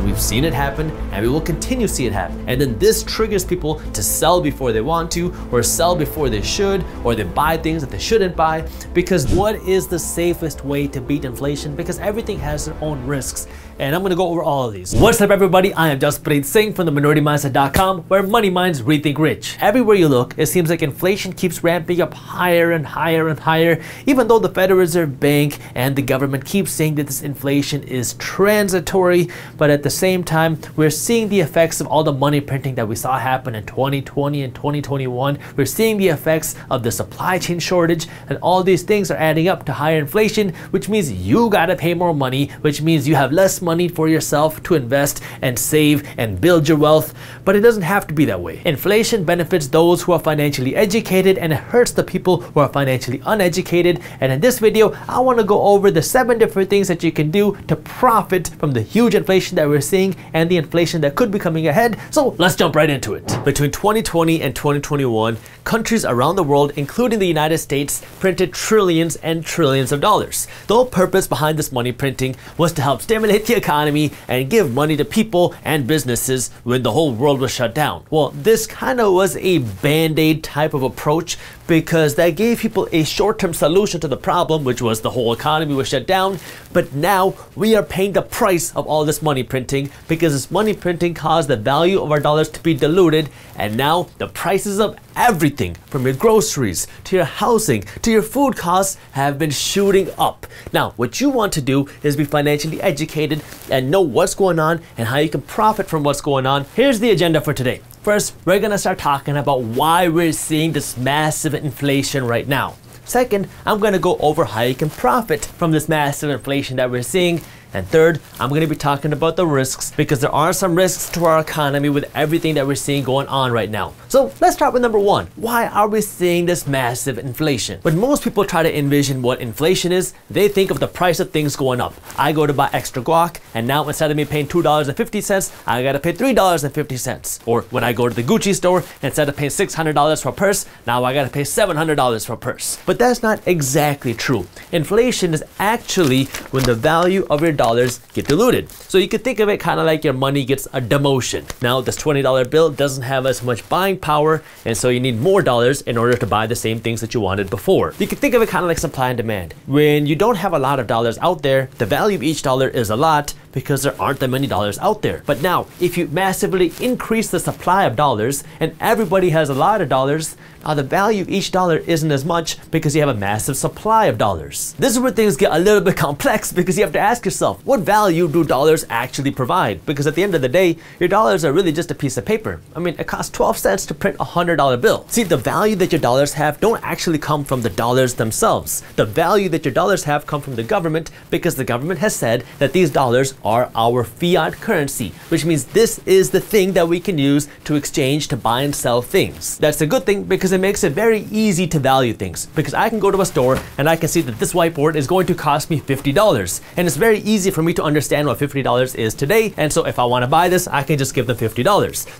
and we've seen it happen and we will continue to see it happen. And then this triggers people to sell before they want to or sell before they should or they buy things that they shouldn't buy because what is the safest way to beat inflation? Because everything has their own risks and I'm gonna go over all of these. What's up everybody? I am Jaspreet Singh from theminoritymindset.com, where money minds rethink rich. Everywhere you look, it seems like inflation keeps ramping up higher and higher and higher even though the Federal Reserve Bank and the government keep saying that this inflation is transitory but at the the same time, we're seeing the effects of all the money printing that we saw happen in 2020 and 2021. We're seeing the effects of the supply chain shortage, and all these things are adding up to higher inflation, which means you gotta pay more money, which means you have less money for yourself to invest and save and build your wealth. But it doesn't have to be that way. Inflation benefits those who are financially educated and it hurts the people who are financially uneducated. And in this video, I wanna go over the seven different things that you can do to profit from the huge inflation that we're we're seeing and the inflation that could be coming ahead, so let's jump right into it. Between 2020 and 2021, countries around the world, including the United States, printed trillions and trillions of dollars. The whole purpose behind this money printing was to help stimulate the economy and give money to people and businesses when the whole world was shut down. Well, this kind of was a band aid type of approach, because they gave people a short term solution to the problem, which was the whole economy was shut down. But now we are paying the price of all this money printing because this money printing caused the value of our dollars to be diluted. And now the prices of everything from your groceries to your housing to your food costs have been shooting up. Now, what you want to do is be financially educated and know what's going on and how you can profit from what's going on. Here's the agenda for today. First, we're gonna start talking about why we're seeing this massive inflation right now. Second, I'm gonna go over how you can profit from this massive inflation that we're seeing and third, I'm going to be talking about the risks because there are some risks to our economy with everything that we're seeing going on right now. So let's start with number one. Why are we seeing this massive inflation? When most people try to envision what inflation is, they think of the price of things going up. I go to buy extra guac and now instead of me paying $2.50, I got to pay $3.50. Or when I go to the Gucci store, instead of paying $600 for a purse, now I got to pay $700 for a purse. But that's not exactly true. Inflation is actually when the value of your dollars get diluted. So you could think of it kind of like your money gets a demotion. Now this $20 bill doesn't have as much buying power and so you need more dollars in order to buy the same things that you wanted before. You can think of it kind of like supply and demand. When you don't have a lot of dollars out there, the value of each dollar is a lot because there aren't that many dollars out there. But now, if you massively increase the supply of dollars and everybody has a lot of dollars, now uh, the value of each dollar isn't as much because you have a massive supply of dollars. This is where things get a little bit complex because you have to ask yourself, what value do dollars actually provide? Because at the end of the day, your dollars are really just a piece of paper. I mean, it costs 12 cents to print a $100 bill. See, the value that your dollars have don't actually come from the dollars themselves. The value that your dollars have come from the government because the government has said that these dollars are our fiat currency, which means this is the thing that we can use to exchange to buy and sell things. That's a good thing because because it makes it very easy to value things because I can go to a store and I can see that this whiteboard is going to cost me $50 and it's very easy for me to understand what $50 is today and so if I want to buy this I can just give them $50.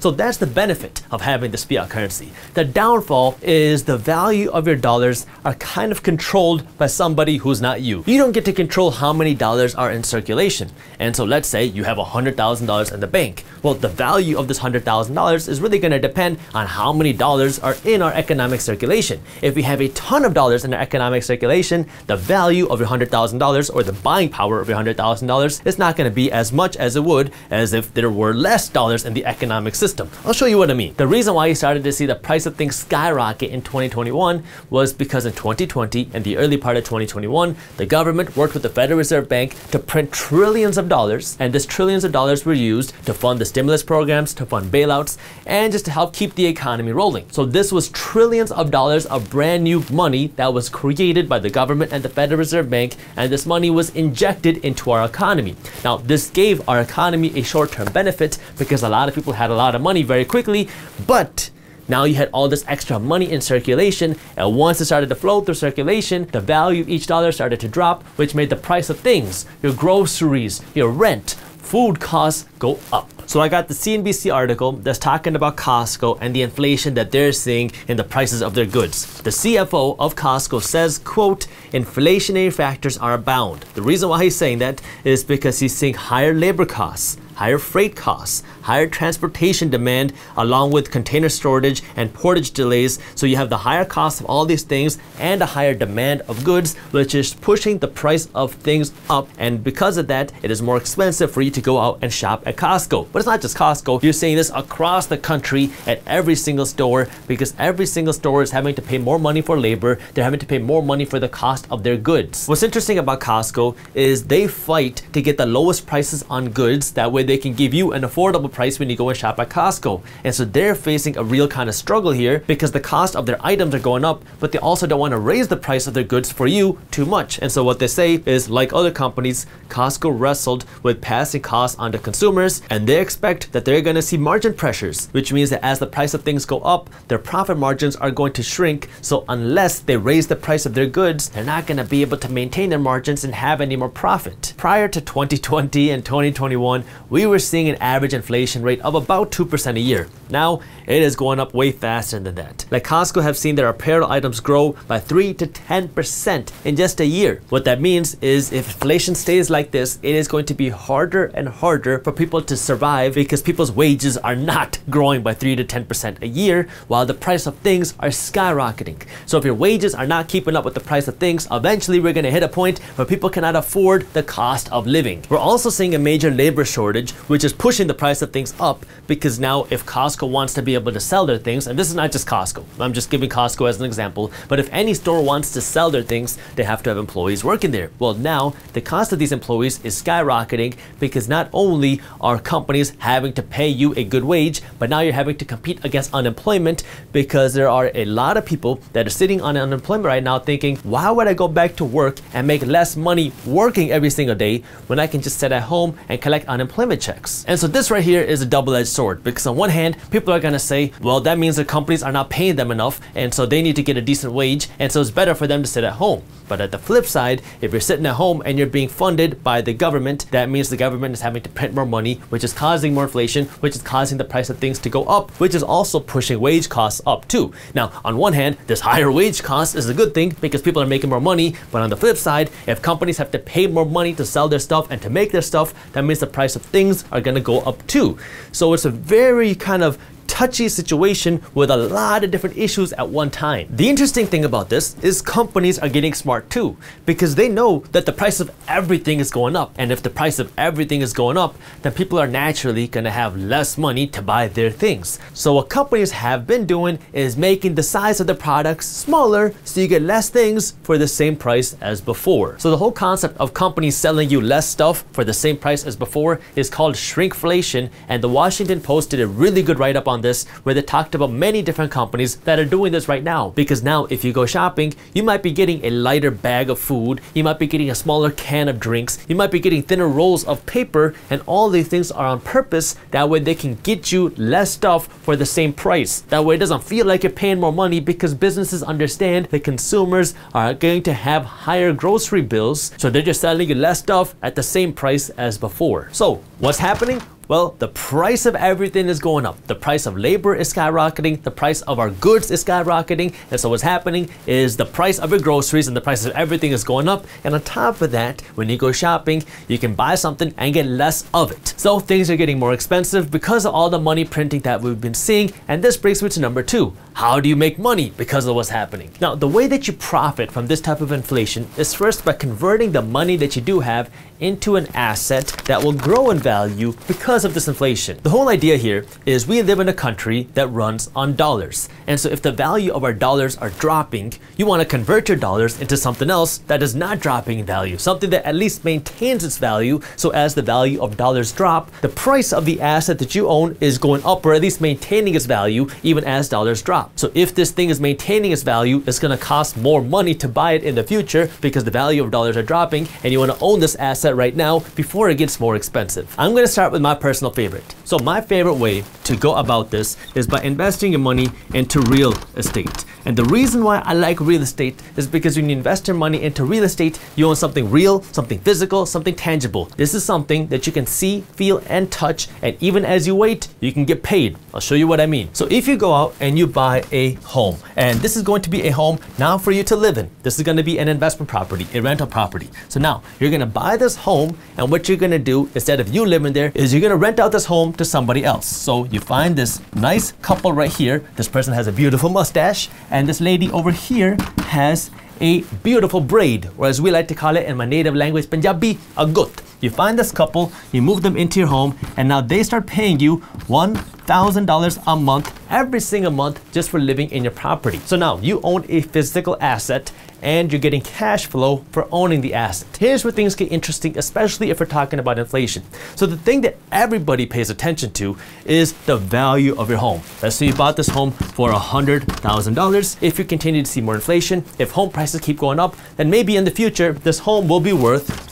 So that's the benefit of having this fiat currency. The downfall is the value of your dollars are kind of controlled by somebody who's not you. You don't get to control how many dollars are in circulation and so let's say you have $100,000 in the bank. Well the value of this $100,000 is really going to depend on how many dollars are in our economic circulation. If we have a ton of dollars in our economic circulation, the value of your $100,000 or the buying power of your $100,000 is not going to be as much as it would as if there were less dollars in the economic system. I'll show you what I mean. The reason why you started to see the price of things skyrocket in 2021 was because in 2020 and the early part of 2021, the government worked with the Federal Reserve Bank to print trillions of dollars, and this trillions of dollars were used to fund the stimulus programs, to fund bailouts, and just to help keep the economy rolling. So this was true trillions of dollars of brand new money that was created by the government and the Federal Reserve Bank, and this money was injected into our economy. Now, this gave our economy a short term benefit because a lot of people had a lot of money very quickly, but now you had all this extra money in circulation, and once it started to flow through circulation, the value of each dollar started to drop, which made the price of things, your groceries, your rent, food costs go up. So I got the CNBC article that's talking about Costco and the inflation that they're seeing in the prices of their goods. The CFO of Costco says, quote, inflationary factors are abound. The reason why he's saying that is because he's seeing higher labor costs, higher freight costs, higher transportation demand, along with container storage and portage delays. So you have the higher cost of all these things and a higher demand of goods, which is pushing the price of things up. And because of that, it is more expensive for you to go out and shop at Costco. But it's not just Costco. You're seeing this across the country at every single store because every single store is having to pay more money for labor. They're having to pay more money for the cost of their goods. What's interesting about Costco is they fight to get the lowest prices on goods. That way they can give you an affordable price when you go and shop at Costco. And so they're facing a real kind of struggle here because the cost of their items are going up, but they also don't want to raise the price of their goods for you too much. And so what they say is like other companies, Costco wrestled with passing costs onto consumers and they expect that they're going to see margin pressures, which means that as the price of things go up, their profit margins are going to shrink. So unless they raise the price of their goods, they're not going to be able to maintain their margins and have any more profit. Prior to 2020 and 2021, we we were seeing an average inflation rate of about 2% a year. Now, it is going up way faster than that. Like Costco have seen their apparel items grow by 3 to 10% in just a year. What that means is if inflation stays like this, it is going to be harder and harder for people to survive because people's wages are not growing by 3 to 10% a year while the price of things are skyrocketing. So if your wages are not keeping up with the price of things, eventually we're going to hit a point where people cannot afford the cost of living. We're also seeing a major labor shortage which is pushing the price of things up because now if Costco wants to be able to sell their things, and this is not just Costco, I'm just giving Costco as an example, but if any store wants to sell their things, they have to have employees working there. Well, now the cost of these employees is skyrocketing because not only are companies having to pay you a good wage, but now you're having to compete against unemployment because there are a lot of people that are sitting on unemployment right now thinking, why would I go back to work and make less money working every single day when I can just sit at home and collect unemployment? climate checks. And so this right here is a double-edged sword because on one hand, people are gonna say, well, that means the companies are not paying them enough and so they need to get a decent wage and so it's better for them to sit at home. But at the flip side, if you're sitting at home and you're being funded by the government, that means the government is having to print more money, which is causing more inflation, which is causing the price of things to go up, which is also pushing wage costs up too. Now, on one hand, this higher wage cost is a good thing because people are making more money, but on the flip side, if companies have to pay more money to sell their stuff and to make their stuff, that means the price of things things are going to go up too. So it's a very kind of touchy situation with a lot of different issues at one time. The interesting thing about this is companies are getting smart too, because they know that the price of everything is going up. And if the price of everything is going up, then people are naturally gonna have less money to buy their things. So what companies have been doing is making the size of the products smaller so you get less things for the same price as before. So the whole concept of companies selling you less stuff for the same price as before is called shrinkflation and the Washington Post did a really good write-up on on this where they talked about many different companies that are doing this right now. Because now if you go shopping, you might be getting a lighter bag of food, you might be getting a smaller can of drinks, you might be getting thinner rolls of paper, and all these things are on purpose. That way they can get you less stuff for the same price. That way it doesn't feel like you're paying more money because businesses understand that consumers are going to have higher grocery bills, so they're just selling you less stuff at the same price as before. So what's happening? Well, the price of everything is going up. The price of labor is skyrocketing. The price of our goods is skyrocketing. And so what's happening is the price of your groceries and the price of everything is going up. And on top of that, when you go shopping, you can buy something and get less of it. So things are getting more expensive because of all the money printing that we've been seeing. And this brings me to number two, how do you make money because of what's happening? Now, the way that you profit from this type of inflation is first by converting the money that you do have into an asset that will grow in value because of this inflation. The whole idea here is we live in a country that runs on dollars. And so if the value of our dollars are dropping, you want to convert your dollars into something else that is not dropping in value, something that at least maintains its value. So as the value of dollars drop, the price of the asset that you own is going up or at least maintaining its value even as dollars drop drop. So if this thing is maintaining its value, it's gonna cost more money to buy it in the future because the value of dollars are dropping and you wanna own this asset right now before it gets more expensive. I'm gonna start with my personal favorite. So my favorite way to go about this is by investing your money into real estate. And the reason why I like real estate is because when you invest your money into real estate, you own something real, something physical, something tangible. This is something that you can see, feel, and touch. And even as you wait, you can get paid. I'll show you what I mean. So if you go out and you buy buy a home. And this is going to be a home now for you to live in. This is gonna be an investment property, a rental property. So now you're gonna buy this home and what you're gonna do instead of you living there is you're gonna rent out this home to somebody else. So you find this nice couple right here. This person has a beautiful mustache and this lady over here has a beautiful braid, or as we like to call it in my native language, Punjabi, a gut. You find this couple, you move them into your home, and now they start paying you $1,000 a month, every single month, just for living in your property. So now you own a physical asset and you're getting cash flow for owning the asset. Here's where things get interesting, especially if we're talking about inflation. So the thing that everybody pays attention to is the value of your home. Let's say you bought this home for $100,000. If you continue to see more inflation, if home prices keep going up, then maybe in the future, this home will be worth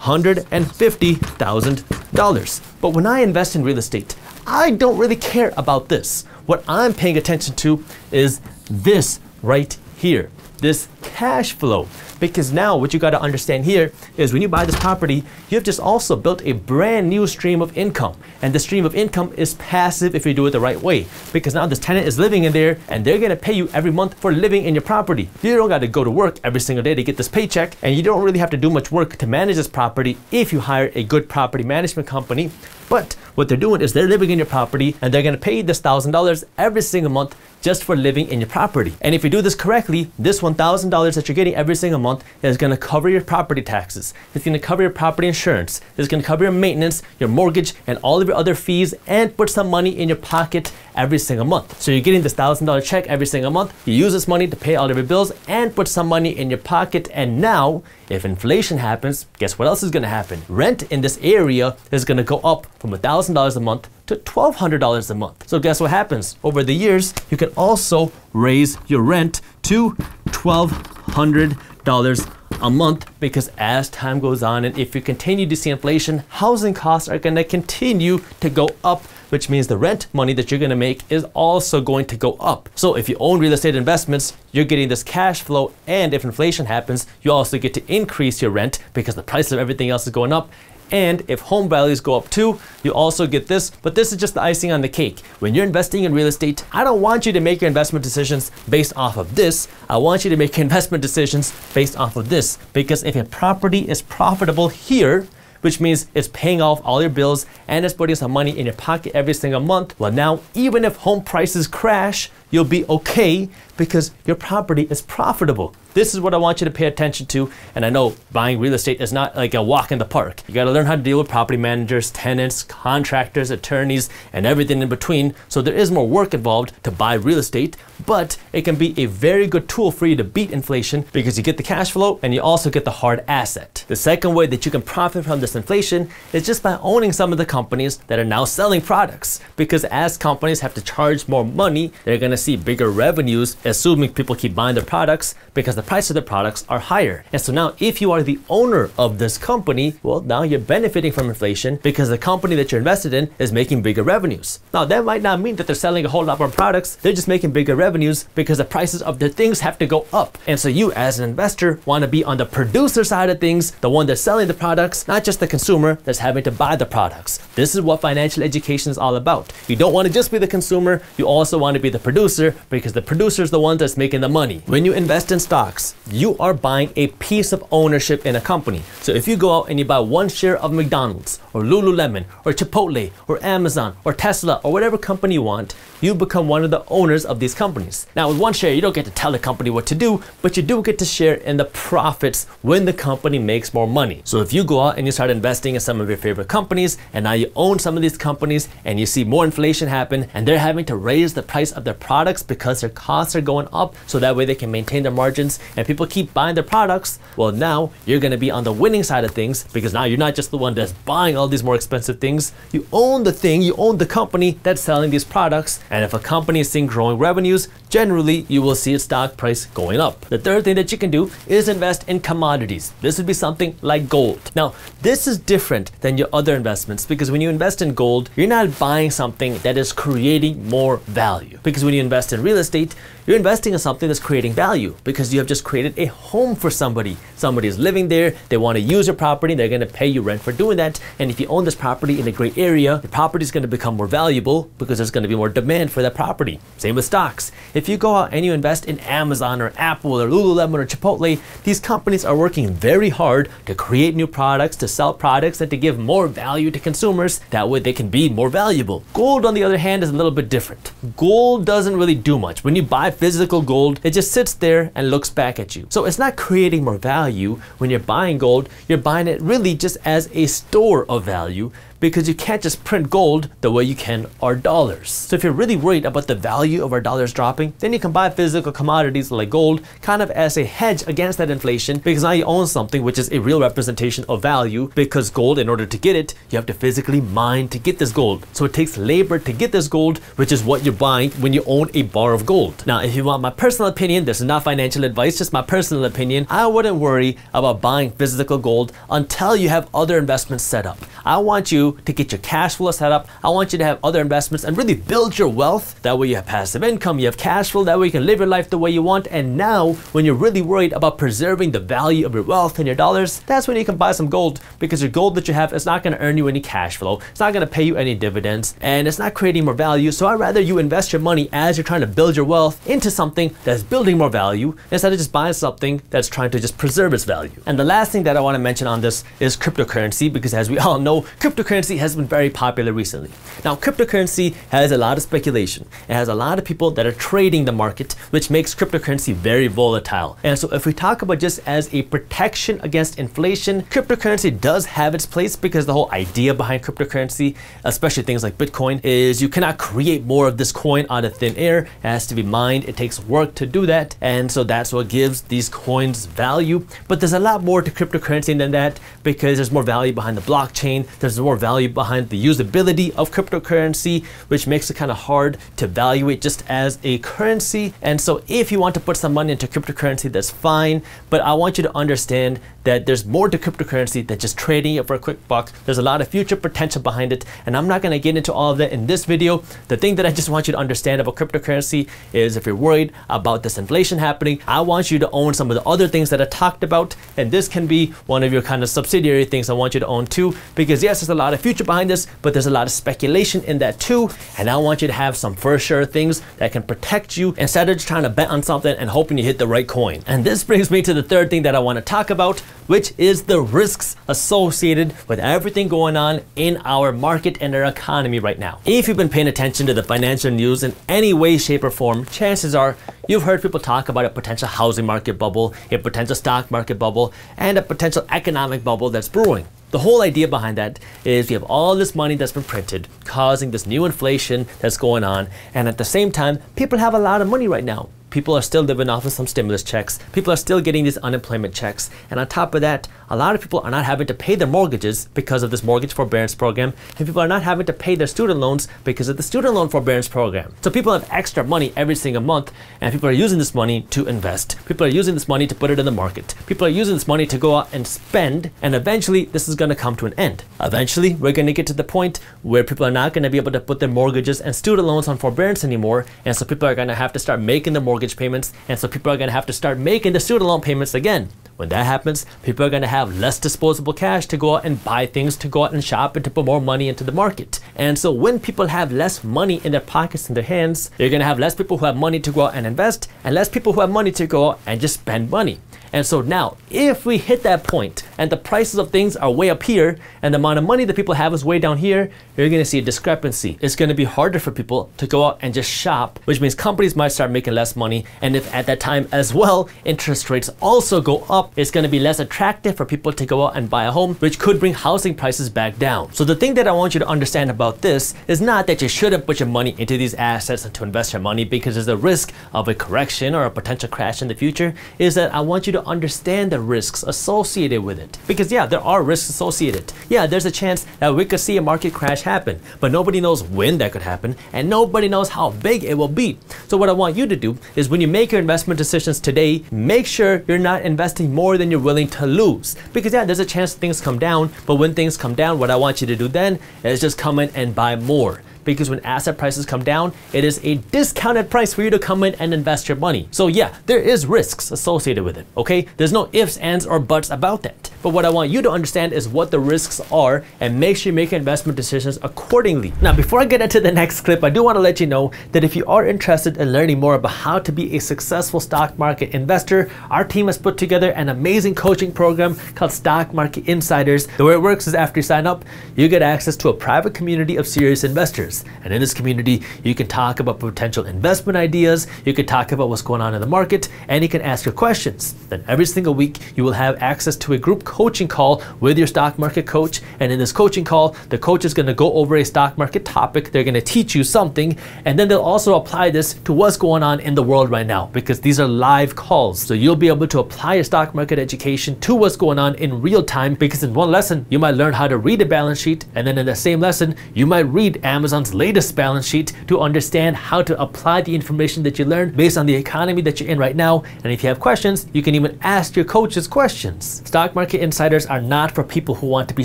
$150,000. But when I invest in real estate, I don't really care about this. What I'm paying attention to is this right here, this cash flow. Because now what you got to understand here is when you buy this property, you've just also built a brand new stream of income. And the stream of income is passive if you do it the right way. Because now this tenant is living in there and they're going to pay you every month for living in your property. You don't got to go to work every single day to get this paycheck. And you don't really have to do much work to manage this property if you hire a good property management company. But what they're doing is they're living in your property and they're going to pay this $1,000 every single month just for living in your property. And if you do this correctly, this $1,000 that you're getting every single month is gonna cover your property taxes. It's gonna cover your property insurance. It's gonna cover your maintenance, your mortgage, and all of your other fees, and put some money in your pocket every single month. So you're getting this $1,000 check every single month. You use this money to pay all of your bills and put some money in your pocket. And now, if inflation happens, guess what else is gonna happen? Rent in this area is gonna go up from $1,000 a month to $1,200 a month. So guess what happens? Over the years, you can also raise your rent to $1,200 a month because as time goes on and if you continue to see inflation, housing costs are going to continue to go up, which means the rent money that you're going to make is also going to go up. So if you own real estate investments, you're getting this cash flow and if inflation happens, you also get to increase your rent because the price of everything else is going up and if home values go up too, you also get this, but this is just the icing on the cake. When you're investing in real estate, I don't want you to make your investment decisions based off of this. I want you to make investment decisions based off of this, because if a property is profitable here, which means it's paying off all your bills and it's putting some money in your pocket every single month. Well, now, even if home prices crash, you'll be okay because your property is profitable. This is what I want you to pay attention to. And I know buying real estate is not like a walk in the park. You gotta learn how to deal with property managers, tenants, contractors, attorneys, and everything in between. So there is more work involved to buy real estate, but it can be a very good tool for you to beat inflation because you get the cash flow and you also get the hard asset. The second way that you can profit from this inflation is just by owning some of the companies that are now selling products. Because as companies have to charge more money, they're gonna see bigger revenues, assuming people keep buying their products because the price of their products are higher. And so now if you are the owner of this company, well, now you're benefiting from inflation because the company that you're invested in is making bigger revenues. Now, that might not mean that they're selling a whole lot more products. They're just making bigger revenues because the prices of their things have to go up. And so you as an investor want to be on the producer side of things, the one that's selling the products, not just the consumer that's having to buy the products. This is what financial education is all about. You don't want to just be the consumer. You also want to be the producer producer because the producer is the one that's making the money. When you invest in stocks, you are buying a piece of ownership in a company. So if you go out and you buy one share of McDonald's or Lululemon or Chipotle or Amazon or Tesla or whatever company you want, you become one of the owners of these companies. Now with one share, you don't get to tell the company what to do, but you do get to share in the profits when the company makes more money. So if you go out and you start investing in some of your favorite companies and now you own some of these companies and you see more inflation happen and they're having to raise the price of their products products because their costs are going up so that way they can maintain their margins and people keep buying their products, well now you're gonna be on the winning side of things because now you're not just the one that's buying all these more expensive things. You own the thing, you own the company that's selling these products. And if a company is seeing growing revenues, generally you will see its stock price going up. The third thing that you can do is invest in commodities. This would be something like gold. Now, this is different than your other investments because when you invest in gold, you're not buying something that is creating more value. Because when you invest in real estate, you're investing in something that's creating value because you have just created a home for somebody. Somebody is living there, they want to use your property, they're going to pay you rent for doing that. And if you own this property in a great area, the property is going to become more valuable because there's going to be more demand for that property. Same with stocks. If you go out and you invest in Amazon or Apple or Lululemon or Chipotle, these companies are working very hard to create new products, to sell products, and to give more value to consumers. That way they can be more valuable. Gold, on the other hand, is a little bit different. Gold doesn't really do much. When you buy physical gold, it just sits there and looks back at you. So it's not creating more value. When you're buying gold, you're buying it really just as a store of value because you can't just print gold the way you can our dollars. So if you're really worried about the value of our dollars dropping, then you can buy physical commodities like gold kind of as a hedge against that inflation because now you own something which is a real representation of value because gold, in order to get it, you have to physically mine to get this gold. So it takes labor to get this gold, which is what you're buying when you own a bar of gold. Now, if you want my personal opinion, this is not financial advice, just my personal opinion, I wouldn't worry about buying physical gold until you have other investments set up. I want you to get your cash flow set up. I want you to have other investments and really build your wealth. That way you have passive income, you have cash flow, that way you can live your life the way you want. And now when you're really worried about preserving the value of your wealth and your dollars, that's when you can buy some gold because your gold that you have is not gonna earn you any cash flow. It's not gonna pay you any dividends and it's not creating more value. So I'd rather you invest your money as you're trying to build your wealth into something that's building more value instead of just buying something that's trying to just preserve its value. And the last thing that I wanna mention on this is cryptocurrency because as we all know, cryptocurrency cryptocurrency has been very popular recently. Now, cryptocurrency has a lot of speculation. It has a lot of people that are trading the market, which makes cryptocurrency very volatile. And so if we talk about just as a protection against inflation, cryptocurrency does have its place because the whole idea behind cryptocurrency, especially things like Bitcoin, is you cannot create more of this coin out of thin air. It has to be mined. It takes work to do that. And so that's what gives these coins value. But there's a lot more to cryptocurrency than that because there's more value behind the blockchain. There's more value value behind the usability of cryptocurrency, which makes it kind of hard to value it just as a currency. And so if you want to put some money into cryptocurrency, that's fine. But I want you to understand that there's more to cryptocurrency than just trading it for a quick buck. There's a lot of future potential behind it. And I'm not going to get into all of that in this video. The thing that I just want you to understand about cryptocurrency is if you're worried about this inflation happening, I want you to own some of the other things that I talked about. And this can be one of your kind of subsidiary things I want you to own too, because yes, there's a lot of future behind this, but there's a lot of speculation in that too. And I want you to have some for sure things that can protect you instead of just trying to bet on something and hoping you hit the right coin. And this brings me to the third thing that I want to talk about, which is the risks associated with everything going on in our market and our economy right now. If you've been paying attention to the financial news in any way, shape, or form, chances are you've heard people talk about a potential housing market bubble, a potential stock market bubble, and a potential economic bubble that's brewing. The whole idea behind that is we have all this money that's been printed, causing this new inflation that's going on, and at the same time, people have a lot of money right now people are still living off of some stimulus checks. People are still getting these unemployment checks. And on top of that, a lot of people are not having to pay their mortgages because of this mortgage forbearance program. And people are not having to pay their student loans because of the student loan forbearance program. So people have extra money every single month, and people are using this money to invest. People are using this money to put it in the market. People are using this money to go out and spend. And eventually, this is going to come to an end. Eventually, we're going to get to the point where people are not going to be able to put their mortgages and student loans on forbearance anymore. And so people are going to have to start making their mortgages mortgage payments, and so people are going to have to start making the student loan payments again. When that happens, people are going to have less disposable cash to go out and buy things, to go out and shop, and to put more money into the market. And so when people have less money in their pockets and their hands, they're going to have less people who have money to go out and invest, and less people who have money to go out and just spend money. And so now, if we hit that point and the prices of things are way up here and the amount of money that people have is way down here, you're gonna see a discrepancy. It's gonna be harder for people to go out and just shop, which means companies might start making less money. And if at that time as well, interest rates also go up, it's gonna be less attractive for people to go out and buy a home, which could bring housing prices back down. So the thing that I want you to understand about this is not that you shouldn't put your money into these assets and to invest your money because there's a risk of a correction or a potential crash in the future, is that I want you to understand the risks associated with it. Because yeah, there are risks associated. Yeah, there's a chance that we could see a market crash happen, but nobody knows when that could happen and nobody knows how big it will be. So what I want you to do is when you make your investment decisions today, make sure you're not investing more than you're willing to lose. Because yeah, there's a chance things come down, but when things come down, what I want you to do then is just come in and buy more because when asset prices come down, it is a discounted price for you to come in and invest your money. So yeah, there is risks associated with it, okay? There's no ifs, ands, or buts about that. But what I want you to understand is what the risks are and make sure you make investment decisions accordingly. Now, before I get into the next clip, I do want to let you know that if you are interested in learning more about how to be a successful stock market investor, our team has put together an amazing coaching program called Stock Market Insiders. The way it works is after you sign up, you get access to a private community of serious investors. And in this community, you can talk about potential investment ideas, you can talk about what's going on in the market, and you can ask your questions. Then every single week, you will have access to a group coaching call with your stock market coach. And in this coaching call, the coach is going to go over a stock market topic. They're going to teach you something, and then they'll also apply this to what's going on in the world right now because these are live calls. So you'll be able to apply your stock market education to what's going on in real time because in one lesson, you might learn how to read a balance sheet, and then in the same lesson, you might read Amazon latest balance sheet to understand how to apply the information that you learned based on the economy that you're in right now. And if you have questions, you can even ask your coaches questions. Stock market insiders are not for people who want to be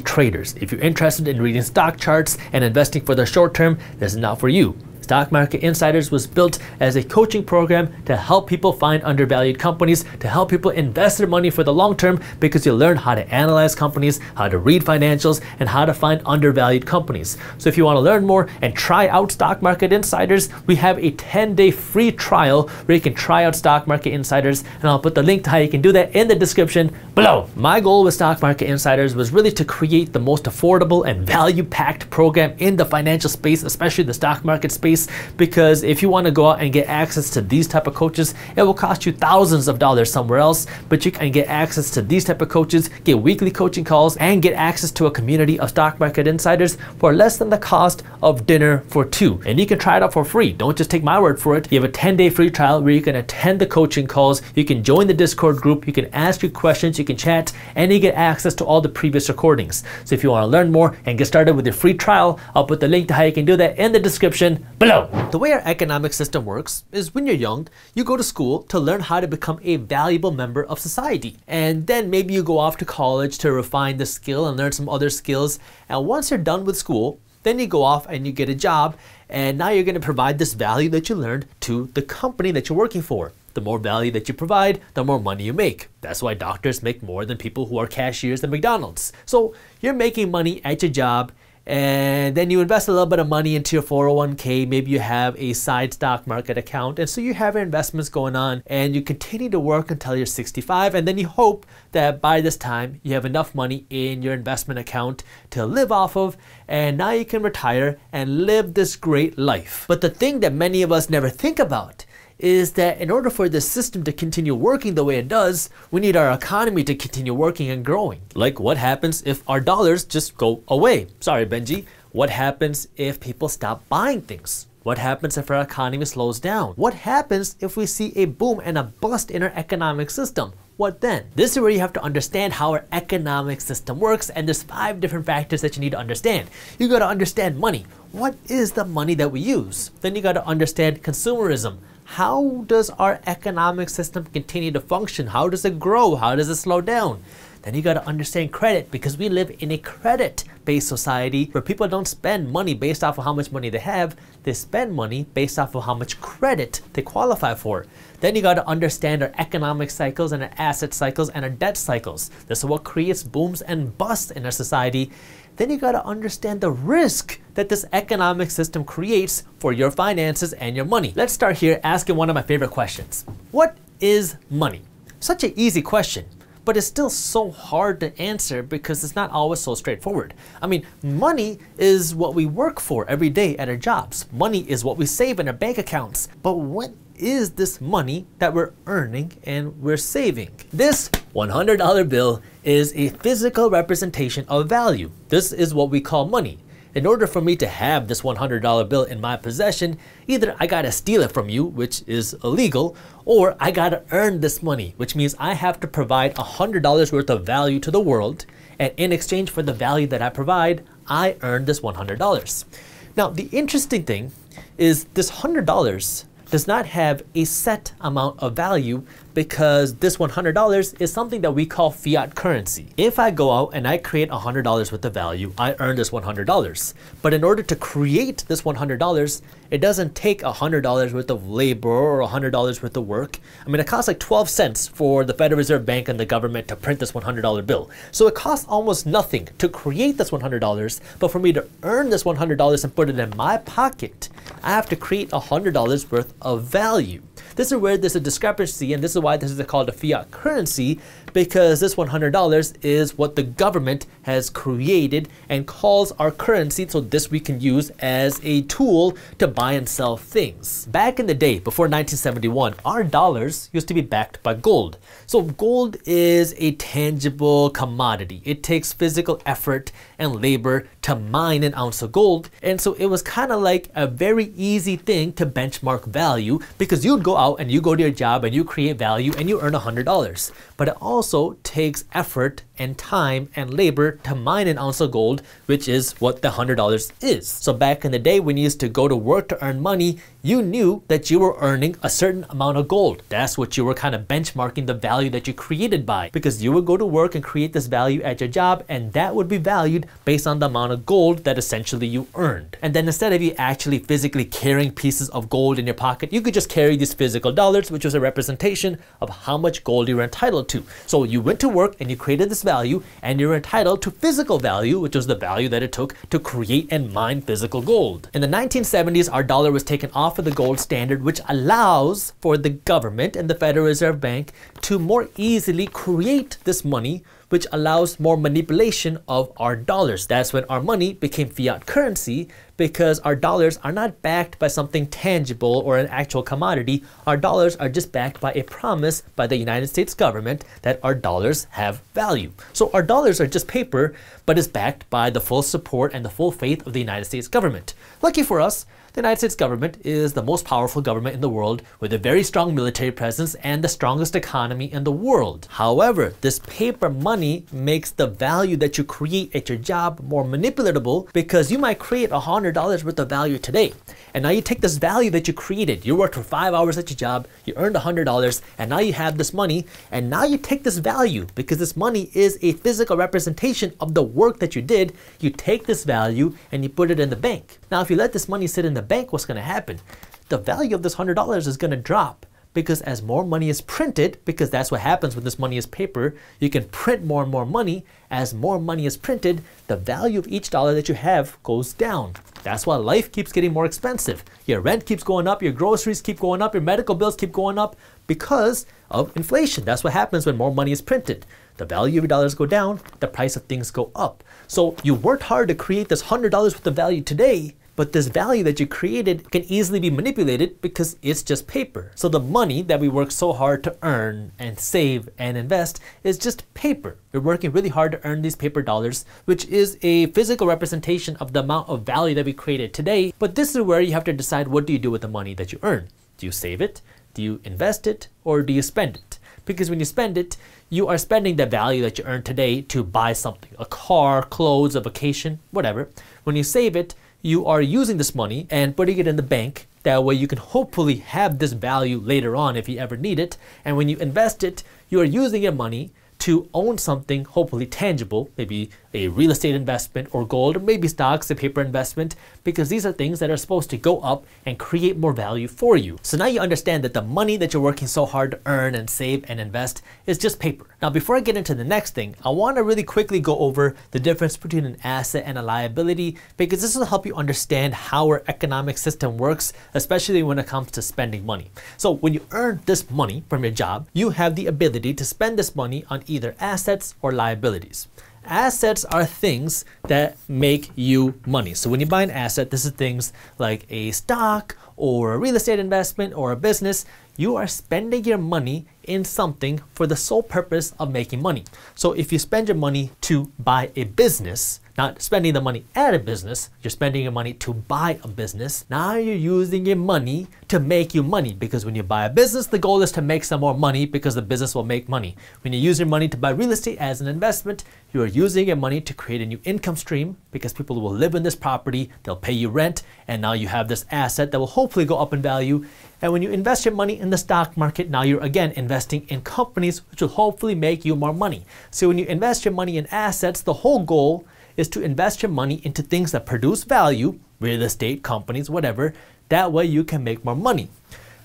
traders. If you're interested in reading stock charts and investing for the short term, this is not for you. Stock Market Insiders was built as a coaching program to help people find undervalued companies, to help people invest their money for the long term because you learn how to analyze companies, how to read financials, and how to find undervalued companies. So if you want to learn more and try out Stock Market Insiders, we have a 10-day free trial where you can try out Stock Market Insiders, and I'll put the link to how you can do that in the description below. My goal with Stock Market Insiders was really to create the most affordable and value-packed program in the financial space, especially the stock market space because if you want to go out and get access to these type of coaches, it will cost you thousands of dollars somewhere else, but you can get access to these type of coaches, get weekly coaching calls, and get access to a community of stock market insiders for less than the cost of dinner for two. And you can try it out for free. Don't just take my word for it. You have a 10-day free trial where you can attend the coaching calls, you can join the Discord group, you can ask your questions, you can chat, and you get access to all the previous recordings. So if you want to learn more and get started with your free trial, I'll put the link to how you can do that in the description below. The way our economic system works is when you're young, you go to school to learn how to become a valuable member of society. And then maybe you go off to college to refine the skill and learn some other skills. And once you're done with school, then you go off and you get a job. And now you're gonna provide this value that you learned to the company that you're working for. The more value that you provide, the more money you make. That's why doctors make more than people who are cashiers at McDonald's. So you're making money at your job, and then you invest a little bit of money into your 401k. Maybe you have a side stock market account. And so you have your investments going on and you continue to work until you're 65. And then you hope that by this time you have enough money in your investment account to live off of. And now you can retire and live this great life. But the thing that many of us never think about is that in order for this system to continue working the way it does, we need our economy to continue working and growing. Like what happens if our dollars just go away? Sorry, Benji. What happens if people stop buying things? What happens if our economy slows down? What happens if we see a boom and a bust in our economic system? What then? This is where you have to understand how our economic system works and there's five different factors that you need to understand. You gotta understand money. What is the money that we use? Then you gotta understand consumerism how does our economic system continue to function? How does it grow? How does it slow down? Then you gotta understand credit because we live in a credit based society where people don't spend money based off of how much money they have, they spend money based off of how much credit they qualify for. Then you gotta understand our economic cycles and our asset cycles and our debt cycles. This is what creates booms and busts in our society then you gotta understand the risk that this economic system creates for your finances and your money. Let's start here asking one of my favorite questions. What is money? Such an easy question, but it's still so hard to answer because it's not always so straightforward. I mean, money is what we work for every day at our jobs. Money is what we save in our bank accounts. But what is this money that we're earning and we're saving? This $100 bill is a physical representation of value. This is what we call money. In order for me to have this $100 bill in my possession, either I gotta steal it from you, which is illegal, or I gotta earn this money, which means I have to provide $100 worth of value to the world, and in exchange for the value that I provide, I earn this $100. Now, the interesting thing is this $100 does not have a set amount of value because this $100 is something that we call fiat currency. If I go out and I create $100 with the value, I earn this $100. But in order to create this $100, it doesn't take $100 worth of labor or $100 worth of work. I mean, it costs like 12 cents for the Federal Reserve Bank and the government to print this $100 bill. So it costs almost nothing to create this $100, but for me to earn this $100 and put it in my pocket, I have to create $100 worth of value. This is where there's a discrepancy, and this is why this is called a fiat currency, because this $100 is what the government has created and calls our currency so this we can use as a tool to buy and sell things. Back in the day, before 1971, our dollars used to be backed by gold. So gold is a tangible commodity. It takes physical effort and labor to mine an ounce of gold. And so it was kind of like a very easy thing to benchmark value because you'd go out and you go to your job and you create value and you earn $100. But it also also takes effort and time and labor to mine an ounce of gold, which is what the $100 is. So back in the day when you used to go to work to earn money, you knew that you were earning a certain amount of gold. That's what you were kind of benchmarking the value that you created by because you would go to work and create this value at your job and that would be valued based on the amount of gold that essentially you earned. And then instead of you actually physically carrying pieces of gold in your pocket, you could just carry these physical dollars, which was a representation of how much gold you were entitled to. So you went to work and you created this value, and you're entitled to physical value, which was the value that it took to create and mine physical gold. In the 1970s, our dollar was taken off of the gold standard, which allows for the government and the Federal Reserve Bank to more easily create this money which allows more manipulation of our dollars. That's when our money became fiat currency because our dollars are not backed by something tangible or an actual commodity. Our dollars are just backed by a promise by the United States government that our dollars have value. So our dollars are just paper, but is backed by the full support and the full faith of the United States government. Lucky for us, the United States government is the most powerful government in the world with a very strong military presence and the strongest economy in the world. However, this paper money makes the value that you create at your job more manipulatable because you might create $100 worth of value today. And now you take this value that you created, you worked for five hours at your job, you earned $100, and now you have this money, and now you take this value because this money is a physical representation of the work that you did. You take this value and you put it in the bank. Now, if you let this money sit in the bank, what's going to happen? The value of this $100 is going to drop because as more money is printed, because that's what happens when this money is paper, you can print more and more money. As more money is printed, the value of each dollar that you have goes down. That's why life keeps getting more expensive. Your rent keeps going up, your groceries keep going up, your medical bills keep going up because of inflation. That's what happens when more money is printed. The value of dollars go down, the price of things go up. So you worked hard to create this $100 worth of value today, but this value that you created can easily be manipulated because it's just paper. So the money that we work so hard to earn and save and invest is just paper. We're working really hard to earn these paper dollars, which is a physical representation of the amount of value that we created today. But this is where you have to decide what do you do with the money that you earn? Do you save it? Do you invest it? Or do you spend it? Because when you spend it, you are spending the value that you earn today to buy something a car, clothes, a vacation, whatever. When you save it, you are using this money and putting it in the bank. That way, you can hopefully have this value later on if you ever need it. And when you invest it, you are using your money to own something hopefully tangible, maybe a real estate investment or gold, or maybe stocks, a paper investment, because these are things that are supposed to go up and create more value for you. So now you understand that the money that you're working so hard to earn and save and invest is just paper. Now, before I get into the next thing, I wanna really quickly go over the difference between an asset and a liability, because this will help you understand how our economic system works, especially when it comes to spending money. So when you earn this money from your job, you have the ability to spend this money on either either assets or liabilities. Assets are things that make you money. So when you buy an asset, this is things like a stock or a real estate investment or a business. You are spending your money in something for the sole purpose of making money. So if you spend your money to buy a business, not spending the money at a business, you're spending your money to buy a business. Now you're using your money to make you money because when you buy a business, the goal is to make some more money because the business will make money. When you use your money to buy real estate as an investment, you are using your money to create a new income stream because people will live in this property, they'll pay you rent, and now you have this asset that will hopefully go up in value. And when you invest your money in the stock market, now you're again investing investing in companies which will hopefully make you more money. So when you invest your money in assets, the whole goal is to invest your money into things that produce value, real estate, companies, whatever. That way you can make more money.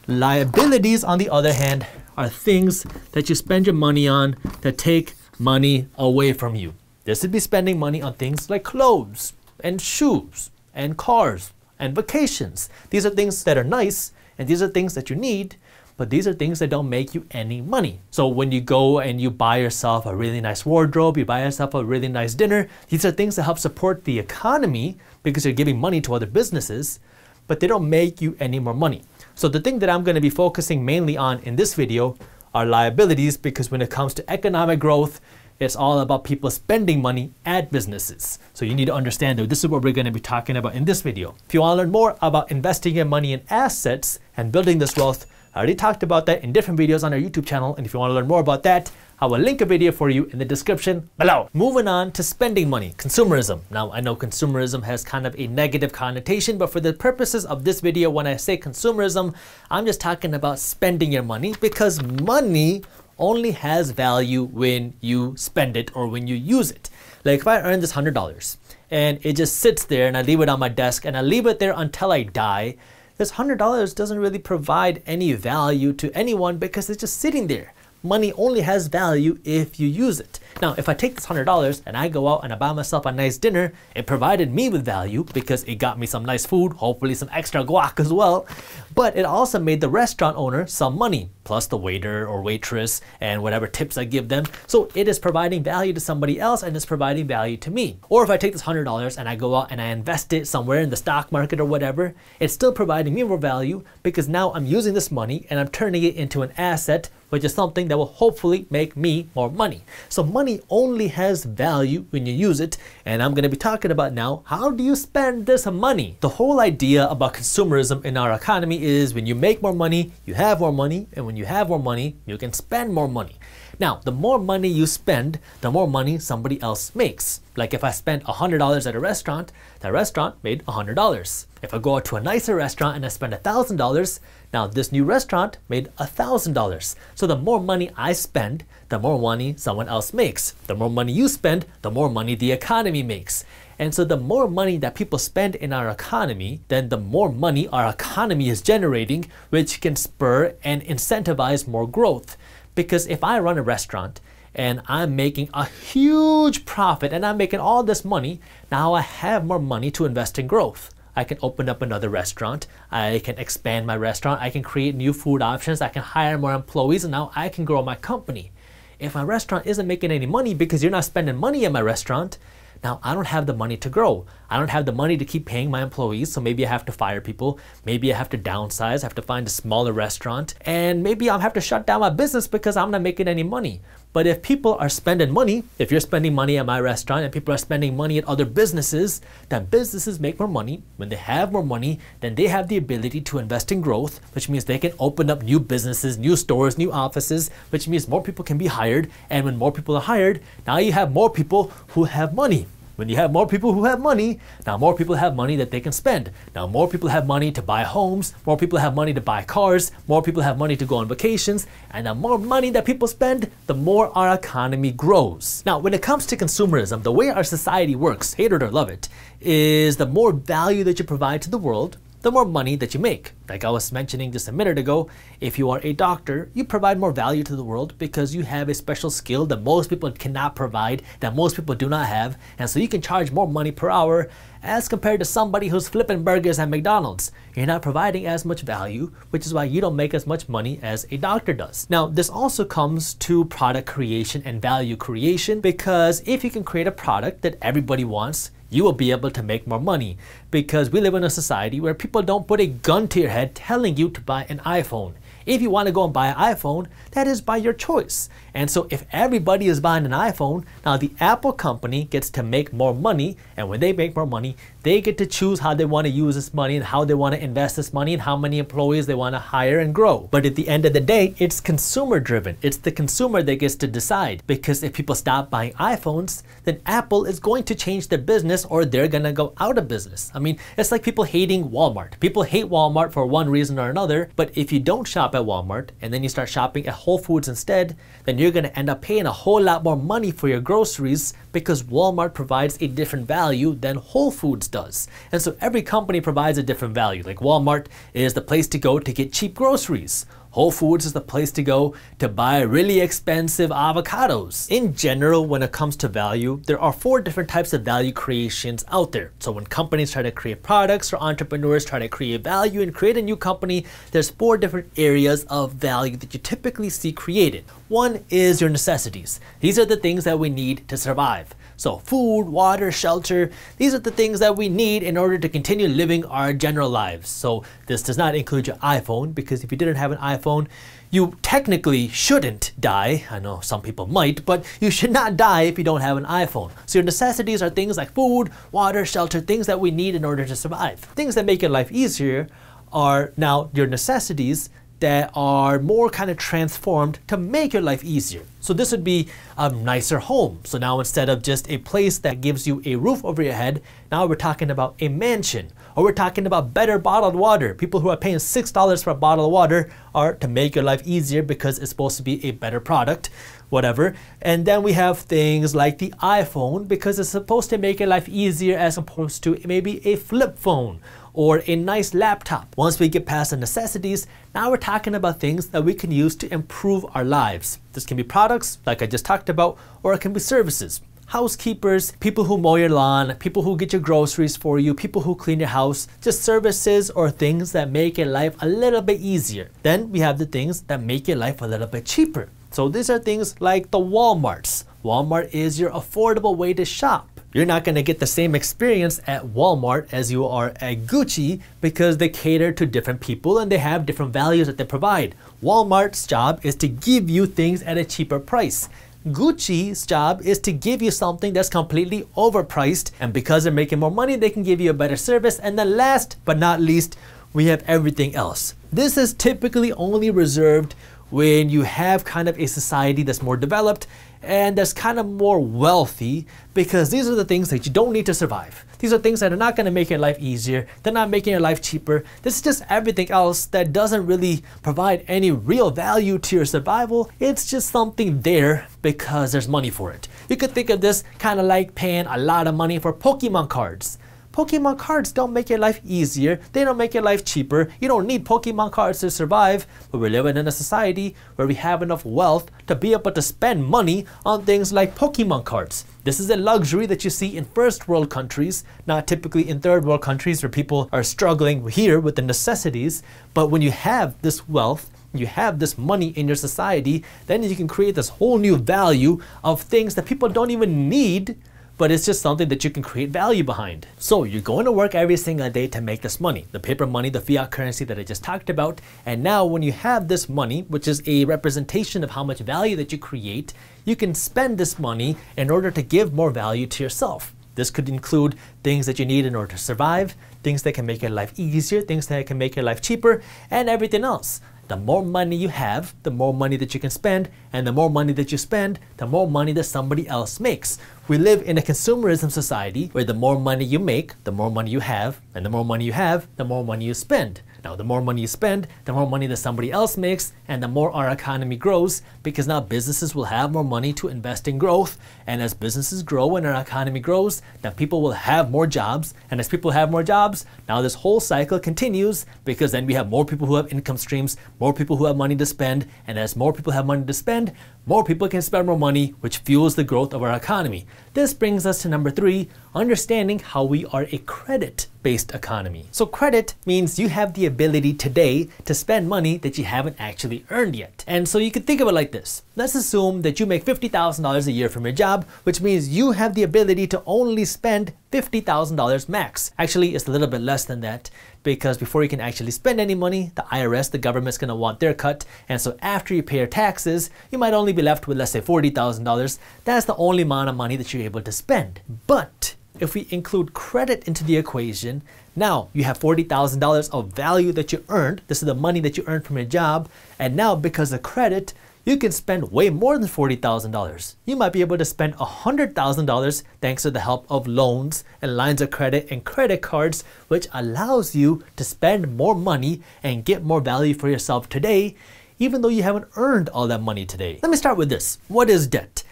Liabilities, on the other hand, are things that you spend your money on that take money away from you. This would be spending money on things like clothes and shoes and cars and vacations. These are things that are nice and these are things that you need, but these are things that don't make you any money. So when you go and you buy yourself a really nice wardrobe, you buy yourself a really nice dinner, these are things that help support the economy because you're giving money to other businesses, but they don't make you any more money. So the thing that I'm going to be focusing mainly on in this video are liabilities because when it comes to economic growth, it's all about people spending money at businesses. So you need to understand that this is what we're going to be talking about in this video. If you want to learn more about investing your money in assets and building this wealth, I already talked about that in different videos on our YouTube channel, and if you want to learn more about that, I will link a video for you in the description below. Moving on to spending money, consumerism. Now, I know consumerism has kind of a negative connotation, but for the purposes of this video, when I say consumerism, I'm just talking about spending your money because money only has value when you spend it or when you use it. Like if I earn this $100 and it just sits there and I leave it on my desk and I leave it there until I die, this $100 doesn't really provide any value to anyone because it's just sitting there money only has value if you use it. Now, if I take this $100 and I go out and I buy myself a nice dinner, it provided me with value because it got me some nice food, hopefully some extra guac as well, but it also made the restaurant owner some money, plus the waiter or waitress and whatever tips I give them. So it is providing value to somebody else and it's providing value to me. Or if I take this $100 and I go out and I invest it somewhere in the stock market or whatever, it's still providing me more value because now I'm using this money and I'm turning it into an asset which is something that will hopefully make me more money. So money only has value when you use it. And I'm going to be talking about now, how do you spend this money? The whole idea about consumerism in our economy is when you make more money, you have more money. And when you have more money, you can spend more money. Now, the more money you spend, the more money somebody else makes. Like if I spend $100 at a restaurant, that restaurant made $100. If I go out to a nicer restaurant and I spend $1,000, now, this new restaurant made $1,000. So the more money I spend, the more money someone else makes. The more money you spend, the more money the economy makes. And so the more money that people spend in our economy, then the more money our economy is generating, which can spur and incentivize more growth. Because if I run a restaurant and I'm making a huge profit and I'm making all this money, now I have more money to invest in growth. I can open up another restaurant. I can expand my restaurant. I can create new food options. I can hire more employees. And now I can grow my company. If my restaurant isn't making any money because you're not spending money in my restaurant, now I don't have the money to grow. I don't have the money to keep paying my employees, so maybe I have to fire people. Maybe I have to downsize, I have to find a smaller restaurant, and maybe I'll have to shut down my business because I'm not making any money. But if people are spending money, if you're spending money at my restaurant and people are spending money at other businesses, then businesses make more money. When they have more money, then they have the ability to invest in growth, which means they can open up new businesses, new stores, new offices, which means more people can be hired. And when more people are hired, now you have more people who have money. When you have more people who have money, now more people have money that they can spend. Now more people have money to buy homes, more people have money to buy cars, more people have money to go on vacations, and the more money that people spend, the more our economy grows. Now, when it comes to consumerism, the way our society works, hate it or love it, is the more value that you provide to the world, the more money that you make. Like I was mentioning just a minute ago, if you are a doctor, you provide more value to the world because you have a special skill that most people cannot provide, that most people do not have, and so you can charge more money per hour as compared to somebody who's flipping burgers at McDonald's. You're not providing as much value, which is why you don't make as much money as a doctor does. Now, this also comes to product creation and value creation because if you can create a product that everybody wants, you will be able to make more money because we live in a society where people don't put a gun to your head telling you to buy an iPhone. If you want to go and buy an iPhone, that is by your choice. And so if everybody is buying an iPhone, now the Apple company gets to make more money. And when they make more money, they get to choose how they want to use this money and how they want to invest this money and how many employees they want to hire and grow. But at the end of the day, it's consumer driven. It's the consumer that gets to decide because if people stop buying iPhones, then Apple is going to change their business or they're going to go out of business. I mean, it's like people hating Walmart. People hate Walmart for one reason or another, but if you don't shop at Walmart and then you start shopping at Whole Foods instead, then you're going to end up paying a whole lot more money for your groceries because Walmart provides a different value than Whole Foods does. And so every company provides a different value. Like Walmart is the place to go to get cheap groceries. Whole Foods is the place to go to buy really expensive avocados. In general, when it comes to value, there are four different types of value creations out there. So when companies try to create products or entrepreneurs try to create value and create a new company, there's four different areas of value that you typically see created. One is your necessities. These are the things that we need to survive. So food, water, shelter, these are the things that we need in order to continue living our general lives. So this does not include your iPhone because if you didn't have an iPhone, you technically shouldn't die. I know some people might, but you should not die if you don't have an iPhone. So your necessities are things like food, water, shelter, things that we need in order to survive. Things that make your life easier are now your necessities that are more kind of transformed to make your life easier. So this would be a nicer home. So now instead of just a place that gives you a roof over your head, now we're talking about a mansion or we're talking about better bottled water. People who are paying $6 for a bottle of water are to make your life easier because it's supposed to be a better product, whatever. And then we have things like the iPhone because it's supposed to make your life easier as opposed to maybe a flip phone or a nice laptop. Once we get past the necessities, now we're talking about things that we can use to improve our lives. This can be products, like I just talked about, or it can be services. Housekeepers, people who mow your lawn, people who get your groceries for you, people who clean your house, just services or things that make your life a little bit easier. Then we have the things that make your life a little bit cheaper. So these are things like the Walmarts. Walmart is your affordable way to shop. You're not going to get the same experience at Walmart as you are at Gucci because they cater to different people and they have different values that they provide. Walmart's job is to give you things at a cheaper price. Gucci's job is to give you something that's completely overpriced and because they're making more money, they can give you a better service. And then last but not least, we have everything else. This is typically only reserved when you have kind of a society that's more developed and that's kind of more wealthy because these are the things that you don't need to survive. These are things that are not going to make your life easier. They're not making your life cheaper. This is just everything else that doesn't really provide any real value to your survival. It's just something there because there's money for it. You could think of this kind of like paying a lot of money for Pokemon cards. Pokemon cards don't make your life easier, they don't make your life cheaper, you don't need Pokemon cards to survive, but we're living in a society where we have enough wealth to be able to spend money on things like Pokemon cards. This is a luxury that you see in first world countries, not typically in third world countries where people are struggling here with the necessities, but when you have this wealth, you have this money in your society, then you can create this whole new value of things that people don't even need but it's just something that you can create value behind. So you're going to work every single day to make this money, the paper money, the fiat currency that I just talked about. And now when you have this money, which is a representation of how much value that you create, you can spend this money in order to give more value to yourself. This could include things that you need in order to survive, things that can make your life easier, things that can make your life cheaper, and everything else. The more money you have, the more money that you can spend, and the more money that you spend, the more money that somebody else makes. We live in a consumerism society where the more money you make, the more money you have, and the more money you have, the more money you spend. Now, the more money you spend, the more money that somebody else makes, and the more our economy grows because now businesses will have more money to invest in growth. And as businesses grow and our economy grows, then people will have more jobs. And as people have more jobs, now this whole cycle continues because then we have more people who have income streams, more people who have money to spend. And as more people have money to spend, more people can spend more money, which fuels the growth of our economy. This brings us to number three, understanding how we are a credit-based economy. So credit means you have the ability today to spend money that you haven't actually earned yet. And so you could think of it like this. Let's assume that you make $50,000 a year from your job, which means you have the ability to only spend $50,000 max. Actually, it's a little bit less than that because before you can actually spend any money, the IRS, the government's gonna want their cut. And so after you pay your taxes, you might only be left with let's say $40,000. That's the only amount of money that you're able to spend. But if we include credit into the equation, now you have $40,000 of value that you earned. This is the money that you earned from your job. And now because of credit, you can spend way more than $40,000. You might be able to spend $100,000 thanks to the help of loans and lines of credit and credit cards, which allows you to spend more money and get more value for yourself today, even though you haven't earned all that money today. Let me start with this. What is debt?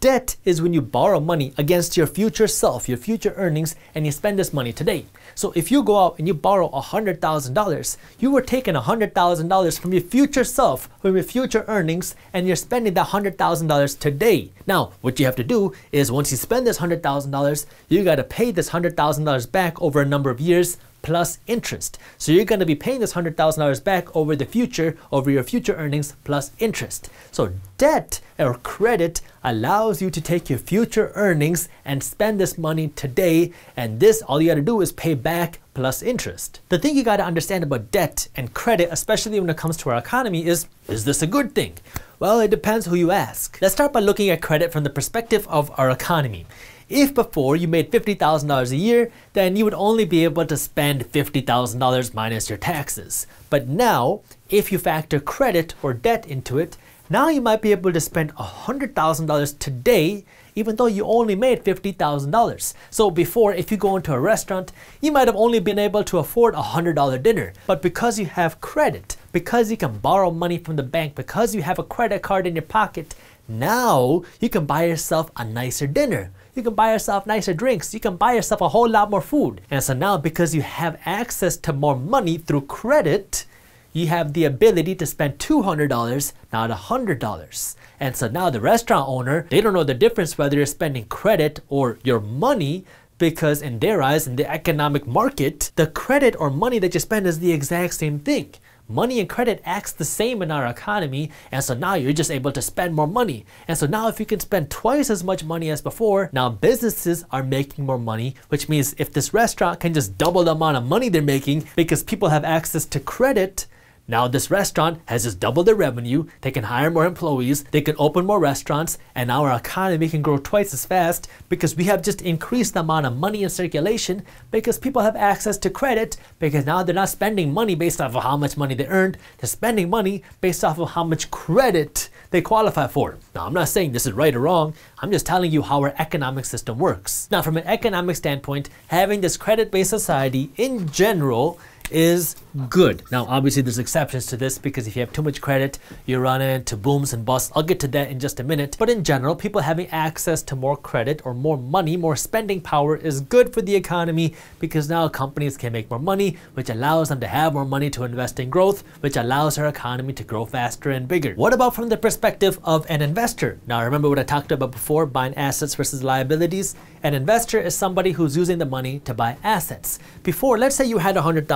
Debt is when you borrow money against your future self, your future earnings, and you spend this money today. So if you go out and you borrow $100,000, you were taking $100,000 from your future self, from your future earnings, and you're spending that $100,000 today. Now, what you have to do is once you spend this $100,000, you gotta pay this $100,000 back over a number of years plus interest. So you're going to be paying this $100,000 back over the future, over your future earnings plus interest. So debt or credit allows you to take your future earnings and spend this money today. And this, all you got to do is pay back plus interest. The thing you got to understand about debt and credit, especially when it comes to our economy, is is this a good thing? Well, it depends who you ask. Let's start by looking at credit from the perspective of our economy. If before you made $50,000 a year, then you would only be able to spend $50,000 minus your taxes. But now, if you factor credit or debt into it, now you might be able to spend $100,000 today even though you only made $50,000. So before, if you go into a restaurant, you might have only been able to afford a $100 dinner. But because you have credit, because you can borrow money from the bank, because you have a credit card in your pocket, now you can buy yourself a nicer dinner. You can buy yourself nicer drinks. You can buy yourself a whole lot more food. And so now because you have access to more money through credit, you have the ability to spend $200, not $100. And so now the restaurant owner, they don't know the difference whether you're spending credit or your money because in their eyes, in the economic market, the credit or money that you spend is the exact same thing. Money and credit acts the same in our economy, and so now you're just able to spend more money. And so now if you can spend twice as much money as before, now businesses are making more money, which means if this restaurant can just double the amount of money they're making because people have access to credit, now this restaurant has just doubled their revenue, they can hire more employees, they can open more restaurants, and our economy can grow twice as fast because we have just increased the amount of money in circulation because people have access to credit because now they're not spending money based off of how much money they earned, they're spending money based off of how much credit they qualify for. Now I'm not saying this is right or wrong, I'm just telling you how our economic system works. Now from an economic standpoint, having this credit-based society in general is good. Now, obviously, there's exceptions to this because if you have too much credit, you run into booms and busts. I'll get to that in just a minute. But in general, people having access to more credit or more money, more spending power is good for the economy because now companies can make more money, which allows them to have more money to invest in growth, which allows our economy to grow faster and bigger. What about from the perspective of an investor? Now, remember what I talked about before, buying assets versus liabilities? An investor is somebody who's using the money to buy assets. Before, let's say you had $100,000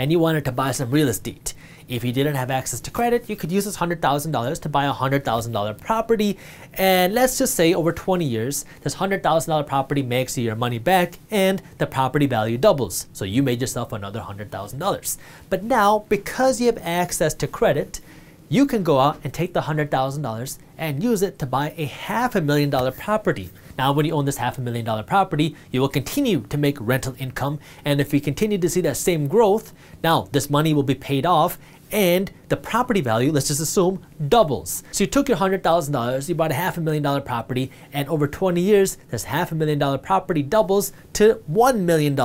and you wanted to buy some real estate. If you didn't have access to credit, you could use this $100,000 to buy a $100,000 property. And let's just say over 20 years, this $100,000 property makes you your money back and the property value doubles. So you made yourself another $100,000. But now, because you have access to credit, you can go out and take the $100,000 and use it to buy a half a million dollar property. Now, when you own this half a million dollar property, you will continue to make rental income. And if we continue to see that same growth, now this money will be paid off and the property value, let's just assume, doubles. So you took your $100,000, you bought a half a million dollar property, and over 20 years, this half a million dollar property doubles to $1 million.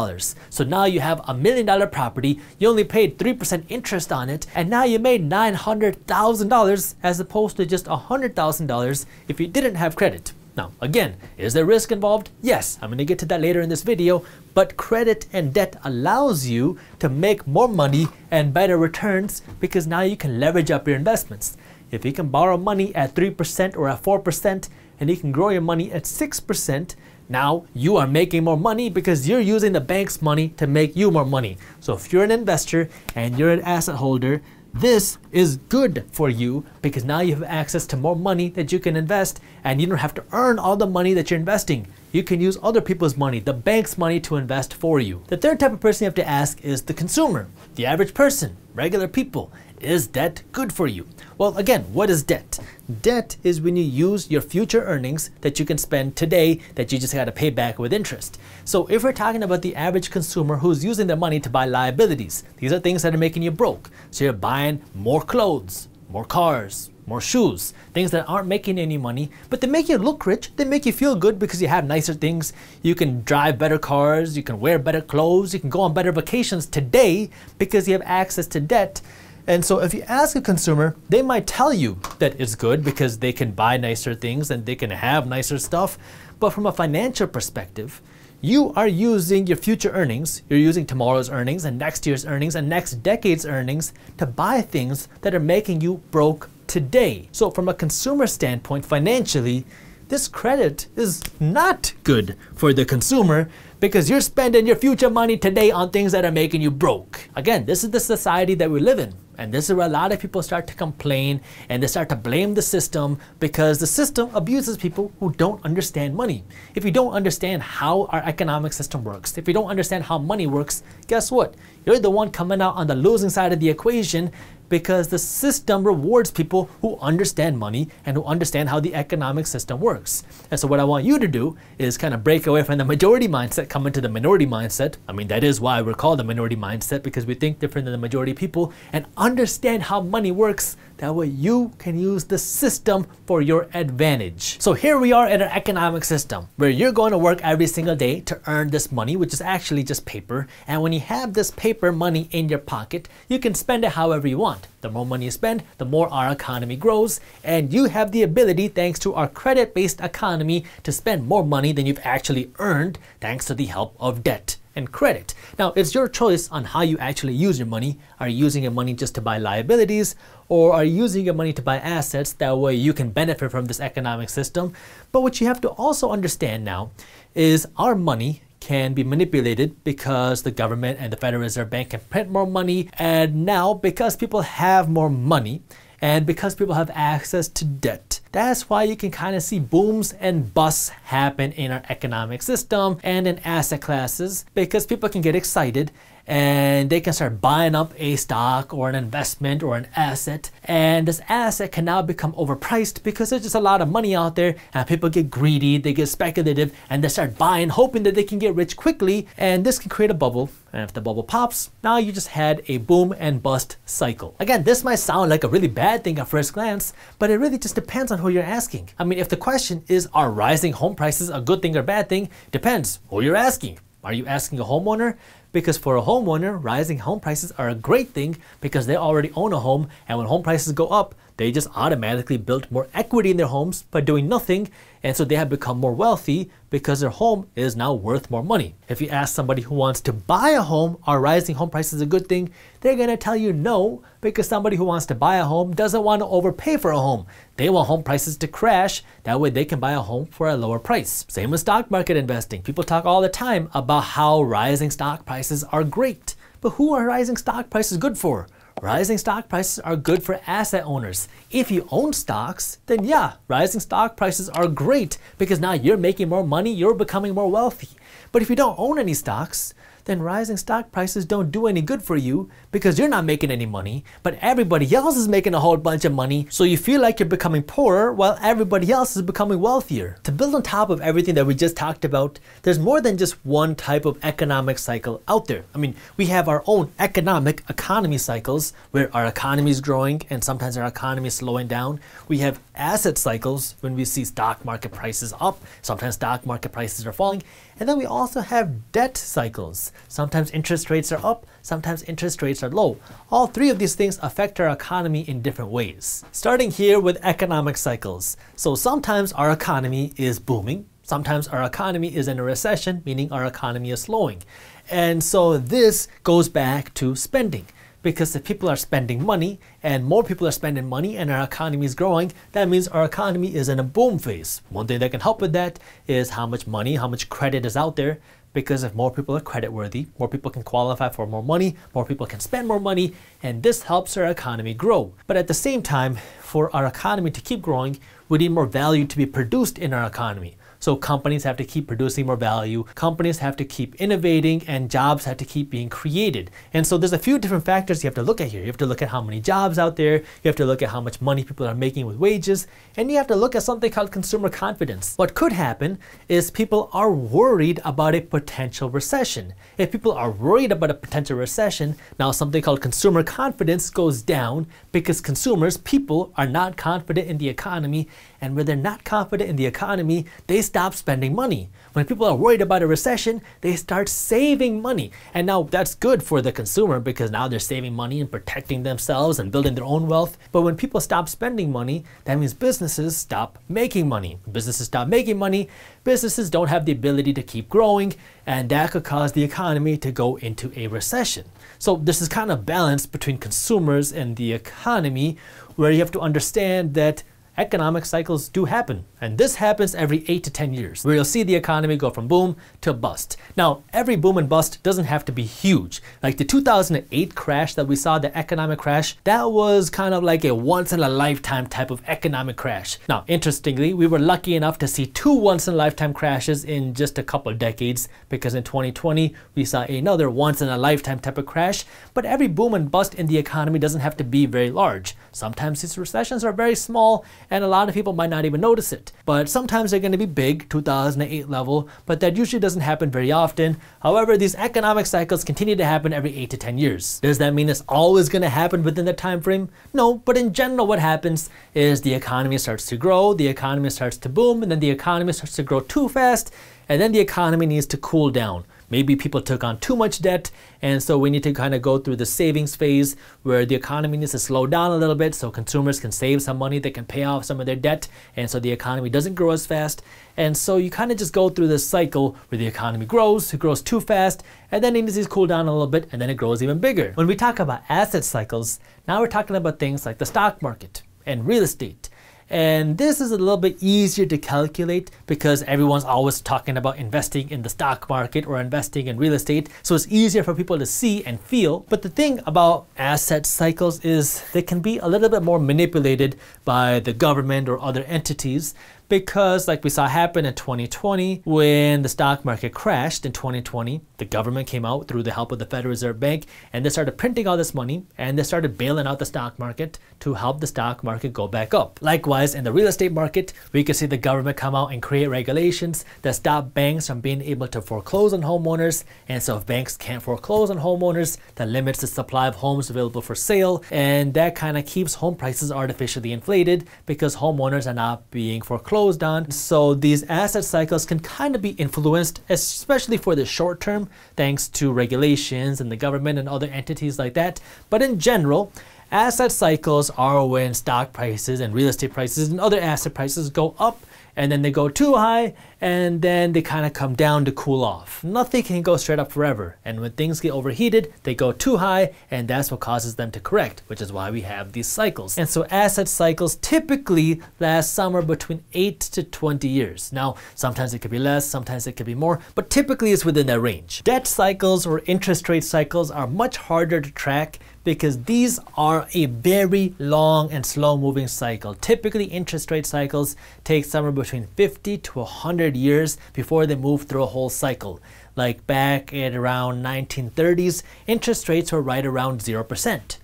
So now you have a million dollar property, you only paid 3% interest on it, and now you made $900,000 as opposed to just $100,000 if you didn't have credit. Now, again, is there risk involved? Yes, I'm going to get to that later in this video, but credit and debt allows you to make more money and better returns because now you can leverage up your investments. If you can borrow money at 3% or at 4% and you can grow your money at 6%, now you are making more money because you're using the bank's money to make you more money. So if you're an investor and you're an asset holder, this is good for you because now you have access to more money that you can invest and you don't have to earn all the money that you're investing. You can use other people's money, the bank's money to invest for you. The third type of person you have to ask is the consumer, the average person, regular people. Is debt good for you? Well, again, what is debt? Debt is when you use your future earnings that you can spend today that you just got to pay back with interest. So if we're talking about the average consumer who's using their money to buy liabilities, these are things that are making you broke. So you're buying more clothes, more cars, more shoes, things that aren't making any money, but they make you look rich, they make you feel good because you have nicer things, you can drive better cars, you can wear better clothes, you can go on better vacations today because you have access to debt and so if you ask a consumer, they might tell you that it's good because they can buy nicer things and they can have nicer stuff. But from a financial perspective, you are using your future earnings, you're using tomorrow's earnings and next year's earnings and next decade's earnings to buy things that are making you broke today. So from a consumer standpoint, financially, this credit is not good for the consumer because you're spending your future money today on things that are making you broke. Again, this is the society that we live in. And this is where a lot of people start to complain and they start to blame the system because the system abuses people who don't understand money. If you don't understand how our economic system works, if you don't understand how money works, guess what? You're the one coming out on the losing side of the equation because the system rewards people who understand money and who understand how the economic system works. And so, what I want you to do is kind of break away from the majority mindset, come into the minority mindset. I mean, that is why we're called the minority mindset because we think different than the majority people and understand how money works that way you can use the system for your advantage. So here we are in an economic system where you're going to work every single day to earn this money, which is actually just paper. And when you have this paper money in your pocket, you can spend it however you want. The more money you spend, the more our economy grows. And you have the ability, thanks to our credit-based economy, to spend more money than you've actually earned, thanks to the help of debt and credit. Now, it's your choice on how you actually use your money. Are you using your money just to buy liabilities or are you using your money to buy assets? That way you can benefit from this economic system. But what you have to also understand now is our money can be manipulated because the government and the Federal Reserve Bank can print more money. And now, because people have more money, and because people have access to debt. That's why you can kind of see booms and busts happen in our economic system and in asset classes because people can get excited and they can start buying up a stock or an investment or an asset. And this asset can now become overpriced because there's just a lot of money out there and people get greedy, they get speculative, and they start buying, hoping that they can get rich quickly. And this can create a bubble. And if the bubble pops, now you just had a boom and bust cycle. Again, this might sound like a really bad thing at first glance, but it really just depends on who you're asking. I mean, if the question is, are rising home prices a good thing or bad thing? Depends who you're asking. Are you asking a homeowner? Because for a homeowner, rising home prices are a great thing because they already own a home, and when home prices go up, they just automatically built more equity in their homes by doing nothing and so they have become more wealthy because their home is now worth more money. If you ask somebody who wants to buy a home, are rising home prices a good thing? They're gonna tell you no, because somebody who wants to buy a home doesn't want to overpay for a home. They want home prices to crash, that way they can buy a home for a lower price. Same with stock market investing. People talk all the time about how rising stock prices are great. But who are rising stock prices good for? Rising stock prices are good for asset owners. If you own stocks, then yeah, rising stock prices are great because now you're making more money, you're becoming more wealthy. But if you don't own any stocks, then rising stock prices don't do any good for you because you're not making any money, but everybody else is making a whole bunch of money, so you feel like you're becoming poorer while everybody else is becoming wealthier. To build on top of everything that we just talked about, there's more than just one type of economic cycle out there. I mean, we have our own economic economy cycles where our economy is growing and sometimes our economy is slowing down. We have asset cycles when we see stock market prices up, sometimes stock market prices are falling. And then we also have debt cycles. Sometimes interest rates are up, sometimes interest rates are low. All three of these things affect our economy in different ways. Starting here with economic cycles. So sometimes our economy is booming, sometimes our economy is in a recession, meaning our economy is slowing. And so this goes back to spending because if people are spending money and more people are spending money and our economy is growing, that means our economy is in a boom phase. One thing that can help with that is how much money, how much credit is out there because if more people are creditworthy, more people can qualify for more money, more people can spend more money, and this helps our economy grow. But at the same time, for our economy to keep growing, we need more value to be produced in our economy. So companies have to keep producing more value, companies have to keep innovating, and jobs have to keep being created. And so there's a few different factors you have to look at here. You have to look at how many jobs out there, you have to look at how much money people are making with wages, and you have to look at something called consumer confidence. What could happen is people are worried about a potential recession. If people are worried about a potential recession, now something called consumer confidence goes down because consumers, people, are not confident in the economy and when they're not confident in the economy, they stop spending money. When people are worried about a recession, they start saving money. And now that's good for the consumer because now they're saving money and protecting themselves and building their own wealth. But when people stop spending money, that means businesses stop making money. When businesses stop making money, businesses don't have the ability to keep growing, and that could cause the economy to go into a recession. So this is kind of balance between consumers and the economy where you have to understand that economic cycles do happen, and this happens every 8 to 10 years, where you'll see the economy go from boom to bust. Now, every boom and bust doesn't have to be huge. Like the 2008 crash that we saw, the economic crash, that was kind of like a once in a lifetime type of economic crash. Now, interestingly, we were lucky enough to see two once in a lifetime crashes in just a couple decades, because in 2020, we saw another once in a lifetime type of crash, but every boom and bust in the economy doesn't have to be very large. Sometimes these recessions are very small and a lot of people might not even notice it. But sometimes they're going to be big, 2008 level, but that usually doesn't happen very often. However, these economic cycles continue to happen every 8 to 10 years. Does that mean it's always going to happen within that time frame? No, but in general what happens is the economy starts to grow, the economy starts to boom, and then the economy starts to grow too fast, and then the economy needs to cool down. Maybe people took on too much debt, and so we need to kind of go through the savings phase where the economy needs to slow down a little bit so consumers can save some money, they can pay off some of their debt, and so the economy doesn't grow as fast. And so you kind of just go through this cycle where the economy grows, it grows too fast, and then indices cool down a little bit, and then it grows even bigger. When we talk about asset cycles, now we're talking about things like the stock market and real estate and this is a little bit easier to calculate because everyone's always talking about investing in the stock market or investing in real estate. So it's easier for people to see and feel. But the thing about asset cycles is they can be a little bit more manipulated by the government or other entities because like we saw happen in 2020 when the stock market crashed in 2020, the government came out through the help of the Federal Reserve Bank and they started printing all this money and they started bailing out the stock market to help the stock market go back up. Likewise, in the real estate market, we could see the government come out and create regulations that stop banks from being able to foreclose on homeowners. And so if banks can't foreclose on homeowners, that limits the supply of homes available for sale. And that kind of keeps home prices artificially inflated because homeowners are not being foreclosed closed on. So these asset cycles can kind of be influenced, especially for the short term, thanks to regulations and the government and other entities like that. But in general, asset cycles are when stock prices and real estate prices and other asset prices go up and then they go too high and then they kind of come down to cool off. Nothing can go straight up forever. And when things get overheated, they go too high and that's what causes them to correct, which is why we have these cycles. And so asset cycles typically last somewhere between 8 to 20 years. Now, sometimes it could be less, sometimes it could be more, but typically it's within that range. Debt cycles or interest rate cycles are much harder to track because these are a very long and slow moving cycle. Typically interest rate cycles take somewhere between 50 to 100 years before they move through a whole cycle. Like back at around 1930s, interest rates were right around 0%.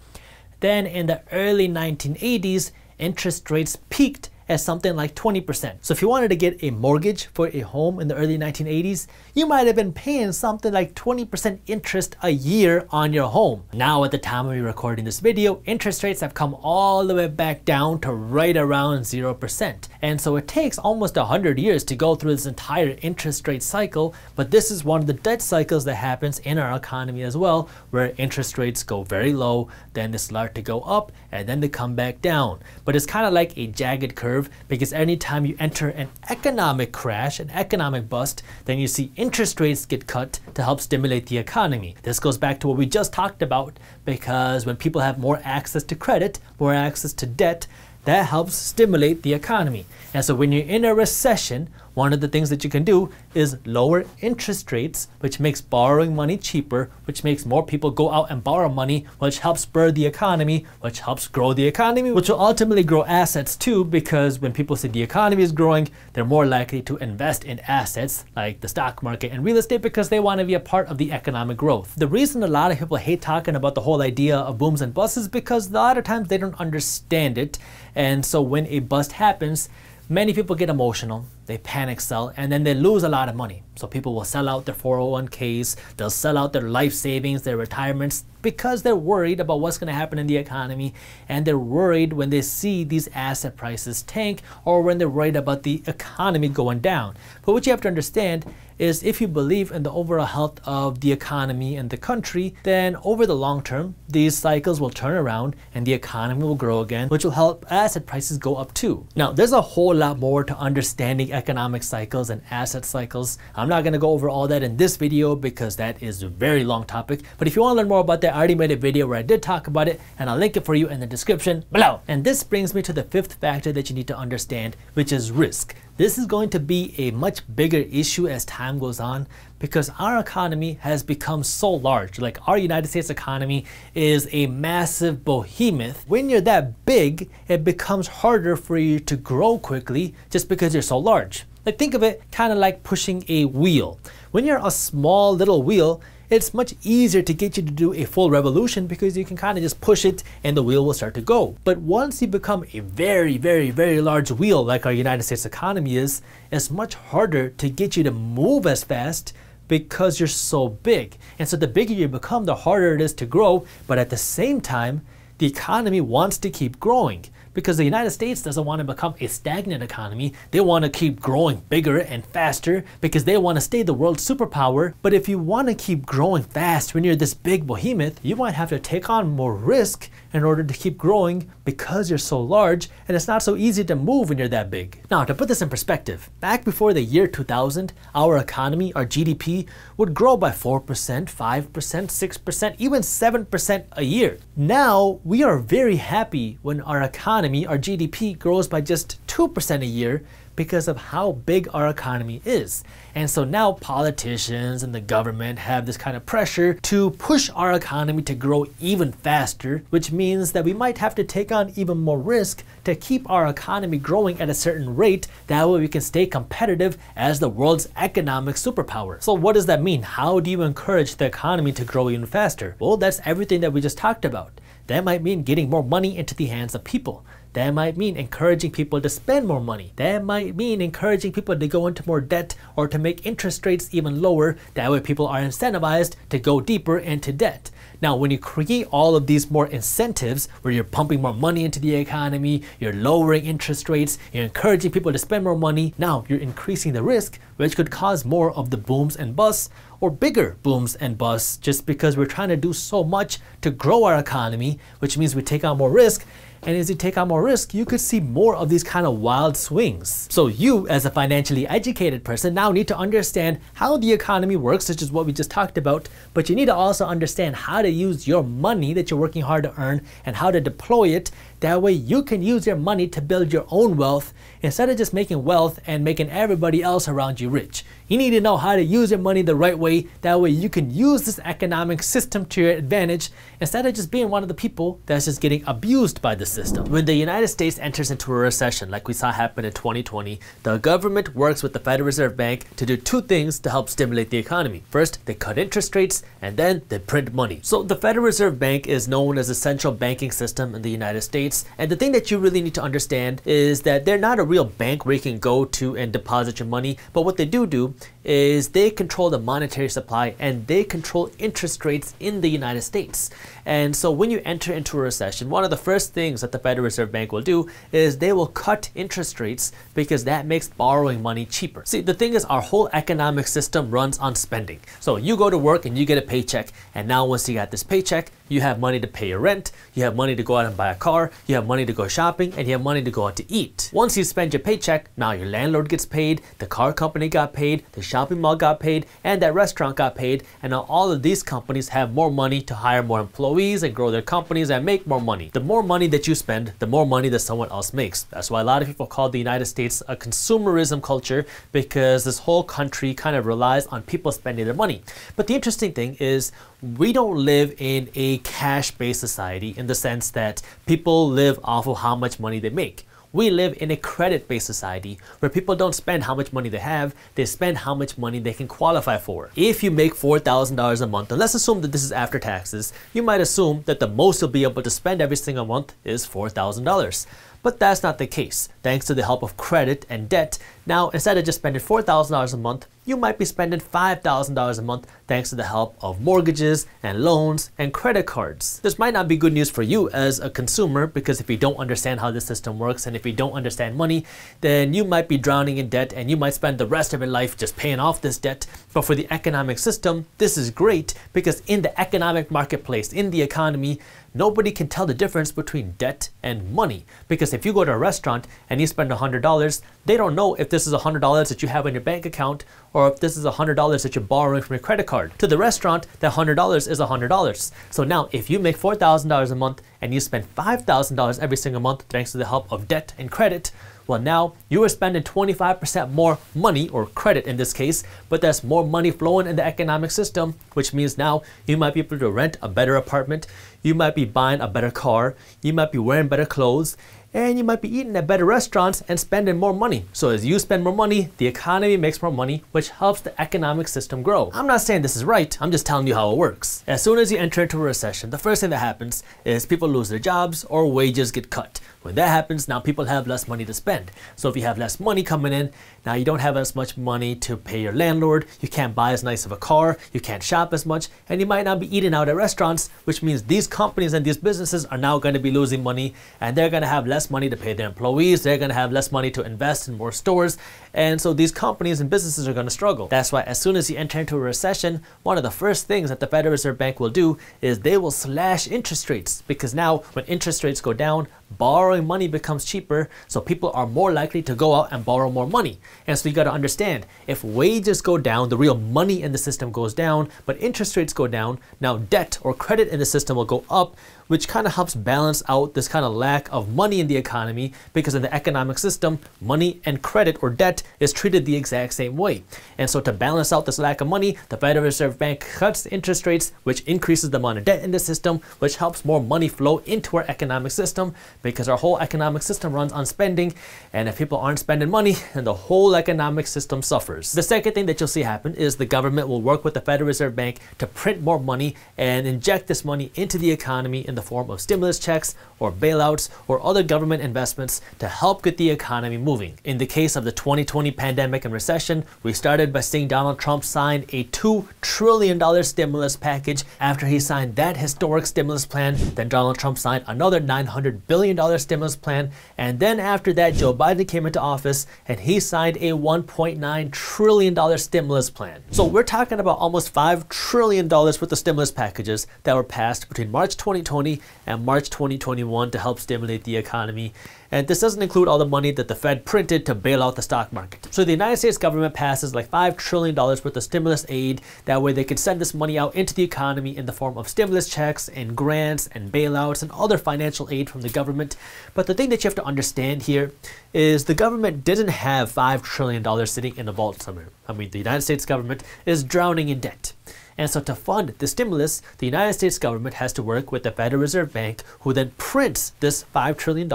Then in the early 1980s, interest rates peaked at something like 20%. So if you wanted to get a mortgage for a home in the early 1980s, you might have been paying something like 20% interest a year on your home. Now at the time of me recording this video, interest rates have come all the way back down to right around 0%. And so it takes almost 100 years to go through this entire interest rate cycle, but this is one of the debt cycles that happens in our economy as well, where interest rates go very low, then they start to go up, and then they come back down. But it's kind of like a jagged curve because anytime you enter an economic crash, an economic bust, then you see interest rates get cut to help stimulate the economy. This goes back to what we just talked about because when people have more access to credit, more access to debt, that helps stimulate the economy. And so when you're in a recession, one of the things that you can do is lower interest rates, which makes borrowing money cheaper, which makes more people go out and borrow money, which helps spur the economy, which helps grow the economy, which will ultimately grow assets too, because when people say the economy is growing, they're more likely to invest in assets like the stock market and real estate because they want to be a part of the economic growth. The reason a lot of people hate talking about the whole idea of booms and busts is because a lot of times they don't understand it. And so when a bust happens, many people get emotional they panic sell, and then they lose a lot of money. So people will sell out their 401ks, they'll sell out their life savings, their retirements, because they're worried about what's going to happen in the economy, and they're worried when they see these asset prices tank or when they're worried about the economy going down. But what you have to understand is if you believe in the overall health of the economy and the country, then over the long term, these cycles will turn around and the economy will grow again, which will help asset prices go up too. Now, there's a whole lot more to understanding economic cycles and asset cycles. I'm not going to go over all that in this video because that is a very long topic. But if you want to learn more about that, I already made a video where I did talk about it and I'll link it for you in the description below. And this brings me to the fifth factor that you need to understand, which is risk. This is going to be a much bigger issue as time goes on because our economy has become so large. Like our United States economy is a massive behemoth. When you're that big, it becomes harder for you to grow quickly just because you're so large. Like think of it kind of like pushing a wheel. When you're a small little wheel, it's much easier to get you to do a full revolution because you can kind of just push it and the wheel will start to go. But once you become a very, very, very large wheel like our United States economy is, it's much harder to get you to move as fast because you're so big. And so the bigger you become, the harder it is to grow, but at the same time, the economy wants to keep growing because the United States doesn't want to become a stagnant economy. They want to keep growing bigger and faster because they want to stay the world superpower. But if you want to keep growing fast when you're this big behemoth, you might have to take on more risk in order to keep growing because you're so large and it's not so easy to move when you're that big. Now, to put this in perspective, back before the year 2000, our economy, our GDP, would grow by 4%, 5%, 6%, even 7% a year. Now, we are very happy when our economy, our GDP, grows by just 2% a year because of how big our economy is. And so now politicians and the government have this kind of pressure to push our economy to grow even faster, which means that we might have to take on even more risk to keep our economy growing at a certain rate. That way we can stay competitive as the world's economic superpower. So what does that mean? How do you encourage the economy to grow even faster? Well, that's everything that we just talked about. That might mean getting more money into the hands of people. That might mean encouraging people to spend more money. That might mean encouraging people to go into more debt or to make interest rates even lower. That way, people are incentivized to go deeper into debt. Now, when you create all of these more incentives where you're pumping more money into the economy, you're lowering interest rates, you're encouraging people to spend more money, now you're increasing the risk, which could cause more of the booms and busts or bigger booms and busts just because we're trying to do so much to grow our economy, which means we take on more risk and as you take on more risk, you could see more of these kind of wild swings. So you, as a financially educated person, now need to understand how the economy works, such as what we just talked about, but you need to also understand how to use your money that you're working hard to earn and how to deploy it that way you can use your money to build your own wealth instead of just making wealth and making everybody else around you rich. You need to know how to use your money the right way. That way you can use this economic system to your advantage instead of just being one of the people that's just getting abused by the system. When the United States enters into a recession like we saw happen in 2020, the government works with the Federal Reserve Bank to do two things to help stimulate the economy. First, they cut interest rates and then they print money. So the Federal Reserve Bank is known as the central banking system in the United States and the thing that you really need to understand is that they're not a real bank where you can go to and deposit your money. But what they do do is they control the monetary supply and they control interest rates in the United States. And so when you enter into a recession, one of the first things that the Federal Reserve Bank will do is they will cut interest rates because that makes borrowing money cheaper. See, the thing is our whole economic system runs on spending. So you go to work and you get a paycheck. And now once you got this paycheck, you have money to pay your rent, you have money to go out and buy a car, you have money to go shopping, and you have money to go out to eat. Once you spend your paycheck, now your landlord gets paid, the car company got paid, the shopping mall got paid, and that restaurant got paid, and now all of these companies have more money to hire more employees employees and grow their companies and make more money. The more money that you spend, the more money that someone else makes. That's why a lot of people call the United States a consumerism culture because this whole country kind of relies on people spending their money. But the interesting thing is we don't live in a cash-based society in the sense that people live off of how much money they make. We live in a credit based society where people don't spend how much money they have, they spend how much money they can qualify for. If you make $4,000 a month, and let's assume that this is after taxes, you might assume that the most you'll be able to spend every single month is $4,000. But that's not the case. Thanks to the help of credit and debt, now instead of just spending $4,000 a month, you might be spending $5,000 a month thanks to the help of mortgages and loans and credit cards. This might not be good news for you as a consumer because if you don't understand how this system works and if you don't understand money, then you might be drowning in debt and you might spend the rest of your life just paying off this debt. But for the economic system, this is great because in the economic marketplace, in the economy, nobody can tell the difference between debt and money. Because if you go to a restaurant and you spend $100, they don't know if this is $100 that you have in your bank account or if this is $100 that you're borrowing from your credit card. To the restaurant, that $100 is $100. So now if you make $4,000 a month and you spend $5,000 every single month thanks to the help of debt and credit, well, now you are spending 25% more money, or credit in this case, but that's more money flowing in the economic system, which means now you might be able to rent a better apartment, you might be buying a better car, you might be wearing better clothes, and you might be eating at better restaurants and spending more money. So as you spend more money, the economy makes more money, which helps the economic system grow. I'm not saying this is right, I'm just telling you how it works. As soon as you enter into a recession, the first thing that happens is people lose their jobs or wages get cut. When that happens, now people have less money to spend. So if you have less money coming in, now you don't have as much money to pay your landlord, you can't buy as nice of a car, you can't shop as much, and you might not be eating out at restaurants, which means these companies and these businesses are now going to be losing money and they're going to have less money to pay their employees, they're going to have less money to invest in more stores, and so these companies and businesses are going to struggle. That's why as soon as you enter into a recession, one of the first things that the Federal Reserve Bank will do is they will slash interest rates because now when interest rates go down, borrowing money becomes cheaper, so people are more likely to go out and borrow more money. And so you got to understand, if wages go down, the real money in the system goes down, but interest rates go down, now debt or credit in the system will go up, which kind of helps balance out this kind of lack of money in the economy because in the economic system, money and credit or debt is treated the exact same way. And so to balance out this lack of money, the Federal Reserve Bank cuts interest rates, which increases the amount of debt in the system, which helps more money flow into our economic system because our whole economic system runs on spending. And if people aren't spending money, then the whole economic system suffers. The second thing that you'll see happen is the government will work with the Federal Reserve Bank to print more money and inject this money into the economy in the the form of stimulus checks or bailouts or other government investments to help get the economy moving. In the case of the 2020 pandemic and recession, we started by seeing Donald Trump sign a $2 trillion stimulus package. After he signed that historic stimulus plan, then Donald Trump signed another $900 billion stimulus plan. And then after that, Joe Biden came into office and he signed a $1.9 trillion stimulus plan. So we're talking about almost $5 trillion worth of stimulus packages that were passed between March 2020 2020 and March 2021 to help stimulate the economy. And this doesn't include all the money that the Fed printed to bail out the stock market. So the United States government passes like $5 trillion worth of stimulus aid. That way they can send this money out into the economy in the form of stimulus checks and grants and bailouts and other financial aid from the government. But the thing that you have to understand here is the government didn't have $5 trillion sitting in a vault somewhere. I mean, the United States government is drowning in debt. And so to fund the stimulus, the United States government has to work with the Federal Reserve Bank, who then prints this $5 trillion.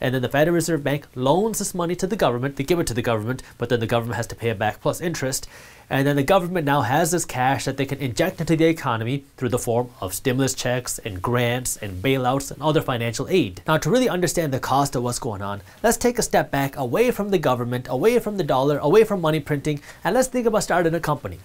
And then the Federal Reserve Bank loans this money to the government. They give it to the government, but then the government has to pay it back plus interest. And then the government now has this cash that they can inject into the economy through the form of stimulus checks and grants and bailouts and other financial aid. Now, to really understand the cost of what's going on, let's take a step back away from the government, away from the dollar, away from money printing, and let's think about starting a company.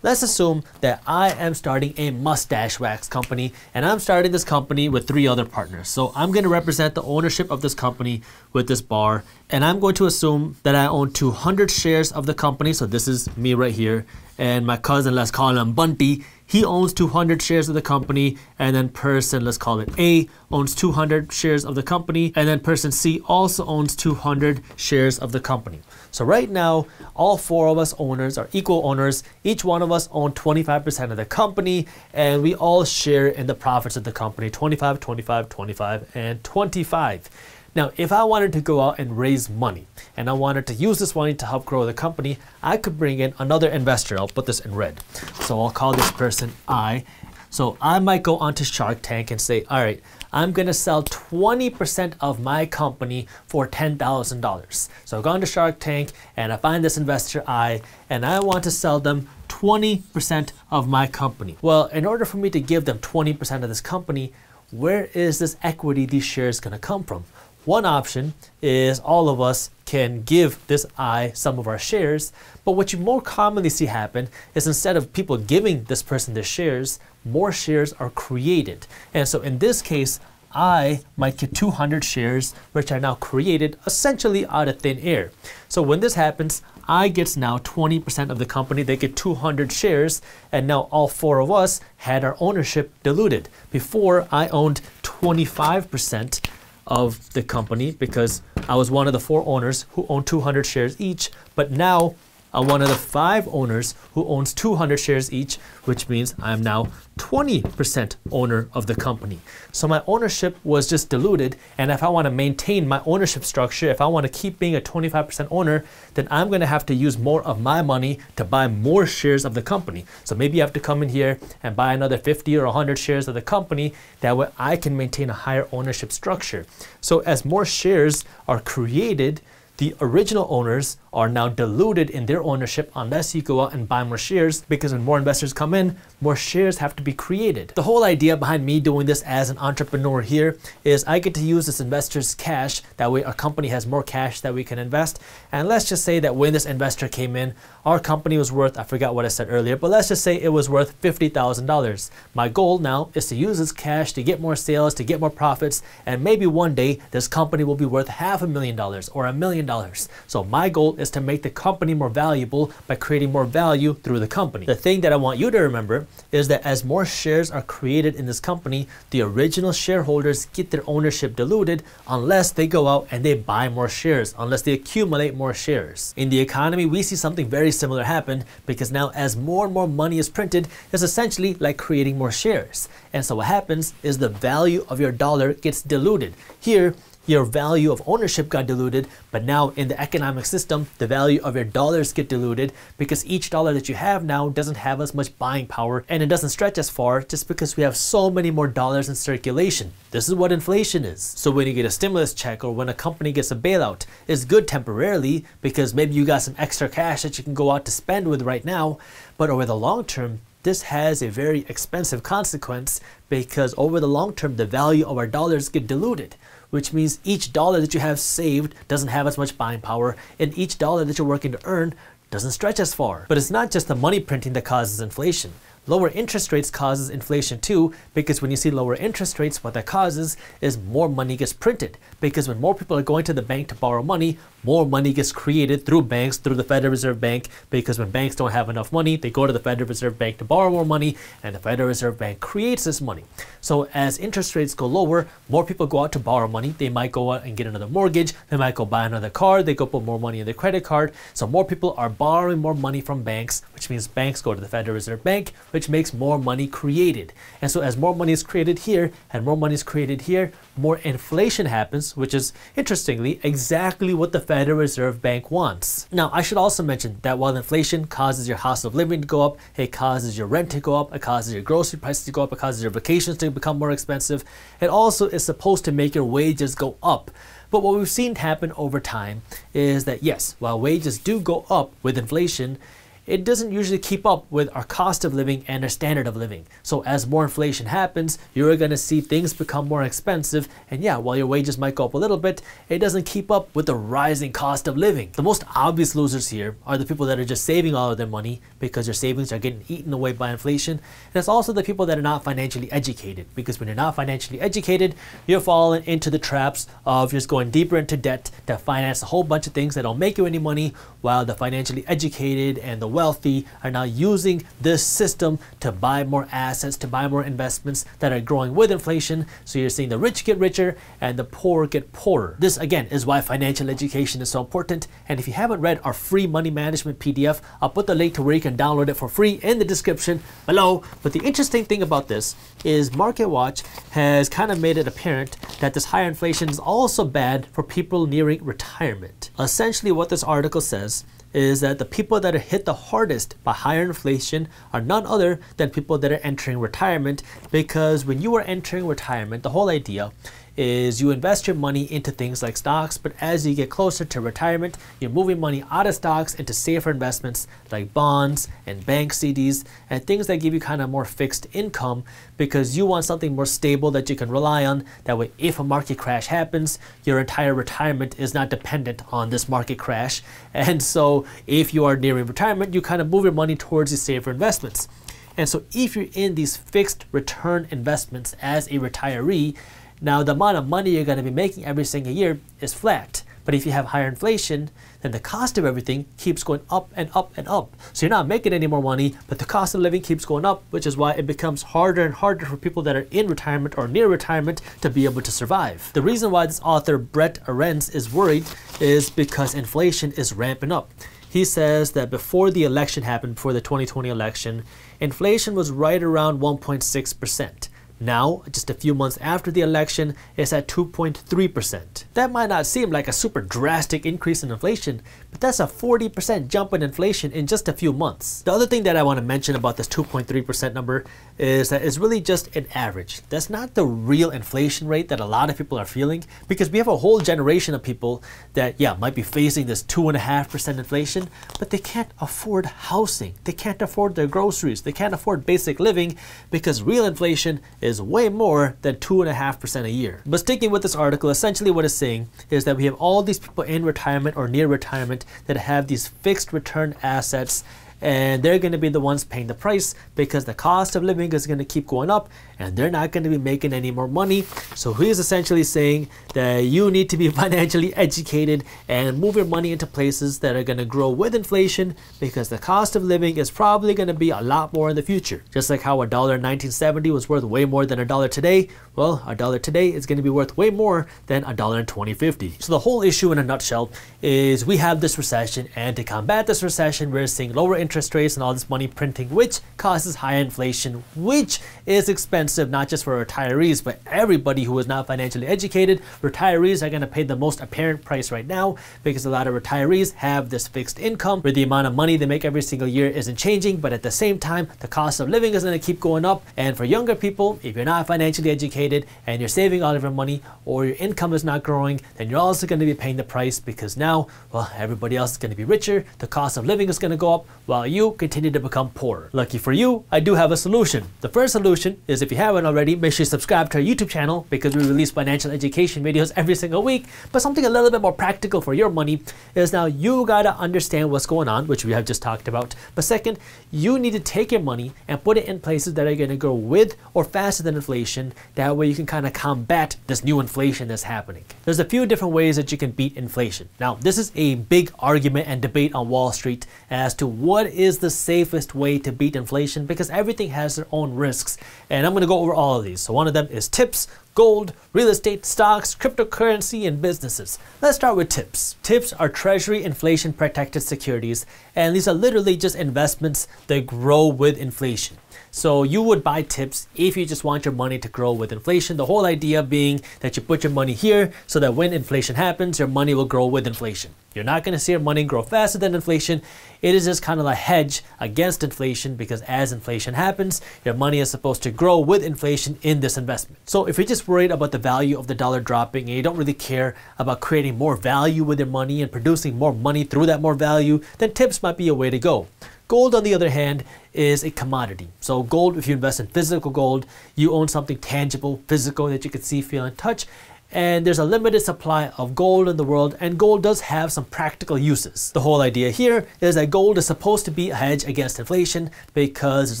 Let's assume that I am starting a mustache wax company and I'm starting this company with three other partners. So I'm going to represent the ownership of this company with this bar and I'm going to assume that I own 200 shares of the company. So this is me right here and my cousin, let's call him Bunty, he owns 200 shares of the company and then person, let's call it A, owns 200 shares of the company and then person C also owns 200 shares of the company. So right now, all four of us owners are equal owners. Each one of us own 25% of the company and we all share in the profits of the company, 25, 25, 25, and 25. Now, if I wanted to go out and raise money and I wanted to use this money to help grow the company, I could bring in another investor. I'll put this in red. So I'll call this person I. So I might go onto Shark Tank and say, all right, I'm going to sell 20% of my company for $10,000. So i go on to Shark Tank and I find this investor I and I want to sell them 20% of my company. Well, in order for me to give them 20% of this company, where is this equity these shares going to come from? One option is all of us can give this I some of our shares, but what you more commonly see happen is instead of people giving this person their shares, more shares are created. And so in this case, I might get 200 shares, which are now created essentially out of thin air. So when this happens, I gets now 20% of the company, they get 200 shares, and now all four of us had our ownership diluted. Before, I owned 25% of the company because I was one of the four owners who owned 200 shares each, but now I'm one of the five owners who owns 200 shares each, which means I'm now 20% owner of the company. So my ownership was just diluted. And if I want to maintain my ownership structure, if I want to keep being a 25% owner, then I'm going to have to use more of my money to buy more shares of the company. So maybe I have to come in here and buy another 50 or 100 shares of the company. That way I can maintain a higher ownership structure. So as more shares are created, the original owners are now diluted in their ownership unless you go out and buy more shares because when more investors come in, more shares have to be created. The whole idea behind me doing this as an entrepreneur here is I get to use this investor's cash. That way, our company has more cash that we can invest. And let's just say that when this investor came in, our company was worth, I forgot what I said earlier, but let's just say it was worth $50,000. My goal now is to use this cash to get more sales, to get more profits, and maybe one day this company will be worth half a million dollars or a million dollars. So my goal is to make the company more valuable by creating more value through the company. The thing that I want you to remember is that as more shares are created in this company, the original shareholders get their ownership diluted unless they go out and they buy more shares, unless they accumulate more shares. In the economy, we see something very similar happened because now as more and more money is printed, it's essentially like creating more shares. And so what happens is the value of your dollar gets diluted. Here, your value of ownership got diluted, but now in the economic system, the value of your dollars get diluted because each dollar that you have now doesn't have as much buying power and it doesn't stretch as far just because we have so many more dollars in circulation. This is what inflation is. So when you get a stimulus check or when a company gets a bailout, it's good temporarily because maybe you got some extra cash that you can go out to spend with right now, but over the long term, this has a very expensive consequence because over the long term, the value of our dollars get diluted which means each dollar that you have saved doesn't have as much buying power, and each dollar that you're working to earn doesn't stretch as far. But it's not just the money printing that causes inflation. Lower interest rates causes inflation too, because when you see lower interest rates, what that causes is more money gets printed. Because when more people are going to the bank to borrow money, more money gets created through banks, through the Federal Reserve Bank, because when banks don't have enough money, they go to the Federal Reserve Bank to borrow more money, and the Federal Reserve Bank creates this money. So as interest rates go lower, more people go out to borrow money. They might go out and get another mortgage, they might go buy another car, they go put more money in their credit card. So more people are borrowing more money from banks, which means banks go to the Federal Reserve Bank, which makes more money created. And so as more money is created here and more money is created here, more inflation happens, which is interestingly exactly what the Federal Federal Reserve Bank wants. Now, I should also mention that while inflation causes your cost of living to go up, it causes your rent to go up, it causes your grocery prices to go up, it causes your vacations to become more expensive, it also is supposed to make your wages go up. But what we've seen happen over time is that yes, while wages do go up with inflation, it doesn't usually keep up with our cost of living and our standard of living. So as more inflation happens, you're going to see things become more expensive. And yeah, while your wages might go up a little bit, it doesn't keep up with the rising cost of living. The most obvious losers here are the people that are just saving all of their money because their savings are getting eaten away by inflation. And it's also the people that are not financially educated because when you're not financially educated, you're falling into the traps of just going deeper into debt to finance a whole bunch of things that don't make you any money while the financially educated and the wealthy are now using this system to buy more assets, to buy more investments that are growing with inflation. So you're seeing the rich get richer and the poor get poorer. This again is why financial education is so important. And if you haven't read our free money management PDF, I'll put the link to where you can download it for free in the description below. But the interesting thing about this is MarketWatch has kind of made it apparent that this higher inflation is also bad for people nearing retirement. Essentially what this article says is that the people that are hit the hardest by higher inflation are none other than people that are entering retirement because when you are entering retirement, the whole idea is you invest your money into things like stocks, but as you get closer to retirement, you're moving money out of stocks into safer investments like bonds and bank CDs and things that give you kind of more fixed income because you want something more stable that you can rely on. That way, if a market crash happens, your entire retirement is not dependent on this market crash. And so, if you are nearing retirement, you kind of move your money towards the safer investments. And so if you're in these fixed return investments as a retiree, now, the amount of money you're going to be making every single year is flat. But if you have higher inflation, then the cost of everything keeps going up and up and up. So you're not making any more money, but the cost of living keeps going up, which is why it becomes harder and harder for people that are in retirement or near retirement to be able to survive. The reason why this author, Brett Arends, is worried is because inflation is ramping up. He says that before the election happened, before the 2020 election, inflation was right around 1.6%. Now, just a few months after the election, it's at 2.3%. That might not seem like a super drastic increase in inflation, but that's a 40% jump in inflation in just a few months. The other thing that I want to mention about this 2.3% number is that it's really just an average. That's not the real inflation rate that a lot of people are feeling because we have a whole generation of people that, yeah, might be facing this 2.5% inflation, but they can't afford housing. They can't afford their groceries. They can't afford basic living because real inflation is way more than 2.5% a year. But sticking with this article, essentially what it's saying is that we have all these people in retirement or near retirement that have these fixed return assets and they're going to be the ones paying the price because the cost of living is going to keep going up and they're not going to be making any more money. So he's essentially saying that you need to be financially educated and move your money into places that are going to grow with inflation because the cost of living is probably going to be a lot more in the future. Just like how a dollar in 1970 was worth way more than a dollar today, well, a dollar today is going to be worth way more than a dollar in 2050. So the whole issue in a nutshell is we have this recession and to combat this recession, we're seeing lower interest rates and all this money printing, which causes high inflation, which is expensive, not just for retirees, but everybody who is not financially educated. Retirees are going to pay the most apparent price right now because a lot of retirees have this fixed income where the amount of money they make every single year isn't changing, but at the same time, the cost of living is going to keep going up. And for younger people, if you're not financially educated, and you're saving all of your money or your income is not growing, then you're also going to be paying the price because now, well, everybody else is going to be richer, the cost of living is going to go up while you continue to become poorer. Lucky for you, I do have a solution. The first solution is if you haven't already, make sure you subscribe to our YouTube channel because we release financial education videos every single week. But something a little bit more practical for your money is now you got to understand what's going on, which we have just talked about. But second, you need to take your money and put it in places that are going to grow with or faster than inflation that that way you can kind of combat this new inflation that's happening. There's a few different ways that you can beat inflation. Now, this is a big argument and debate on Wall Street as to what is the safest way to beat inflation because everything has their own risks. And I'm going to go over all of these. So one of them is tips, gold, real estate, stocks, cryptocurrency, and businesses. Let's start with TIPS. TIPS are Treasury inflation protected securities, and these are literally just investments that grow with inflation. So you would buy tips if you just want your money to grow with inflation. The whole idea being that you put your money here so that when inflation happens, your money will grow with inflation. You're not going to see your money grow faster than inflation. It is just kind of a hedge against inflation because as inflation happens, your money is supposed to grow with inflation in this investment. So if you're just worried about the value of the dollar dropping and you don't really care about creating more value with your money and producing more money through that more value, then tips might be a way to go. Gold, on the other hand, is a commodity. So gold, if you invest in physical gold, you own something tangible, physical that you can see, feel, and touch and there's a limited supply of gold in the world and gold does have some practical uses. The whole idea here is that gold is supposed to be a hedge against inflation because there's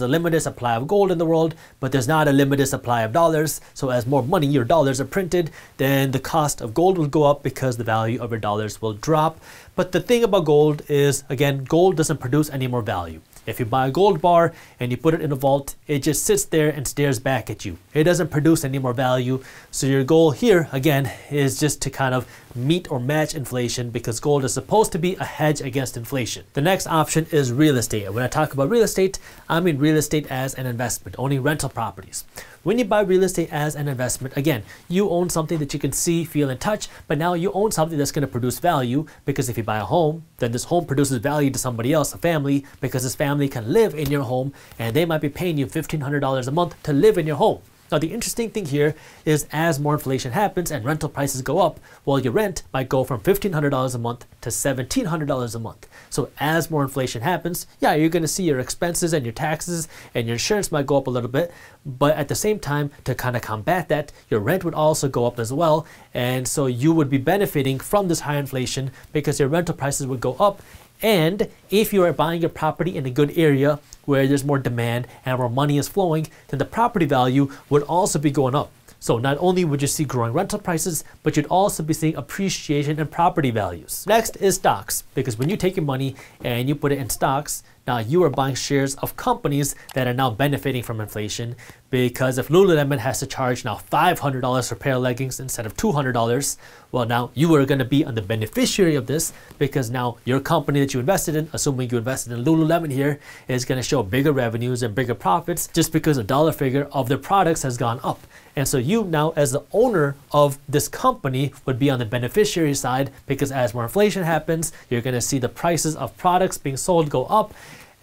a limited supply of gold in the world but there's not a limited supply of dollars so as more money your dollars are printed then the cost of gold will go up because the value of your dollars will drop but the thing about gold is again gold doesn't produce any more value. If you buy a gold bar and you put it in a vault, it just sits there and stares back at you. It doesn't produce any more value. So your goal here, again, is just to kind of meet or match inflation because gold is supposed to be a hedge against inflation. The next option is real estate. When I talk about real estate, I mean real estate as an investment, owning rental properties. When you buy real estate as an investment, again, you own something that you can see, feel, and touch, but now you own something that's going to produce value because if you buy a home, then this home produces value to somebody else, a family, because this family can live in your home and they might be paying you $1,500 a month to live in your home. Now the interesting thing here is as more inflation happens and rental prices go up, well your rent might go from $1,500 a month to $1,700 a month. So as more inflation happens, yeah, you're going to see your expenses and your taxes and your insurance might go up a little bit, but at the same time to kind of combat that, your rent would also go up as well. And so you would be benefiting from this high inflation because your rental prices would go up and if you are buying a property in a good area where there's more demand and where money is flowing, then the property value would also be going up. So not only would you see growing rental prices, but you'd also be seeing appreciation in property values. Next is stocks, because when you take your money and you put it in stocks, now you are buying shares of companies that are now benefiting from inflation because if Lululemon has to charge now $500 for a pair of leggings instead of $200, well now you are going to be on the beneficiary of this because now your company that you invested in, assuming you invested in Lululemon here, is going to show bigger revenues and bigger profits just because the dollar figure of their products has gone up. And so you now as the owner of this company would be on the beneficiary side because as more inflation happens, you're going to see the prices of products being sold go up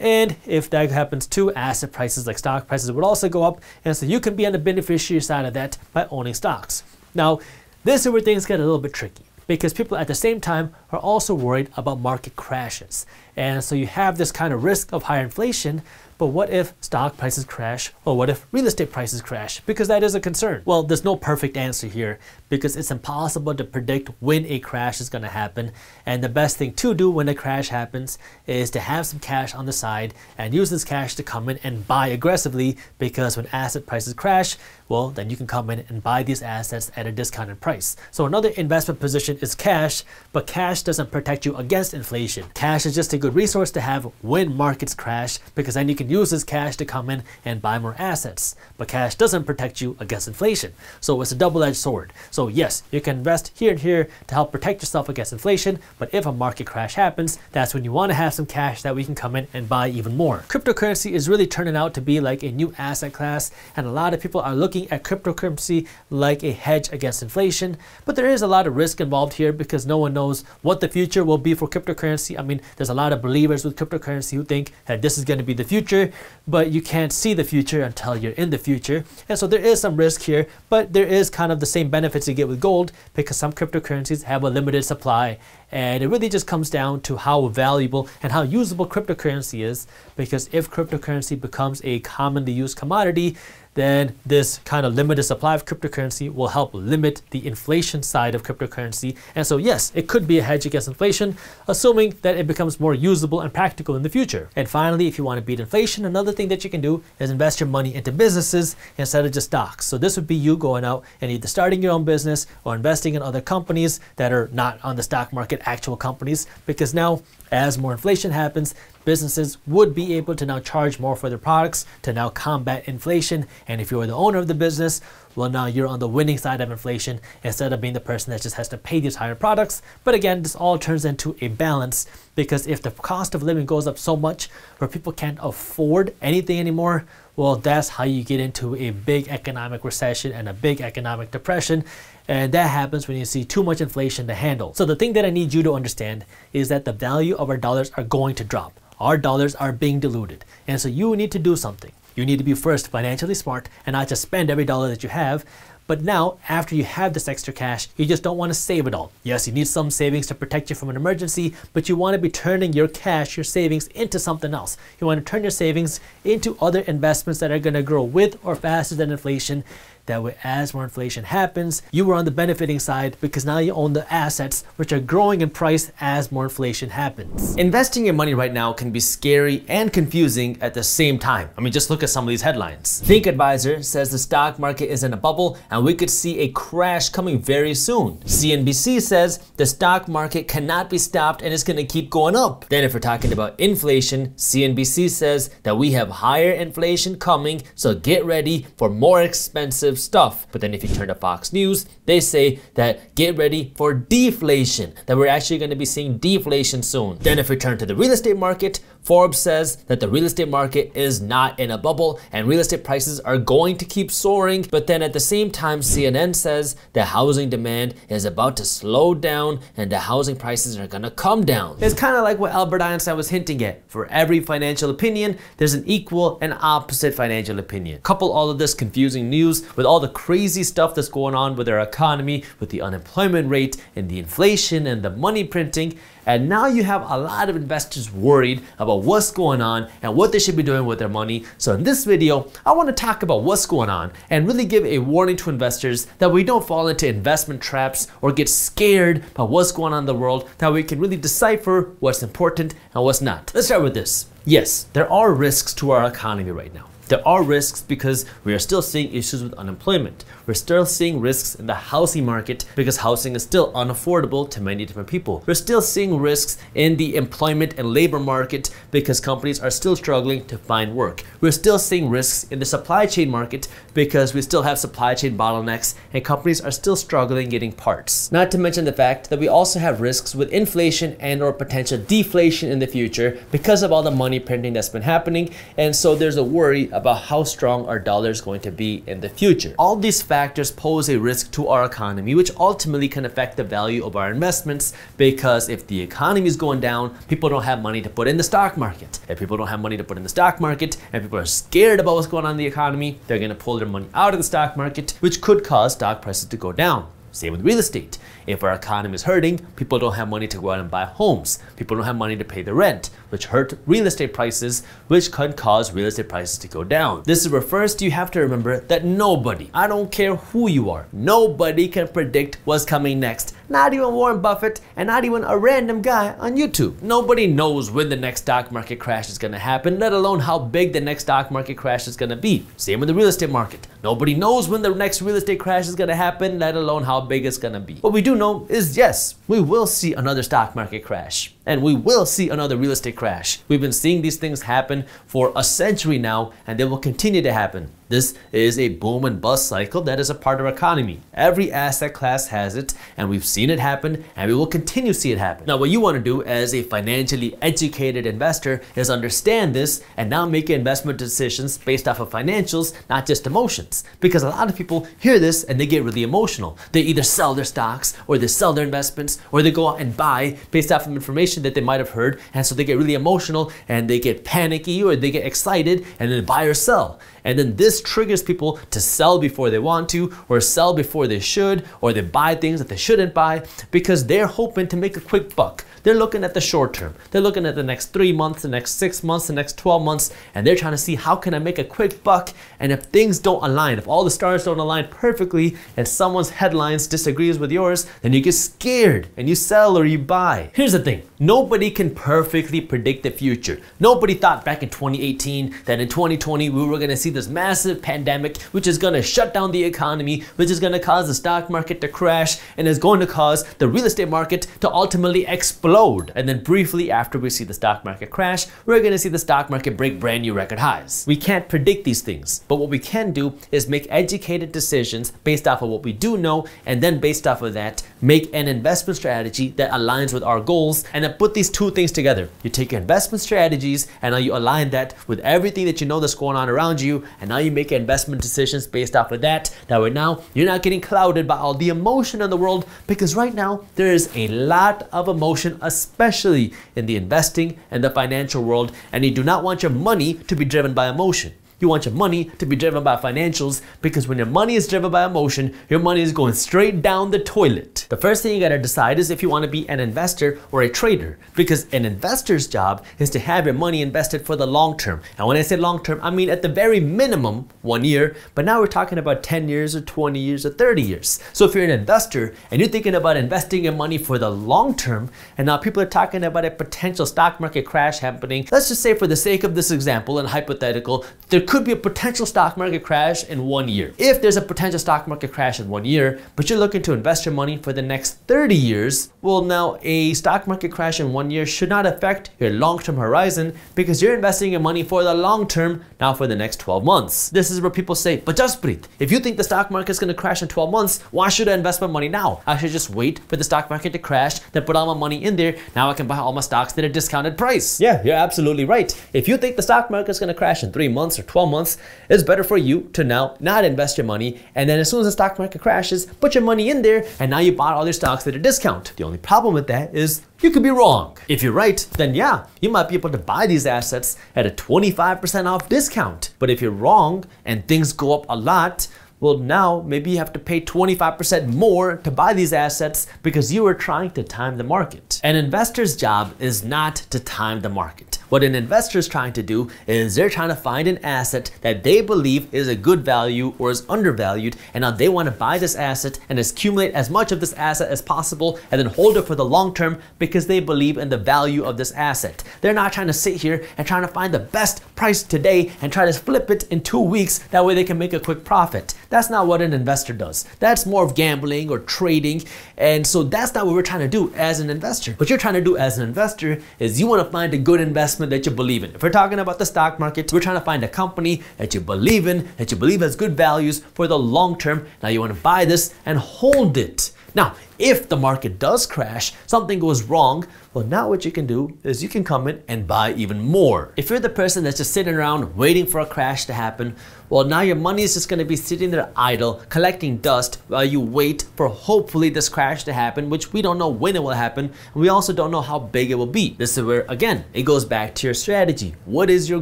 and if that happens too, asset prices like stock prices would also go up. And so you can be on the beneficiary side of that by owning stocks. Now, this is where things get a little bit tricky because people at the same time are also worried about market crashes. And so you have this kind of risk of higher inflation but what if stock prices crash or what if real estate prices crash? Because that is a concern. Well, there's no perfect answer here because it's impossible to predict when a crash is going to happen. And the best thing to do when a crash happens is to have some cash on the side and use this cash to come in and buy aggressively because when asset prices crash, well, then you can come in and buy these assets at a discounted price. So another investment position is cash, but cash doesn't protect you against inflation. Cash is just a good resource to have when markets crash because then you can use this cash to come in and buy more assets. But cash doesn't protect you against inflation. So it's a double-edged sword. So yes, you can invest here and here to help protect yourself against inflation, but if a market crash happens, that's when you want to have some cash that we can come in and buy even more. Cryptocurrency is really turning out to be like a new asset class and a lot of people are looking looking at cryptocurrency like a hedge against inflation. But there is a lot of risk involved here because no one knows what the future will be for cryptocurrency. I mean, there's a lot of believers with cryptocurrency who think that this is going to be the future, but you can't see the future until you're in the future. And so there is some risk here, but there is kind of the same benefits you get with gold because some cryptocurrencies have a limited supply. And it really just comes down to how valuable and how usable cryptocurrency is because if cryptocurrency becomes a commonly used commodity, then this kind of limited supply of cryptocurrency will help limit the inflation side of cryptocurrency. And so, yes, it could be a hedge against inflation, assuming that it becomes more usable and practical in the future. And finally, if you want to beat inflation, another thing that you can do is invest your money into businesses instead of just stocks. So this would be you going out and either starting your own business or investing in other companies that are not on the stock market, actual companies, because now as more inflation happens, businesses would be able to now charge more for their products to now combat inflation. And if you are the owner of the business, well, now you're on the winning side of inflation instead of being the person that just has to pay these higher products. But again, this all turns into a balance because if the cost of living goes up so much where people can't afford anything anymore, well, that's how you get into a big economic recession and a big economic depression. And that happens when you see too much inflation to handle. So the thing that I need you to understand is that the value of our dollars are going to drop. Our dollars are being diluted. And so you need to do something. You need to be first financially smart and not just spend every dollar that you have. But now, after you have this extra cash, you just don't want to save it all. Yes, you need some savings to protect you from an emergency, but you want to be turning your cash, your savings, into something else. You want to turn your savings into other investments that are going to grow with or faster than inflation that way as more inflation happens, you are on the benefiting side because now you own the assets which are growing in price as more inflation happens. Investing your money right now can be scary and confusing at the same time. I mean, just look at some of these headlines. ThinkAdvisor says the stock market is in a bubble and we could see a crash coming very soon. CNBC says the stock market cannot be stopped and it's gonna keep going up. Then if we're talking about inflation, CNBC says that we have higher inflation coming, so get ready for more expensive stuff. But then if you turn to Fox News, they say that get ready for deflation, that we're actually going to be seeing deflation soon. Then if we turn to the real estate market, Forbes says that the real estate market is not in a bubble and real estate prices are going to keep soaring. But then at the same time, CNN says that housing demand is about to slow down and the housing prices are going to come down. It's kind of like what Albert Einstein was hinting at. For every financial opinion, there's an equal and opposite financial opinion. Couple all of this confusing news with all the crazy stuff that's going on with our economy with the unemployment rate and the inflation and the money printing. And now you have a lot of investors worried about what's going on and what they should be doing with their money. So in this video, I want to talk about what's going on and really give a warning to investors that we don't fall into investment traps or get scared by what's going on in the world, that we can really decipher what's important and what's not. Let's start with this. Yes, there are risks to our economy right now. There are risks because we are still seeing issues with unemployment. We're still seeing risks in the housing market because housing is still unaffordable to many different people. We're still seeing risks in the employment and labor market because companies are still struggling to find work. We're still seeing risks in the supply chain market because we still have supply chain bottlenecks and companies are still struggling getting parts. Not to mention the fact that we also have risks with inflation and or potential deflation in the future because of all the money printing that's been happening. And so there's a worry about how strong our dollar is going to be in the future. All these factors pose a risk to our economy, which ultimately can affect the value of our investments because if the economy is going down, people don't have money to put in the stock market. If people don't have money to put in the stock market and people are scared about what's going on in the economy, they're going to pull their money out of the stock market, which could cause stock prices to go down. Same with real estate. If our economy is hurting, people don't have money to go out and buy homes. People don't have money to pay the rent, which hurt real estate prices, which could cause real estate prices to go down. This is where first you have to remember that nobody, I don't care who you are, nobody can predict what's coming next. Not even Warren Buffett and not even a random guy on YouTube. Nobody knows when the next stock market crash is gonna happen, let alone how big the next stock market crash is gonna be. Same with the real estate market. Nobody knows when the next real estate crash is gonna happen, let alone how big it's gonna be. But we do know is yes, we will see another stock market crash and we will see another real estate crash. We've been seeing these things happen for a century now, and they will continue to happen. This is a boom and bust cycle that is a part of our economy. Every asset class has it, and we've seen it happen, and we will continue to see it happen. Now, what you want to do as a financially educated investor is understand this and now make investment decisions based off of financials, not just emotions. Because a lot of people hear this and they get really emotional. They either sell their stocks, or they sell their investments, or they go out and buy based off of information information that they might have heard. And so they get really emotional and they get panicky or they get excited and then buy or sell. And then this triggers people to sell before they want to, or sell before they should, or they buy things that they shouldn't buy because they're hoping to make a quick buck. They're looking at the short term. They're looking at the next three months, the next six months, the next 12 months, and they're trying to see how can I make a quick buck. And if things don't align, if all the stars don't align perfectly, and someone's headlines disagrees with yours, then you get scared and you sell or you buy. Here's the thing nobody can perfectly predict the future. Nobody thought back in 2018 that in 2020 we were gonna see this massive pandemic, which is going to shut down the economy, which is going to cause the stock market to crash, and is going to cause the real estate market to ultimately explode. And then briefly after we see the stock market crash, we're going to see the stock market break brand new record highs. We can't predict these things, but what we can do is make educated decisions based off of what we do know, and then based off of that, make an investment strategy that aligns with our goals, and then put these two things together. You take your investment strategies and now you align that with everything that you know that's going on around you, and now you make investment decisions based off of that. That way now you're not getting clouded by all the emotion in the world because right now there is a lot of emotion, especially in the investing and the financial world and you do not want your money to be driven by emotion. You want your money to be driven by financials because when your money is driven by emotion, your money is going straight down the toilet. The first thing you gotta decide is if you wanna be an investor or a trader because an investor's job is to have your money invested for the long term. And when I say long term, I mean at the very minimum one year, but now we're talking about 10 years or 20 years or 30 years. So if you're an investor and you're thinking about investing your money for the long term, and now people are talking about a potential stock market crash happening, let's just say for the sake of this example and hypothetical, there could be a potential stock market crash in one year. If there's a potential stock market crash in one year, but you're looking to invest your money for the next 30 years, well now a stock market crash in one year should not affect your long-term horizon because you're investing your money for the long term, not for the next 12 months. This is where people say, but Jaspreet, if you think the stock market is gonna crash in 12 months, why should I invest my money now? I should just wait for the stock market to crash, then put all my money in there. Now I can buy all my stocks at a discounted price. Yeah, you're absolutely right. If you think the stock market is gonna crash in three months or 12 12 months, it's better for you to now not invest your money. And then as soon as the stock market crashes, put your money in there and now you bought all your stocks at a discount. The only problem with that is you could be wrong. If you're right, then yeah, you might be able to buy these assets at a 25% off discount. But if you're wrong and things go up a lot, well, now maybe you have to pay 25% more to buy these assets because you are trying to time the market. An investor's job is not to time the market. What an investor is trying to do is they're trying to find an asset that they believe is a good value or is undervalued, and now they want to buy this asset and accumulate as much of this asset as possible and then hold it for the long term because they believe in the value of this asset. They're not trying to sit here and trying to find the best price today and try to flip it in two weeks. That way they can make a quick profit. That's not what an investor does. That's more of gambling or trading. And so that's not what we're trying to do as an investor. What you're trying to do as an investor is you want to find a good investment investment that you believe in. If we're talking about the stock market, we're trying to find a company that you believe in, that you believe has good values for the long term. Now you want to buy this and hold it. Now, if the market does crash, something goes wrong, well, now what you can do is you can come in and buy even more. If you're the person that's just sitting around waiting for a crash to happen, well, now your money is just gonna be sitting there idle, collecting dust while you wait for hopefully this crash to happen, which we don't know when it will happen. And we also don't know how big it will be. This is where, again, it goes back to your strategy. What is your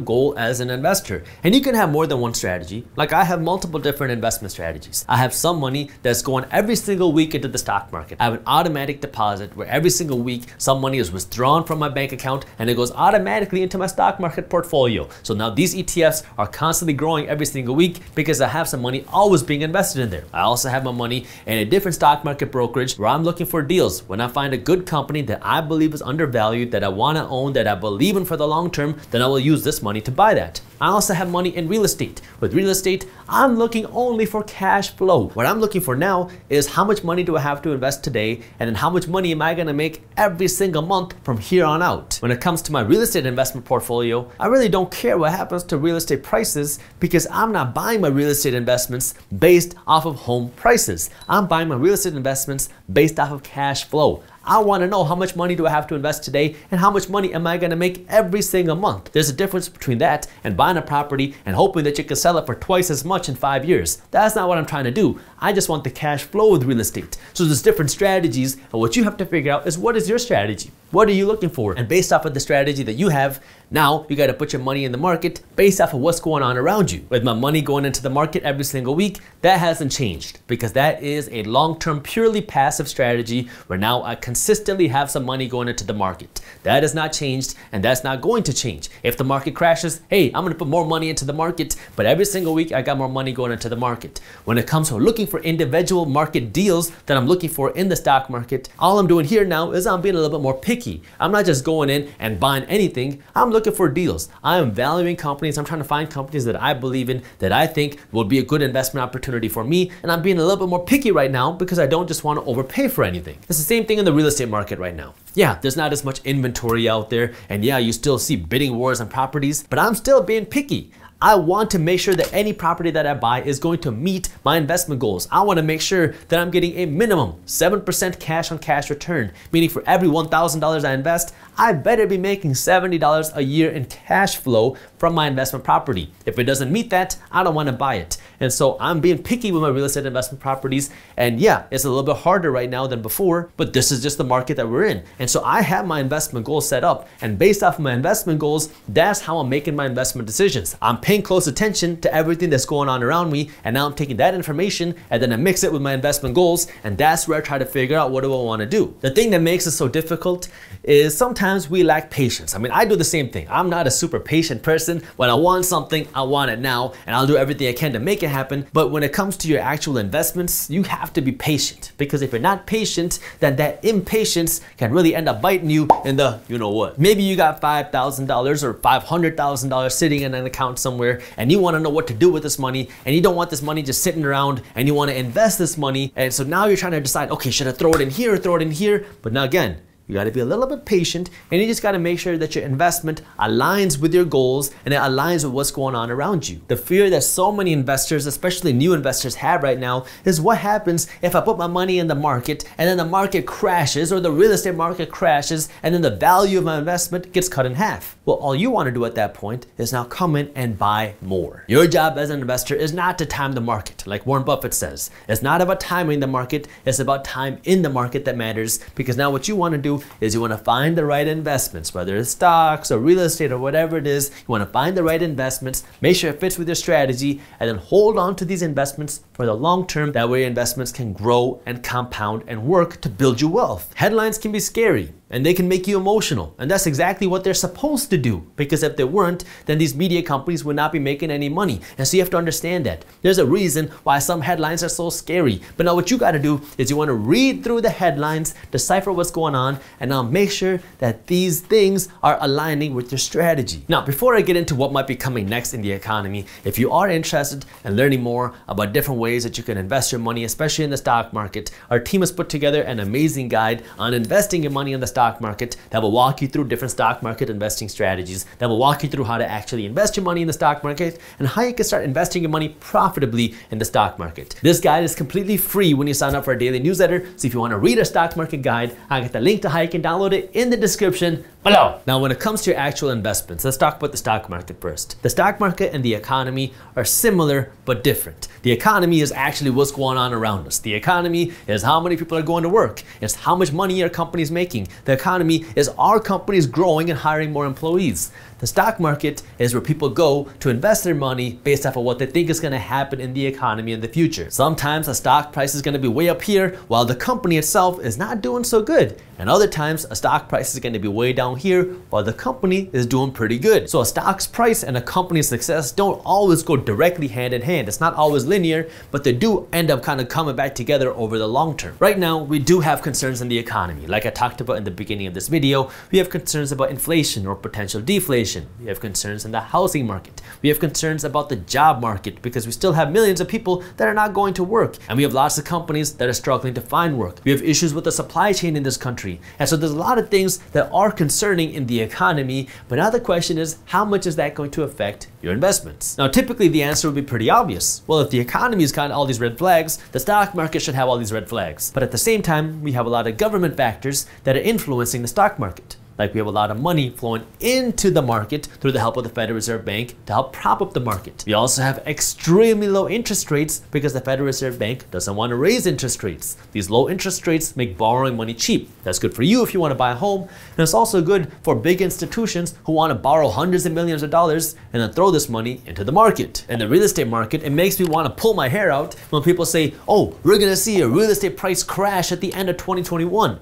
goal as an investor? And you can have more than one strategy. Like I have multiple different investment strategies. I have some money that's going every single week into the stock market market. I have an automatic deposit where every single week some money is withdrawn from my bank account and it goes automatically into my stock market portfolio. So now these ETFs are constantly growing every single week because I have some money always being invested in there. I also have my money in a different stock market brokerage where I'm looking for deals. When I find a good company that I believe is undervalued, that I want to own, that I believe in for the long term, then I will use this money to buy that. I also have money in real estate. With real estate, I'm looking only for cash flow. What I'm looking for now is how much money do I have to invest invest today and then how much money am I gonna make every single month from here on out. When it comes to my real estate investment portfolio, I really don't care what happens to real estate prices because I'm not buying my real estate investments based off of home prices. I'm buying my real estate investments based off of cash flow. I wanna know how much money do I have to invest today and how much money am I gonna make every single month. There's a difference between that and buying a property and hoping that you can sell it for twice as much in five years. That's not what I'm trying to do. I just want the cash flow with real estate. So there's different strategies and what you have to figure out is what is your strategy? What are you looking for? And based off of the strategy that you have, now you gotta put your money in the market based off of what's going on around you. With my money going into the market every single week, that hasn't changed because that is a long-term purely passive strategy where now I consistently have some money going into the market. That has not changed and that's not going to change. If the market crashes, hey, I'm gonna put more money into the market, but every single week I got more money going into the market. When it comes to looking for individual market deals that I'm looking for in the stock market, all I'm doing here now is I'm being a little bit more picky. I'm not just going in and buying anything. I'm looking looking for deals. I am valuing companies. I'm trying to find companies that I believe in, that I think will be a good investment opportunity for me. And I'm being a little bit more picky right now because I don't just want to overpay for anything. It's the same thing in the real estate market right now. Yeah, there's not as much inventory out there. And yeah, you still see bidding wars on properties, but I'm still being picky. I want to make sure that any property that I buy is going to meet my investment goals. I want to make sure that I'm getting a minimum 7% cash on cash return, meaning for every $1,000 I invest, I better be making $70 a year in cash flow from my investment property. If it doesn't meet that, I don't want to buy it. And so I'm being picky with my real estate investment properties. And yeah, it's a little bit harder right now than before, but this is just the market that we're in. And so I have my investment goals set up. And based off of my investment goals, that's how I'm making my investment decisions. I'm paying close attention to everything that's going on around me. And now I'm taking that information and then I mix it with my investment goals. And that's where I try to figure out what do I want to do. The thing that makes it so difficult is sometimes we lack patience. I mean, I do the same thing. I'm not a super patient person listen, when I want something, I want it now, and I'll do everything I can to make it happen. But when it comes to your actual investments, you have to be patient because if you're not patient, then that impatience can really end up biting you in the you know what. Maybe you got $5,000 or $500,000 sitting in an account somewhere and you want to know what to do with this money and you don't want this money just sitting around and you want to invest this money. And so now you're trying to decide, okay, should I throw it in here or throw it in here? But now again, you got to be a little bit patient and you just got to make sure that your investment aligns with your goals and it aligns with what's going on around you. The fear that so many investors, especially new investors, have right now is what happens if I put my money in the market and then the market crashes or the real estate market crashes and then the value of my investment gets cut in half. Well, all you want to do at that point is now come in and buy more. Your job as an investor is not to time the market, like Warren Buffett says. It's not about timing the market, it's about time in the market that matters because now what you want to do is you want to find the right investments, whether it's stocks or real estate or whatever it is. You want to find the right investments, make sure it fits with your strategy, and then hold on to these investments for the long term. That way investments can grow and compound and work to build you wealth. Headlines can be scary and they can make you emotional. And that's exactly what they're supposed to do because if they weren't, then these media companies would not be making any money. And so you have to understand that. There's a reason why some headlines are so scary. But now what you got to do is you want to read through the headlines, decipher what's going on, and now make sure that these things are aligning with your strategy. Now, before I get into what might be coming next in the economy, if you are interested in learning more about different ways that you can invest your money, especially in the stock market. Our team has put together an amazing guide on investing your money in the stock market that will walk you through different stock market investing strategies, that will walk you through how to actually invest your money in the stock market and how you can start investing your money profitably in the stock market. This guide is completely free when you sign up for our daily newsletter. So if you want to read our stock market guide, I get the link to how you can download it in the description below. Now, when it comes to your actual investments, let's talk about the stock market first. The stock market and the economy are similar but different. The economy economy is actually what's going on around us. The economy is how many people are going to work. It's how much money our is making. The economy is our companies growing and hiring more employees. The stock market is where people go to invest their money based off of what they think is going to happen in the economy in the future. Sometimes a stock price is going to be way up here while the company itself is not doing so good. And other times a stock price is going to be way down here while the company is doing pretty good. So a stock's price and a company's success don't always go directly hand in hand. It's not always linear, but they do end up kind of coming back together over the long term. Right now, we do have concerns in the economy. Like I talked about in the beginning of this video, we have concerns about inflation or potential deflation inflation. We have concerns in the housing market. We have concerns about the job market because we still have millions of people that are not going to work. And we have lots of companies that are struggling to find work. We have issues with the supply chain in this country. And so there's a lot of things that are concerning in the economy. But now the question is, how much is that going to affect your investments? Now, typically the answer would be pretty obvious. Well, if the economy has got all these red flags, the stock market should have all these red flags. But at the same time, we have a lot of government factors that are influencing the stock market. Like we have a lot of money flowing into the market through the help of the Federal Reserve Bank to help prop up the market. We also have extremely low interest rates because the Federal Reserve Bank doesn't want to raise interest rates. These low interest rates make borrowing money cheap. That's good for you if you want to buy a home, and it's also good for big institutions who want to borrow hundreds of millions of dollars and then throw this money into the market. And the real estate market, it makes me want to pull my hair out when people say, oh, we're going to see a real estate price crash at the end of 2021.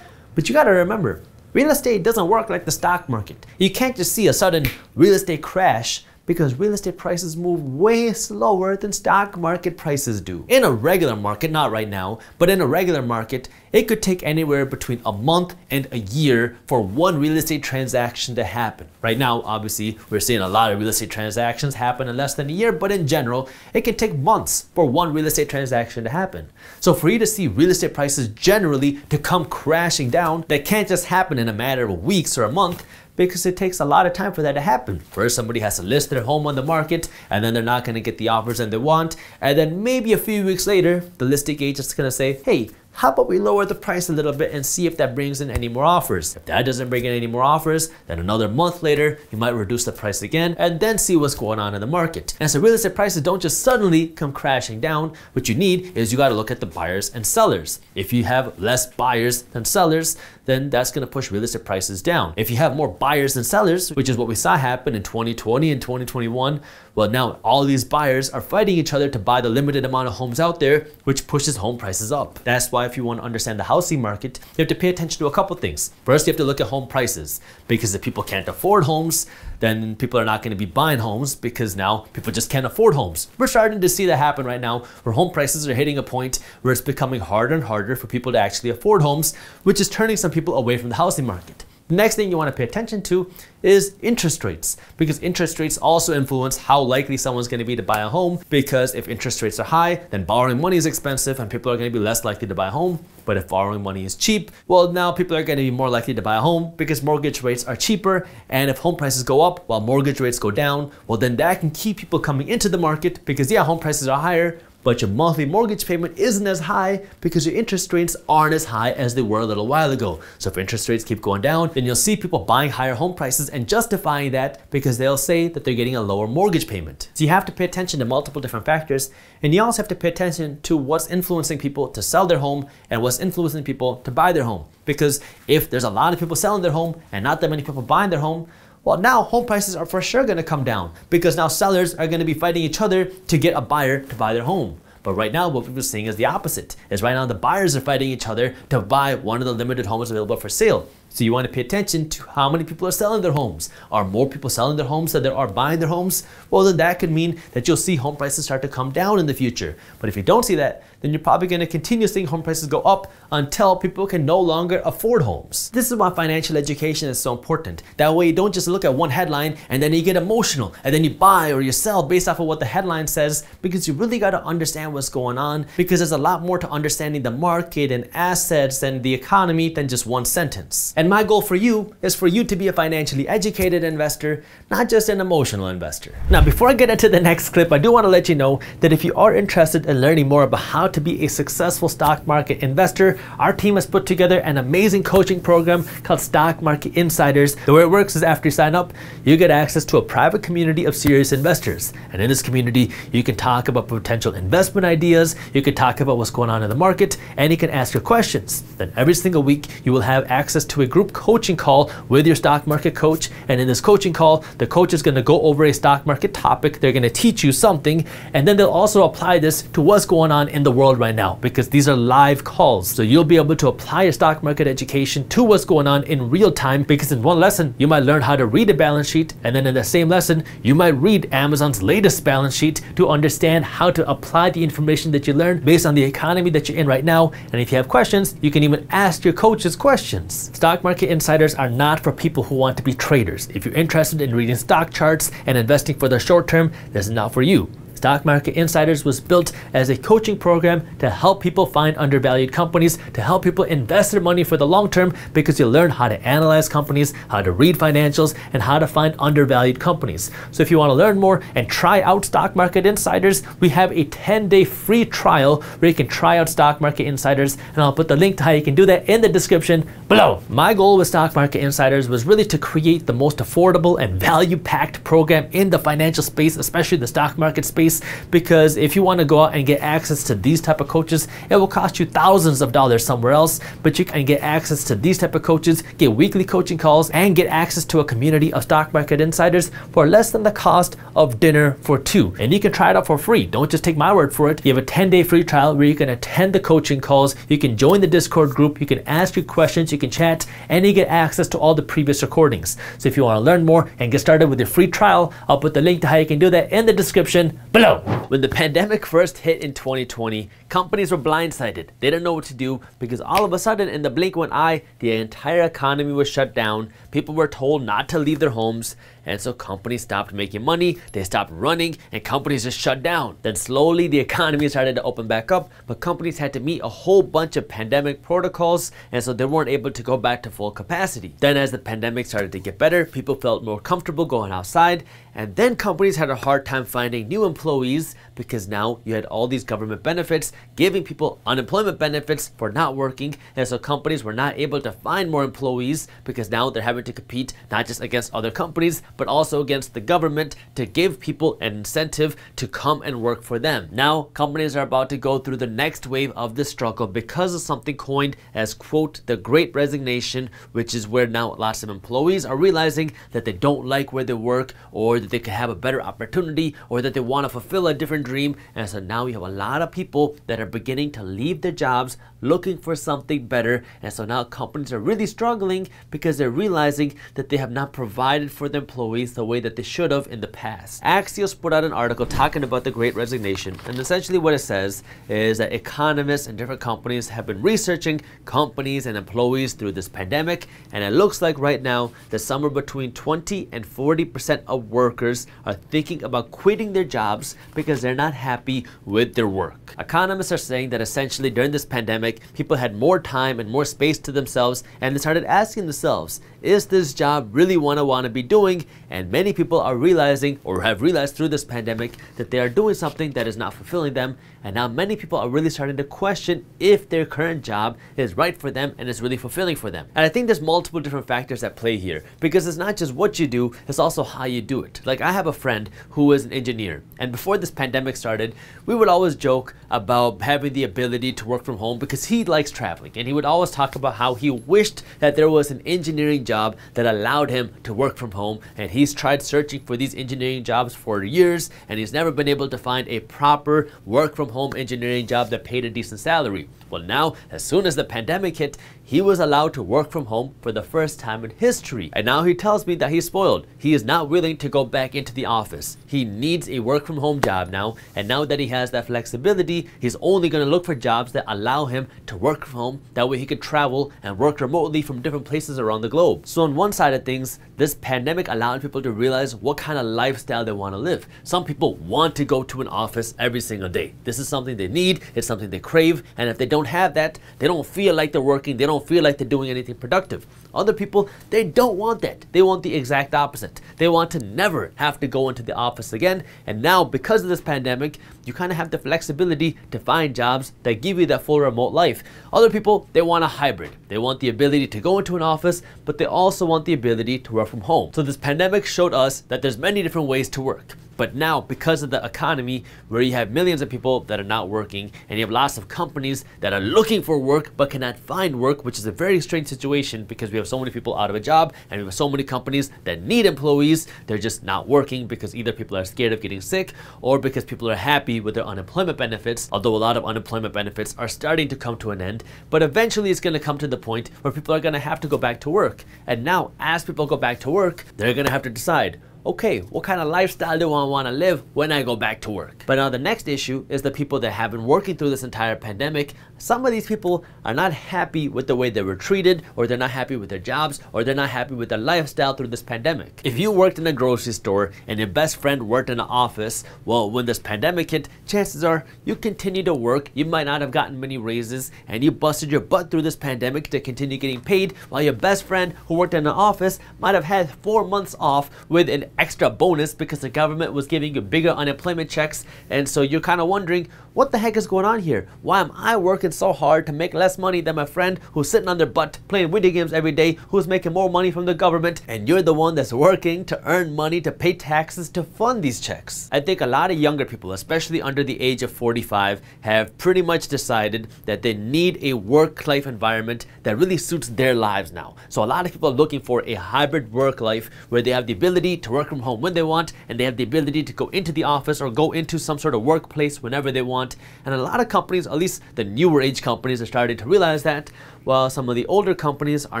But you got to remember, Real estate doesn't work like the stock market. You can't just see a sudden real estate crash because real estate prices move way slower than stock market prices do. In a regular market, not right now, but in a regular market, it could take anywhere between a month and a year for one real estate transaction to happen. Right now, obviously, we're seeing a lot of real estate transactions happen in less than a year, but in general, it can take months for one real estate transaction to happen. So for you to see real estate prices generally to come crashing down, that can't just happen in a matter of weeks or a month, because it takes a lot of time for that to happen. Mm. First, somebody has to list their home on the market, and then they're not gonna get the offers that they want, and then maybe a few weeks later, the listing agent's gonna say, hey, how about we lower the price a little bit and see if that brings in any more offers. If that doesn't bring in any more offers, then another month later, you might reduce the price again and then see what's going on in the market. And so real estate prices don't just suddenly come crashing down. What you need is you gotta look at the buyers and sellers. If you have less buyers than sellers, then that's gonna push real estate prices down. If you have more buyers than sellers, which is what we saw happen in 2020 and 2021, well, now all these buyers are fighting each other to buy the limited amount of homes out there, which pushes home prices up. That's why if you wanna understand the housing market, you have to pay attention to a couple things. First, you have to look at home prices, because if people can't afford homes, then people are not going to be buying homes because now people just can't afford homes. We're starting to see that happen right now where home prices are hitting a point where it's becoming harder and harder for people to actually afford homes, which is turning some people away from the housing market. Next thing you want to pay attention to is interest rates because interest rates also influence how likely someone's going to be to buy a home because if interest rates are high, then borrowing money is expensive and people are going to be less likely to buy a home. But if borrowing money is cheap, well now people are going to be more likely to buy a home because mortgage rates are cheaper and if home prices go up while mortgage rates go down, well then that can keep people coming into the market because yeah, home prices are higher, but your monthly mortgage payment isn't as high because your interest rates aren't as high as they were a little while ago. So if interest rates keep going down, then you'll see people buying higher home prices and justifying that because they'll say that they're getting a lower mortgage payment. So you have to pay attention to multiple different factors, and you also have to pay attention to what's influencing people to sell their home and what's influencing people to buy their home. Because if there's a lot of people selling their home and not that many people buying their home, well, now home prices are for sure going to come down because now sellers are going to be fighting each other to get a buyer to buy their home. But right now, what we're seeing is the opposite. Is right now the buyers are fighting each other to buy one of the limited homes available for sale. So you want to pay attention to how many people are selling their homes. Are more people selling their homes than there are buying their homes? Well, then that could mean that you'll see home prices start to come down in the future. But if you don't see that, then you're probably going to continue seeing home prices go up until people can no longer afford homes. This is why financial education is so important. That way you don't just look at one headline and then you get emotional and then you buy or you sell based off of what the headline says because you really got to understand what's going on because there's a lot more to understanding the market and assets and the economy than just one sentence. And my goal for you is for you to be a financially educated investor, not just an emotional investor. Now, before I get into the next clip, I do want to let you know that if you are interested in learning more about how to be a successful stock market investor, our team has put together an amazing coaching program called Stock Market Insiders. The way it works is after you sign up, you get access to a private community of serious investors. And in this community, you can talk about potential investment ideas, you can talk about what's going on in the market, and you can ask your questions. Then every single week, you will have access to a group coaching call with your stock market coach. And in this coaching call, the coach is going to go over a stock market topic. They're going to teach you something. And then they'll also apply this to what's going on in the world right now because these are live calls. So you'll be able to apply your stock market education to what's going on in real time because in one lesson, you might learn how to read a balance sheet. And then in the same lesson, you might read Amazon's latest balance sheet to understand how to apply the information that you learn based on the economy that you're in right now. And if you have questions, you can even ask your coaches questions. Stock Stock Market Insiders are not for people who want to be traders. If you're interested in reading stock charts and investing for the short term, this is not for you. Stock Market Insiders was built as a coaching program to help people find undervalued companies, to help people invest their money for the long term because you learn how to analyze companies, how to read financials, and how to find undervalued companies. So if you want to learn more and try out Stock Market Insiders, we have a 10-day free trial where you can try out Stock Market Insiders, and I'll put the link to how you can do that in the description below. My goal with Stock Market Insiders was really to create the most affordable and value-packed program in the financial space, especially the stock market space increase because if you want to go out and get access to these type of coaches, it will cost you thousands of dollars somewhere else, but you can get access to these type of coaches, get weekly coaching calls, and get access to a community of stock market insiders for less than the cost of dinner for two. And you can try it out for free. Don't just take my word for it. You have a 10-day free trial where you can attend the coaching calls, you can join the Discord group, you can ask your questions, you can chat, and you get access to all the previous recordings. So if you want to learn more and get started with your free trial, I'll put the link to how you can do that in the description below. When the pandemic first hit in 2020, Companies were blindsided. They didn't know what to do because all of a sudden, in the blink of an eye, the entire economy was shut down. People were told not to leave their homes. And so companies stopped making money, they stopped running, and companies just shut down. Then slowly, the economy started to open back up, but companies had to meet a whole bunch of pandemic protocols, and so they weren't able to go back to full capacity. Then, as the pandemic started to get better, people felt more comfortable going outside, and then companies had a hard time finding new employees because now you had all these government benefits giving people unemployment benefits for not working, and so companies were not able to find more employees because now they're having to compete not just against other companies, but also against the government to give people an incentive to come and work for them. Now, companies are about to go through the next wave of this struggle because of something coined as, quote, the great resignation, which is where now lots of employees are realizing that they don't like where they work or that they could have a better opportunity or that they want to fulfill a different dream. And so now you have a lot of people that are beginning to leave their jobs looking for something better. And so now companies are really struggling because they're realizing that they have not provided for their employees the way that they should have in the past. Axios put out an article talking about the great resignation. And essentially what it says is that economists and different companies have been researching companies and employees through this pandemic. And it looks like right now that somewhere between 20 and 40% of workers are thinking about quitting their jobs because they're not happy with their work. Economists economists are saying that essentially during this pandemic, people had more time and more space to themselves and they started asking themselves, is this job really what I want to be doing? And many people are realizing or have realized through this pandemic that they are doing something that is not fulfilling them. And now many people are really starting to question if their current job is right for them and is really fulfilling for them. And I think there's multiple different factors at play here because it's not just what you do, it's also how you do it. Like I have a friend who is an engineer and before this pandemic started, we would always joke about having the ability to work from home because he likes traveling and he would always talk about how he wished that there was an engineering job job that allowed him to work from home. And he's tried searching for these engineering jobs for years, and he's never been able to find a proper work from home engineering job that paid a decent salary. Well, now, as soon as the pandemic hit, he was allowed to work from home for the first time in history. And now he tells me that he's spoiled. He is not willing to go back into the office. He needs a work from home job now. And now that he has that flexibility, he's only going to look for jobs that allow him to work from home. That way he can travel and work remotely from different places around the globe. So on one side of things, this pandemic allowed people to realize what kind of lifestyle they want to live. Some people want to go to an office every single day. This is something they need. It's something they crave. And if they don't have that, they don't feel like they're working. They don't don't feel like they're doing anything productive. Other people, they don't want that. They want the exact opposite. They want to never have to go into the office again. And now, because of this pandemic, you kind of have the flexibility to find jobs that give you that full remote life. Other people, they want a hybrid. They want the ability to go into an office, but they also want the ability to work from home. So this pandemic showed us that there's many different ways to work. But now, because of the economy, where you have millions of people that are not working, and you have lots of companies that are looking for work but cannot find work, which is a very strange situation because we have so many people out of a job and we have so many companies that need employees, they're just not working because either people are scared of getting sick or because people are happy with their unemployment benefits, although a lot of unemployment benefits are starting to come to an end. But eventually, it's going to come to the point where people are going to have to go back to work. And now, as people go back to work, they're going to have to decide okay, what kind of lifestyle do I want to live when I go back to work? But now the next issue is the people that have been working through this entire pandemic. Some of these people are not happy with the way they were treated, or they're not happy with their jobs, or they're not happy with their lifestyle through this pandemic. If you worked in a grocery store and your best friend worked in an office, well, when this pandemic hit, chances are you continue to work, you might not have gotten many raises, and you busted your butt through this pandemic to continue getting paid, while your best friend who worked in an office might have had four months off with an extra bonus because the government was giving you bigger unemployment checks. And so you're kind of wondering, what the heck is going on here? Why am I working so hard to make less money than my friend who's sitting on their butt playing video games every day, who's making more money from the government, and you're the one that's working to earn money to pay taxes to fund these checks? I think a lot of younger people, especially under the age of 45, have pretty much decided that they need a work-life environment that really suits their lives now. So a lot of people are looking for a hybrid work life where they have the ability to work work from home when they want and they have the ability to go into the office or go into some sort of workplace whenever they want. And a lot of companies, at least the newer age companies, are starting to realize that while some of the older companies are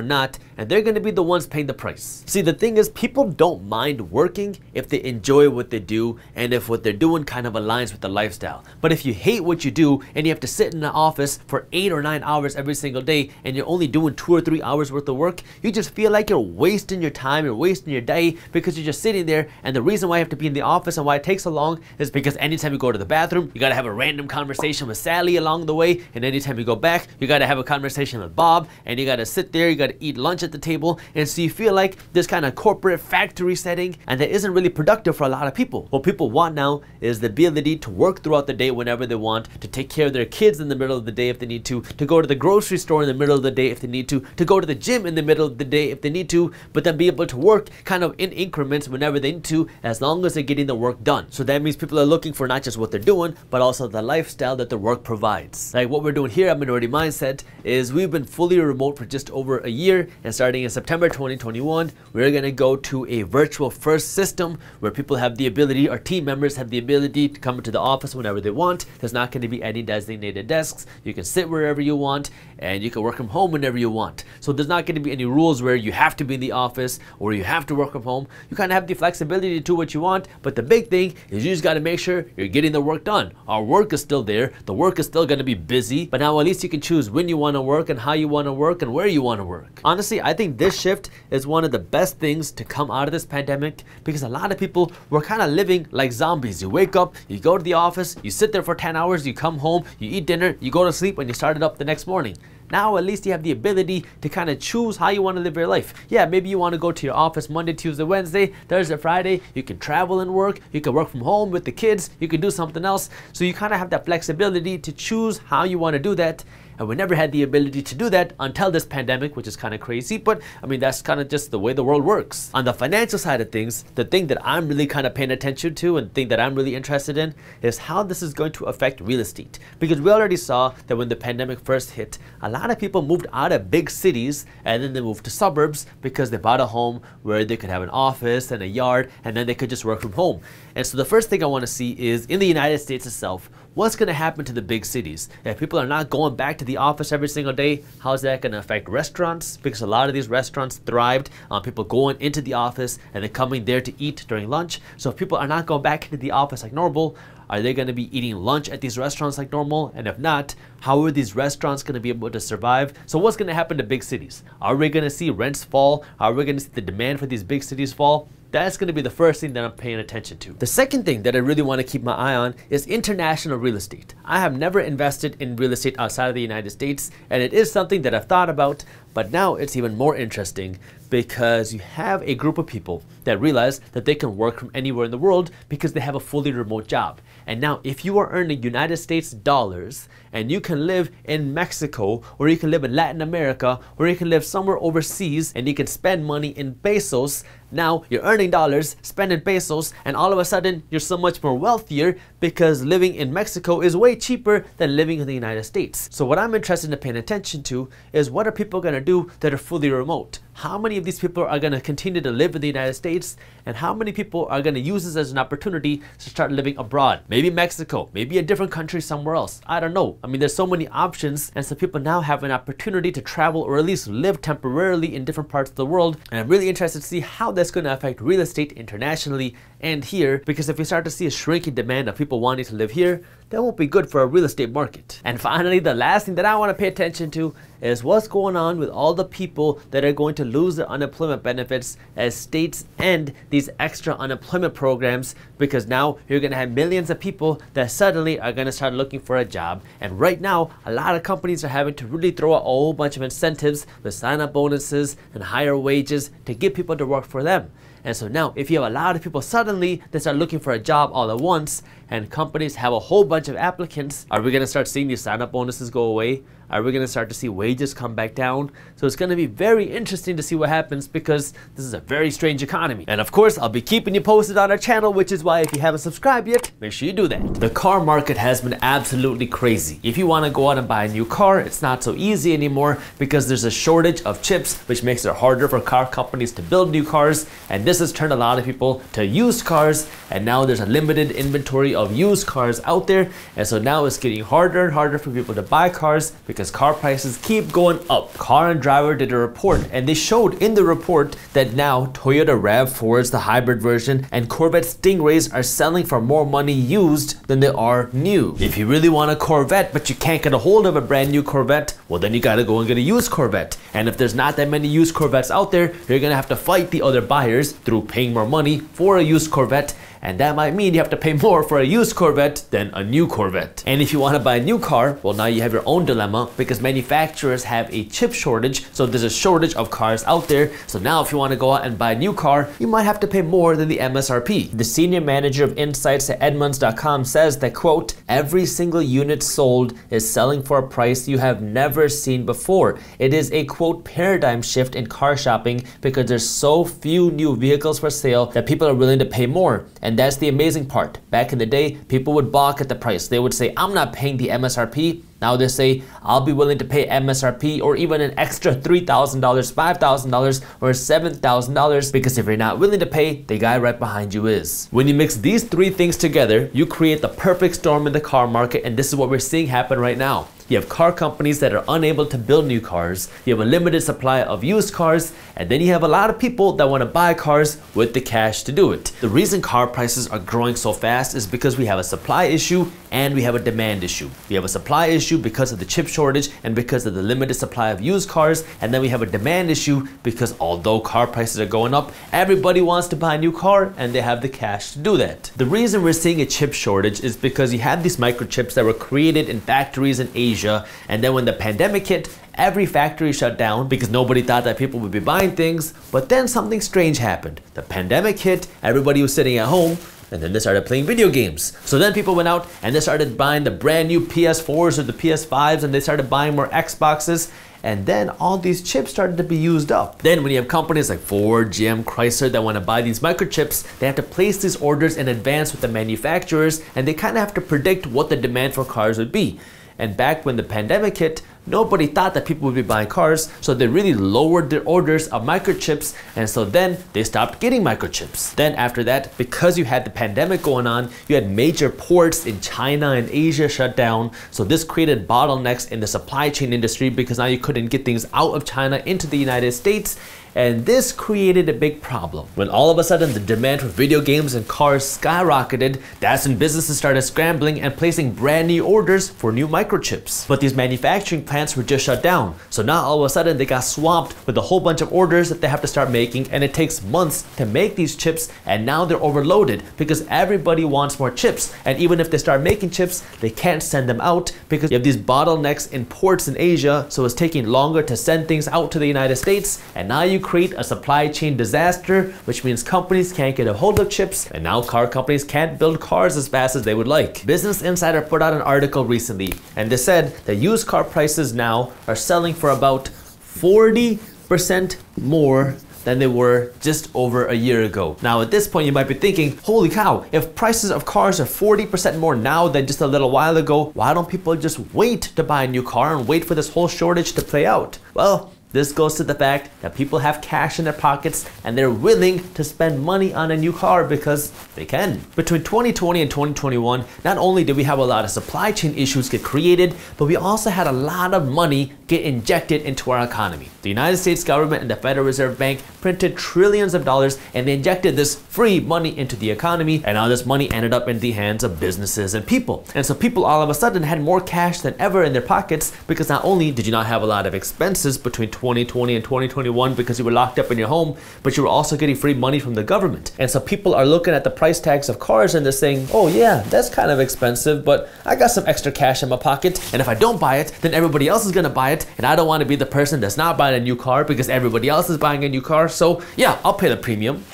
not, and they're gonna be the ones paying the price. See, the thing is, people don't mind working if they enjoy what they do and if what they're doing kind of aligns with the lifestyle. But if you hate what you do and you have to sit in the office for eight or nine hours every single day and you're only doing two or three hours worth of work, you just feel like you're wasting your time, you're wasting your day because you're just sitting there. And the reason why you have to be in the office and why it takes so long is because anytime you go to the bathroom, you gotta have a random conversation with Sally along the way, and anytime you go back, you gotta have a conversation with bob and you gotta sit there, you gotta eat lunch at the table. And so you feel like this kind of corporate factory setting and that isn't really productive for a lot of people. What people want now is the ability to work throughout the day whenever they want, to take care of their kids in the middle of the day if they need to, to go to the grocery store in the middle of the day if they need to, to go to the gym in the middle of the day if they need to, but then be able to work kind of in increments whenever they need to as long as they're getting the work done. So that means people are looking for not just what they're doing, but also the lifestyle that the work provides. Like what we're doing here at Minority Mindset is we've been fully remote for just over a year and starting in September 2021 we're going to go to a virtual first system where people have the ability or team members have the ability to come into the office whenever they want there's not going to be any designated desks you can sit wherever you want and you can work from home whenever you want so there's not going to be any rules where you have to be in the office or you have to work from home you kind of have the flexibility to do what you want but the big thing is you just got to make sure you're getting the work done our work is still there the work is still going to be busy but now at least you can choose when you want to work and how you want to work and where you want to work. Honestly, I think this shift is one of the best things to come out of this pandemic because a lot of people were kind of living like zombies. You wake up, you go to the office, you sit there for 10 hours, you come home, you eat dinner, you go to sleep, and you start it up the next morning. Now at least you have the ability to kind of choose how you want to live your life. Yeah, maybe you want to go to your office Monday, Tuesday, Wednesday, Thursday, Friday. You can travel and work. You can work from home with the kids. You can do something else. So you kind of have that flexibility to choose how you want to do that. And we never had the ability to do that until this pandemic, which is kind of crazy. But I mean, that's kind of just the way the world works. On the financial side of things, the thing that I'm really kind of paying attention to and thing that I'm really interested in is how this is going to affect real estate. Because we already saw that when the pandemic first hit, a lot of people moved out of big cities and then they moved to suburbs because they bought a home where they could have an office and a yard and then they could just work from home. And so the first thing I want to see is in the United States itself, what's going to happen to the big cities? If people are not going back to the office every single day, how is that going to affect restaurants? Because a lot of these restaurants thrived on people going into the office and then coming there to eat during lunch. So if people are not going back into the office like normal, are they going to be eating lunch at these restaurants like normal? And if not, how are these restaurants going to be able to survive? So what's going to happen to big cities? Are we going to see rents fall? Are we going to see the demand for these big cities fall? That's going to be the first thing that I'm paying attention to. The second thing that I really want to keep my eye on is international real estate. I have never invested in real estate outside of the United States, and it is something that I've thought about, but now it's even more interesting because you have a group of people that realize that they can work from anywhere in the world because they have a fully remote job. And now if you are earning United States dollars and you can live in Mexico or you can live in Latin America or you can live somewhere overseas and you can spend money in pesos. Now you're earning dollars, spending pesos, and all of a sudden you're so much more wealthier because living in Mexico is way cheaper than living in the United States. So what I'm interested in paying attention to is what are people gonna do that are fully remote? How many of these people are gonna continue to live in the United States and how many people are gonna use this as an opportunity to start living abroad? Maybe Mexico, maybe a different country somewhere else, I don't know. I mean, there's so many options, and so people now have an opportunity to travel or at least live temporarily in different parts of the world. And I'm really interested to see how that's going to affect real estate internationally and here, because if we start to see a shrinking demand of people wanting to live here, that won't be good for a real estate market. And finally, the last thing that I want to pay attention to is what's going on with all the people that are going to lose their unemployment benefits as states end these extra unemployment programs because now you're going to have millions of people that suddenly are going to start looking for a job. And right now, a lot of companies are having to really throw a whole bunch of incentives with sign up bonuses and higher wages to get people to work for them. And so now, if you have a lot of people suddenly that start looking for a job all at once, and companies have a whole bunch of applicants, are we gonna start seeing these sign up bonuses go away? Are we going to start to see wages come back down? So it's going to be very interesting to see what happens because this is a very strange economy. And of course, I'll be keeping you posted on our channel, which is why if you haven't subscribed yet, make sure you do that. The car market has been absolutely crazy. If you want to go out and buy a new car, it's not so easy anymore because there's a shortage of chips, which makes it harder for car companies to build new cars. And this has turned a lot of people to used cars. And now there's a limited inventory of used cars out there. And so now it's getting harder and harder for people to buy cars because car prices keep going up. Car and Driver did a report and they showed in the report that now Toyota RAV4's the hybrid version and Corvette Stingrays are selling for more money used than they are new. If you really want a Corvette but you can't get a hold of a brand new Corvette, well then you gotta go and get a used Corvette. And if there's not that many used Corvettes out there, you're gonna have to fight the other buyers through paying more money for a used Corvette and that might mean you have to pay more for a used Corvette than a new Corvette. And if you want to buy a new car, well now you have your own dilemma because manufacturers have a chip shortage, so there's a shortage of cars out there. So now if you want to go out and buy a new car, you might have to pay more than the MSRP. The senior manager of insights at Edmunds.com says that quote, every single unit sold is selling for a price you have never seen before. It is a quote paradigm shift in car shopping because there's so few new vehicles for sale that people are willing to pay more. And and that's the amazing part. Back in the day, people would balk at the price. They would say, I'm not paying the MSRP. Now they say, I'll be willing to pay MSRP or even an extra $3,000, $5,000, or $7,000 because if you're not willing to pay, the guy right behind you is. When you mix these three things together, you create the perfect storm in the car market, and this is what we're seeing happen right now. You have car companies that are unable to build new cars. You have a limited supply of used cars. And then you have a lot of people that want to buy cars with the cash to do it. The reason car prices are growing so fast is because we have a supply issue and we have a demand issue. We have a supply issue because of the chip shortage and because of the limited supply of used cars. And then we have a demand issue because although car prices are going up, everybody wants to buy a new car and they have the cash to do that. The reason we're seeing a chip shortage is because you have these microchips that were created in factories in Asia Asia. And then when the pandemic hit, every factory shut down because nobody thought that people would be buying things. But then something strange happened. The pandemic hit, everybody was sitting at home, and then they started playing video games. So then people went out and they started buying the brand new PS4s or the PS5s and they started buying more Xboxes. And then all these chips started to be used up. Then when you have companies like Ford, GM, Chrysler that want to buy these microchips, they have to place these orders in advance with the manufacturers and they kind of have to predict what the demand for cars would be. And back when the pandemic hit, nobody thought that people would be buying cars, so they really lowered their orders of microchips, and so then they stopped getting microchips. Then after that, because you had the pandemic going on, you had major ports in China and Asia shut down, so this created bottlenecks in the supply chain industry because now you couldn't get things out of China into the United States, and this created a big problem. When all of a sudden the demand for video games and cars skyrocketed, that's when businesses started scrambling and placing brand new orders for new microchips. But these manufacturing plants were just shut down, so now all of a sudden they got swamped with a whole bunch of orders that they have to start making and it takes months to make these chips and now they're overloaded because everybody wants more chips and even if they start making chips, they can't send them out because you have these bottlenecks in ports in Asia, so it's taking longer to send things out to the United States and now you create a supply chain disaster, which means companies can't get a hold of chips, and now car companies can't build cars as fast as they would like. Business Insider put out an article recently, and they said that used car prices now are selling for about 40% more than they were just over a year ago. Now at this point you might be thinking, holy cow, if prices of cars are 40% more now than just a little while ago, why don't people just wait to buy a new car and wait for this whole shortage to play out? Well, this goes to the fact that people have cash in their pockets and they're willing to spend money on a new car because they can. Between 2020 and 2021, not only did we have a lot of supply chain issues get created, but we also had a lot of money get injected into our economy. The United States government and the Federal Reserve Bank printed trillions of dollars and they injected this free money into the economy and all this money ended up in the hands of businesses and people. And so people all of a sudden had more cash than ever in their pockets because not only did you not have a lot of expenses between 2020 and 2021 because you were locked up in your home, but you were also getting free money from the government. And so people are looking at the price tags of cars and they're saying, oh yeah, that's kind of expensive, but I got some extra cash in my pocket and if I don't buy it, then everybody else is gonna buy it and I don't want to be the person that's not buying a new car because everybody else is buying a new car. So yeah, I'll pay the premium.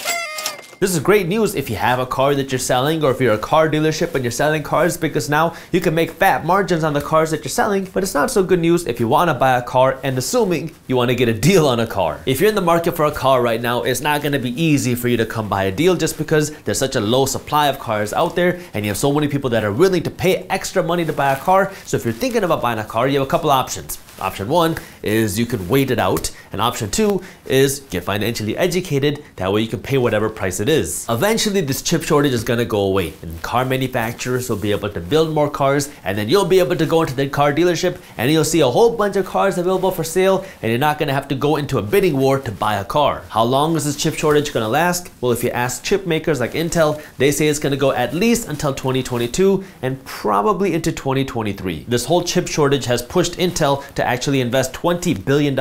This is great news if you have a car that you're selling or if you're a car dealership and you're selling cars because now you can make fat margins on the cars that you're selling, but it's not so good news if you want to buy a car and assuming you want to get a deal on a car. If you're in the market for a car right now, it's not going to be easy for you to come by a deal just because there's such a low supply of cars out there and you have so many people that are willing to pay extra money to buy a car. So if you're thinking about buying a car, you have a couple options. Option one is you could wait it out, and option two is get financially educated, that way you can pay whatever price it is. Eventually, this chip shortage is gonna go away, and car manufacturers will be able to build more cars, and then you'll be able to go into the car dealership, and you'll see a whole bunch of cars available for sale, and you're not gonna have to go into a bidding war to buy a car. How long is this chip shortage gonna last? Well, if you ask chip makers like Intel, they say it's gonna go at least until 2022 and probably into 2023. This whole chip shortage has pushed Intel to actually invest $20 billion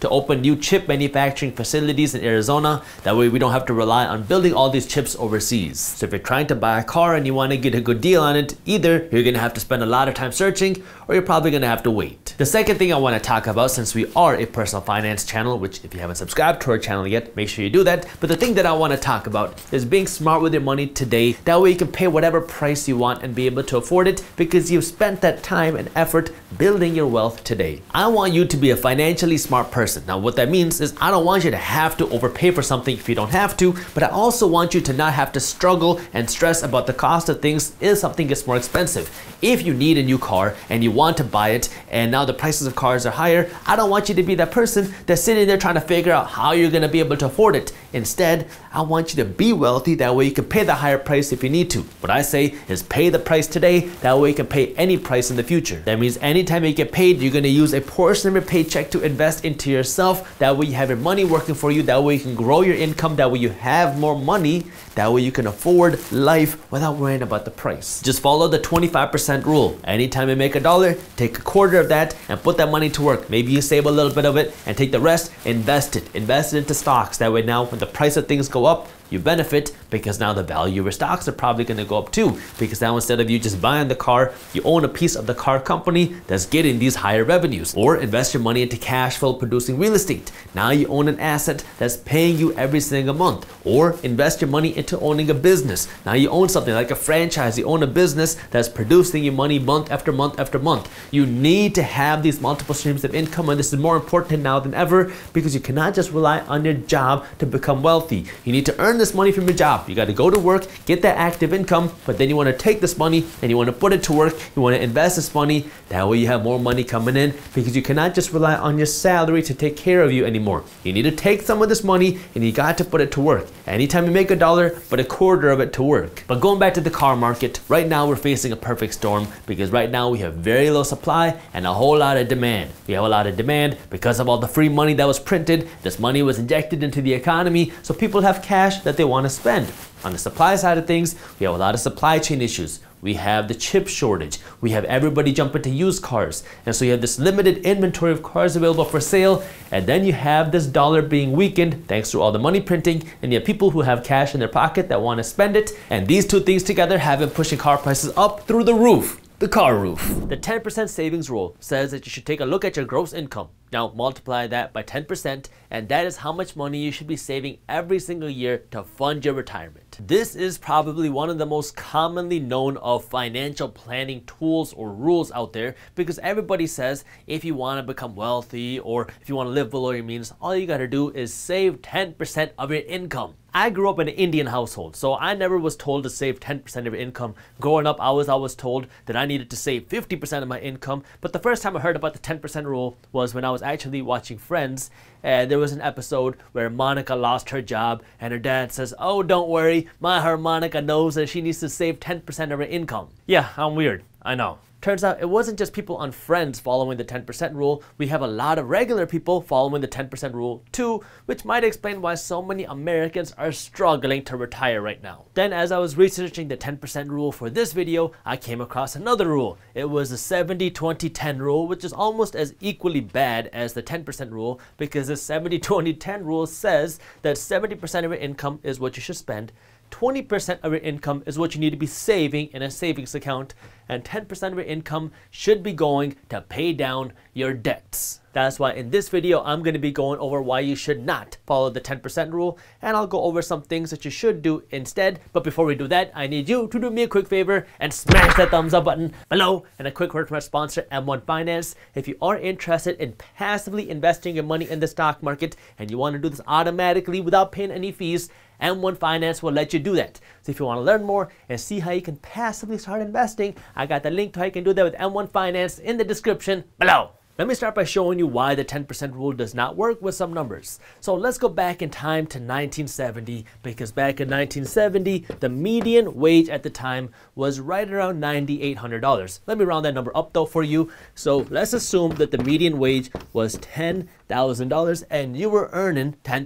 to open new chip manufacturing facilities in Arizona. That way we don't have to rely on building all these chips overseas. So if you're trying to buy a car and you want to get a good deal on it, either you're going to have to spend a lot of time searching or you're probably gonna have to wait. The second thing I wanna talk about, since we are a personal finance channel, which if you haven't subscribed to our channel yet, make sure you do that. But the thing that I wanna talk about is being smart with your money today. That way you can pay whatever price you want and be able to afford it because you've spent that time and effort building your wealth today. I want you to be a financially smart person. Now, what that means is I don't want you to have to overpay for something if you don't have to, but I also want you to not have to struggle and stress about the cost of things if something gets more expensive. If you need a new car and you want to buy it and now the prices of cars are higher. I don't want you to be that person that's sitting there trying to figure out how you're gonna be able to afford it. Instead, I want you to be wealthy. That way you can pay the higher price if you need to. What I say is pay the price today. That way you can pay any price in the future. That means anytime you get paid, you're gonna use a portion of your paycheck to invest into yourself. That way you have your money working for you. That way you can grow your income. That way you have more money. That way you can afford life without worrying about the price. Just follow the 25% rule. Anytime you make a dollar, dollar, take a quarter of that and put that money to work. Maybe you save a little bit of it and take the rest, invest it. Invest it into stocks. That way now when the price of things go up, you benefit because now the value of your stocks are probably going to go up too because now instead of you just buying the car you own a piece of the car company that's getting these higher revenues or invest your money into cash flow producing real estate now you own an asset that's paying you every single month or invest your money into owning a business now you own something like a franchise you own a business that's producing you money month after month after month you need to have these multiple streams of income and this is more important now than ever because you cannot just rely on your job to become wealthy you need to earn earn this money from your job. You got to go to work, get that active income, but then you want to take this money and you want to put it to work. You want to invest this money. That way you have more money coming in because you cannot just rely on your salary to take care of you anymore. You need to take some of this money and you got to put it to work. Anytime you make a dollar, put a quarter of it to work. But going back to the car market, right now we're facing a perfect storm because right now we have very low supply and a whole lot of demand. We have a lot of demand because of all the free money that was printed. This money was injected into the economy so people have cash that they want to spend. On the supply side of things, we have a lot of supply chain issues. We have the chip shortage. We have everybody jumping to used cars. And so you have this limited inventory of cars available for sale. And then you have this dollar being weakened thanks to all the money printing. And you have people who have cash in their pocket that want to spend it. And these two things together have been pushing car prices up through the roof the car roof. The 10% savings rule says that you should take a look at your gross income. Now multiply that by 10% and that is how much money you should be saving every single year to fund your retirement. This is probably one of the most commonly known of financial planning tools or rules out there because everybody says if you want to become wealthy or if you want to live below your means, all you got to do is save 10% of your income. I grew up in an Indian household, so I never was told to save 10% of your income. Growing up, I was always told that I needed to save 50% of my income. But the first time I heard about the 10% rule was when I was actually watching Friends. And there was an episode where Monica lost her job, and her dad says, Oh, don't worry, my harmonica knows that she needs to save 10% of her income. Yeah, I'm weird. I know. Turns out it wasn't just people on Friends following the 10% rule, we have a lot of regular people following the 10% rule too, which might explain why so many Americans are struggling to retire right now. Then as I was researching the 10% rule for this video, I came across another rule. It was the 70-20-10 rule, which is almost as equally bad as the 10% rule because the 70-20-10 rule says that 70% of your income is what you should spend 20% of your income is what you need to be saving in a savings account, and 10% of your income should be going to pay down your debts. That's why in this video, I'm gonna be going over why you should not follow the 10% rule, and I'll go over some things that you should do instead. But before we do that, I need you to do me a quick favor and smash that thumbs up button below, and a quick word from our sponsor, M1 Finance. If you are interested in passively investing your money in the stock market, and you wanna do this automatically without paying any fees, M1 Finance will let you do that. So if you want to learn more and see how you can passively start investing, I got the link to how you can do that with M1 Finance in the description below. Let me start by showing you why the 10% rule does not work with some numbers. So let's go back in time to 1970 because back in 1970, the median wage at the time was right around $9,800. Let me round that number up though for you. So let's assume that the median wage was 10 $1,000 and you were earning $10,000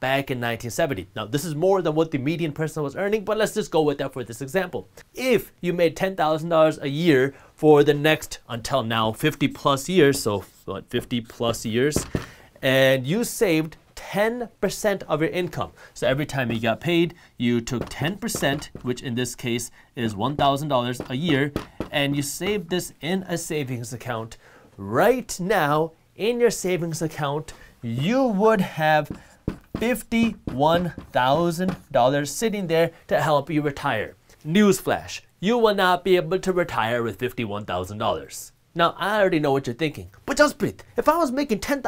back in 1970. Now, this is more than what the median person was earning, but let's just go with that for this example. If you made $10,000 a year for the next, until now, 50 plus years, so what, 50 plus years, and you saved 10% of your income. So every time you got paid, you took 10%, which in this case is $1,000 a year, and you saved this in a savings account right now in your savings account, you would have $51,000 sitting there to help you retire. Newsflash, you will not be able to retire with $51,000. Now, I already know what you're thinking, but breathe. if I was making $10,000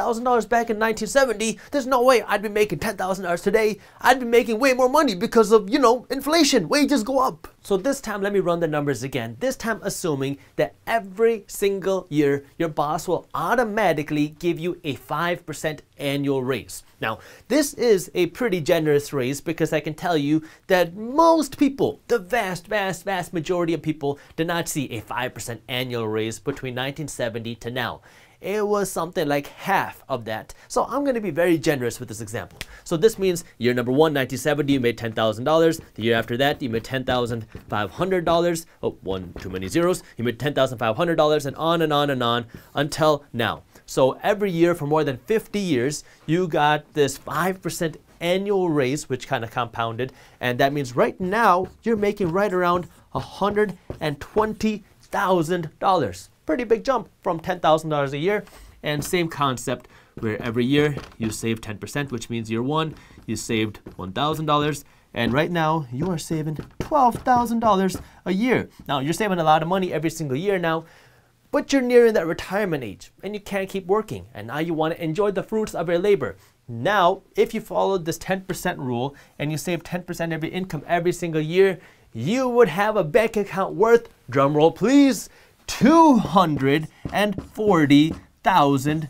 back in 1970, there's no way I'd be making $10,000 today. I'd be making way more money because of, you know, inflation. Wages go up. So this time, let me run the numbers again. This time assuming that every single year, your boss will automatically give you a 5% annual raise. Now, this is a pretty generous raise because I can tell you that most people, the vast, vast, vast majority of people did not see a 5% annual raise between 1970 to now it was something like half of that. So I'm going to be very generous with this example. So this means year number one, 1970, you made $10,000. The year after that, you made $10,500. Oh, one too many zeros. You made $10,500 and on and on and on until now. So every year for more than 50 years, you got this 5% annual raise, which kind of compounded. And that means right now, you're making right around $120,000 pretty big jump from $10,000 a year. And same concept where every year you save 10%, which means year one, you saved $1,000. And right now, you are saving $12,000 a year. Now, you're saving a lot of money every single year now, but you're nearing that retirement age and you can't keep working. And now you want to enjoy the fruits of your labor. Now, if you followed this 10% rule and you save 10% of your income every single year, you would have a bank account worth, drumroll please, $240,000.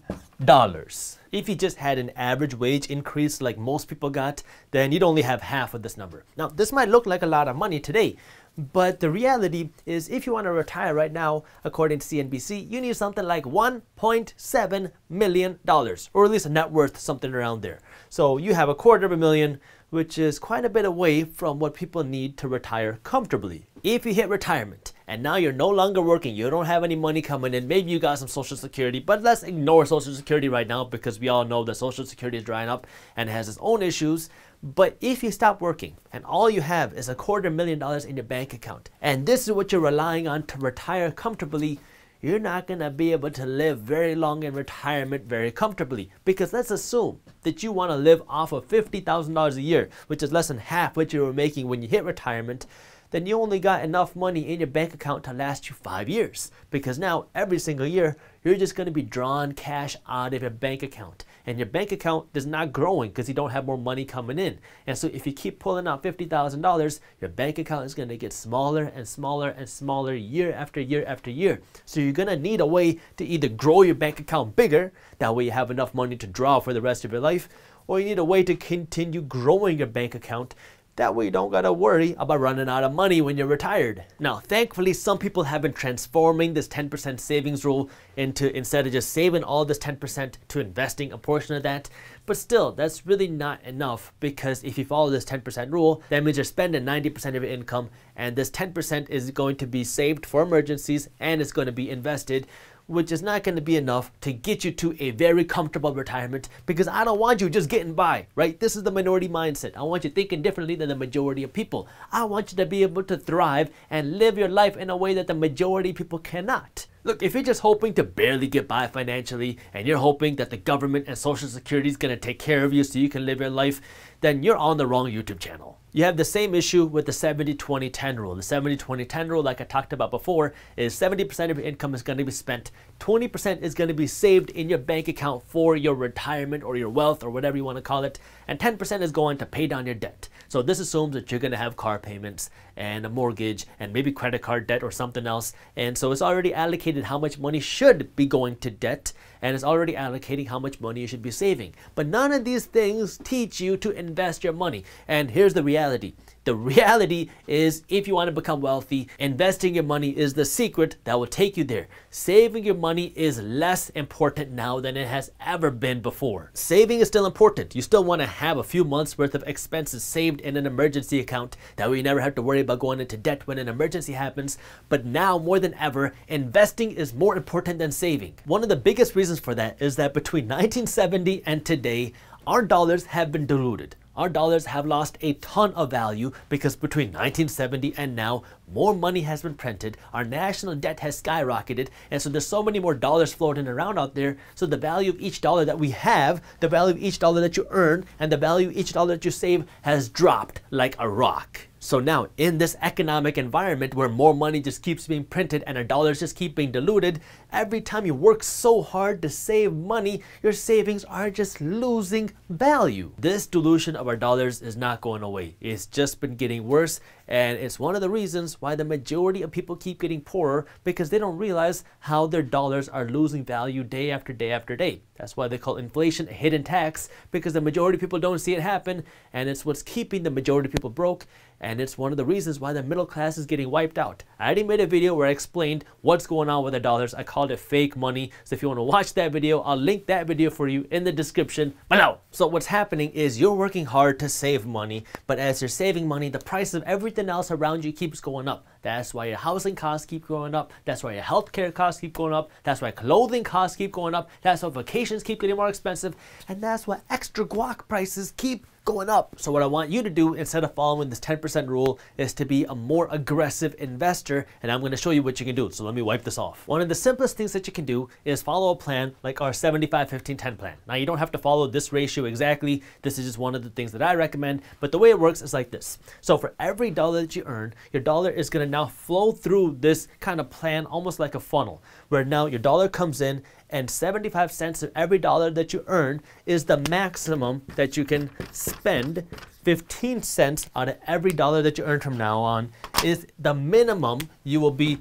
If you just had an average wage increase like most people got, then you'd only have half of this number. Now, this might look like a lot of money today, but the reality is if you want to retire right now, according to CNBC, you need something like $1.7 million, or at least a net worth something around there. So you have a quarter of a million, which is quite a bit away from what people need to retire comfortably. If you hit retirement and now you're no longer working, you don't have any money coming in, maybe you got some social security, but let's ignore social security right now because we all know that social security is drying up and has its own issues. But if you stop working and all you have is a quarter million dollars in your bank account, and this is what you're relying on to retire comfortably, you're not going to be able to live very long in retirement very comfortably. Because let's assume that you want to live off of $50,000 a year, which is less than half what you were making when you hit retirement, then you only got enough money in your bank account to last you five years. Because now every single year you're just going to be drawing cash out of your bank account and your bank account is not growing because you don't have more money coming in and so if you keep pulling out $50000 your bank account is going to get smaller and smaller and smaller year after year after year so you're going to need a way to either grow your bank account bigger that way you have enough money to draw for the rest of your life or you need a way to continue growing your bank account that way you don't gotta worry about running out of money when you're retired. Now, thankfully, some people have been transforming this 10% savings rule into instead of just saving all this 10% to investing a portion of that. But still, that's really not enough because if you follow this 10% rule, that means you're spending 90% of your income and this 10% is going to be saved for emergencies and it's going to be invested which is not going to be enough to get you to a very comfortable retirement because I don't want you just getting by, right? This is the minority mindset. I want you thinking differently than the majority of people. I want you to be able to thrive and live your life in a way that the majority of people cannot. Look, if you're just hoping to barely get by financially and you're hoping that the government and Social Security is going to take care of you so you can live your life, then you're on the wrong YouTube channel. You have the same issue with the 70-20-10 rule. The 70-20-10 rule, like I talked about before, is 70% of your income is going to be spent, 20% is going to be saved in your bank account for your retirement or your wealth or whatever you want to call it, and 10% is going to pay down your debt. So this assumes that you're going to have car payments and a mortgage and maybe credit card debt or something else. And so it's already allocated how much money should be going to debt and it's already allocating how much money you should be saving. But none of these things teach you to invest your money. And here's the reality reality. The reality is if you want to become wealthy, investing your money is the secret that will take you there. Saving your money is less important now than it has ever been before. Saving is still important. You still want to have a few months worth of expenses saved in an emergency account. That way you never have to worry about going into debt when an emergency happens. But now more than ever, investing is more important than saving. One of the biggest reasons for that is that between 1970 and today, our dollars have been diluted our dollars have lost a ton of value because between 1970 and now, more money has been printed, our national debt has skyrocketed, and so there's so many more dollars floating around out there, so the value of each dollar that we have, the value of each dollar that you earn, and the value of each dollar that you save has dropped like a rock. So now, in this economic environment where more money just keeps being printed and our dollars just keep being diluted, every time you work so hard to save money, your savings are just losing value. This dilution of our dollars is not going away. It's just been getting worse, and it's one of the reasons why the majority of people keep getting poorer because they don't realize how their dollars are losing value day after day after day. That's why they call inflation a hidden tax because the majority of people don't see it happen, and it's what's keeping the majority of people broke and it's one of the reasons why the middle class is getting wiped out. I already made a video where I explained what's going on with the dollars. I called it fake money. So if you want to watch that video, I'll link that video for you in the description below. So what's happening is you're working hard to save money, but as you're saving money, the price of everything else around you keeps going up. That's why your housing costs keep going up. That's why your healthcare costs keep going up. That's why clothing costs keep going up. That's why vacations keep getting more expensive. And that's why extra guac prices keep going up. So what I want you to do instead of following this 10% rule is to be a more aggressive investor and I'm gonna show you what you can do. So let me wipe this off. One of the simplest things that you can do is follow a plan like our 75, 15, 10 plan. Now you don't have to follow this ratio exactly. This is just one of the things that I recommend, but the way it works is like this. So for every dollar that you earn, your dollar is gonna now flow through this kind of plan almost like a funnel where now your dollar comes in and 75 cents of every dollar that you earn is the maximum that you can spend. 15 cents out of every dollar that you earn from now on is the minimum you will be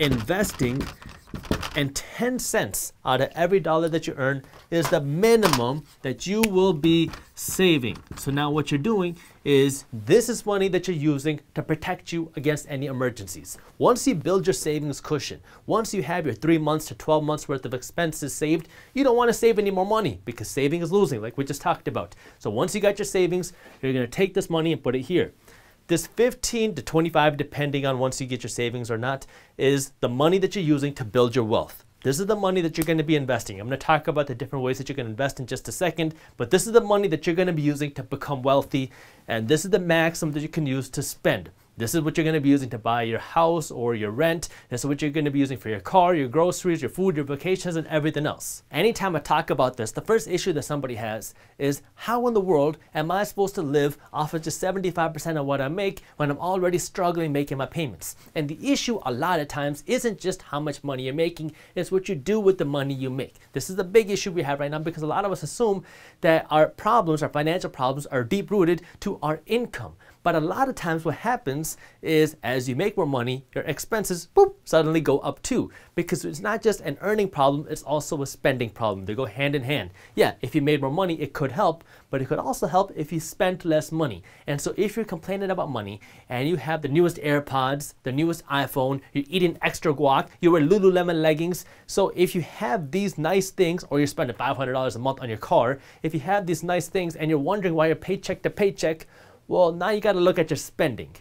investing and 10 cents out of every dollar that you earn is the minimum that you will be saving. So now what you're doing is this is money that you're using to protect you against any emergencies. Once you build your savings cushion, once you have your three months to 12 months worth of expenses saved, you don't wanna save any more money because saving is losing like we just talked about. So once you got your savings, you're gonna take this money and put it here. This 15 to 25, depending on once you get your savings or not, is the money that you're using to build your wealth. This is the money that you're going to be investing. I'm going to talk about the different ways that you can invest in just a second, but this is the money that you're going to be using to become wealthy, and this is the maximum that you can use to spend. This is what you're going to be using to buy your house or your rent. This is what you're going to be using for your car, your groceries, your food, your vacations, and everything else. Anytime I talk about this, the first issue that somebody has is how in the world am I supposed to live off of just 75% of what I make when I'm already struggling making my payments? And the issue a lot of times isn't just how much money you're making, it's what you do with the money you make. This is the big issue we have right now because a lot of us assume that our problems, our financial problems, are deep rooted to our income. But a lot of times what happens is as you make more money, your expenses boop, suddenly go up too. Because it's not just an earning problem, it's also a spending problem. They go hand in hand. Yeah, if you made more money, it could help, but it could also help if you spent less money. And so if you're complaining about money and you have the newest AirPods, the newest iPhone, you're eating extra guac, you wear Lululemon leggings. So if you have these nice things or you're spending $500 a month on your car, if you have these nice things and you're wondering why your paycheck to paycheck, well, now you got to look at your spending.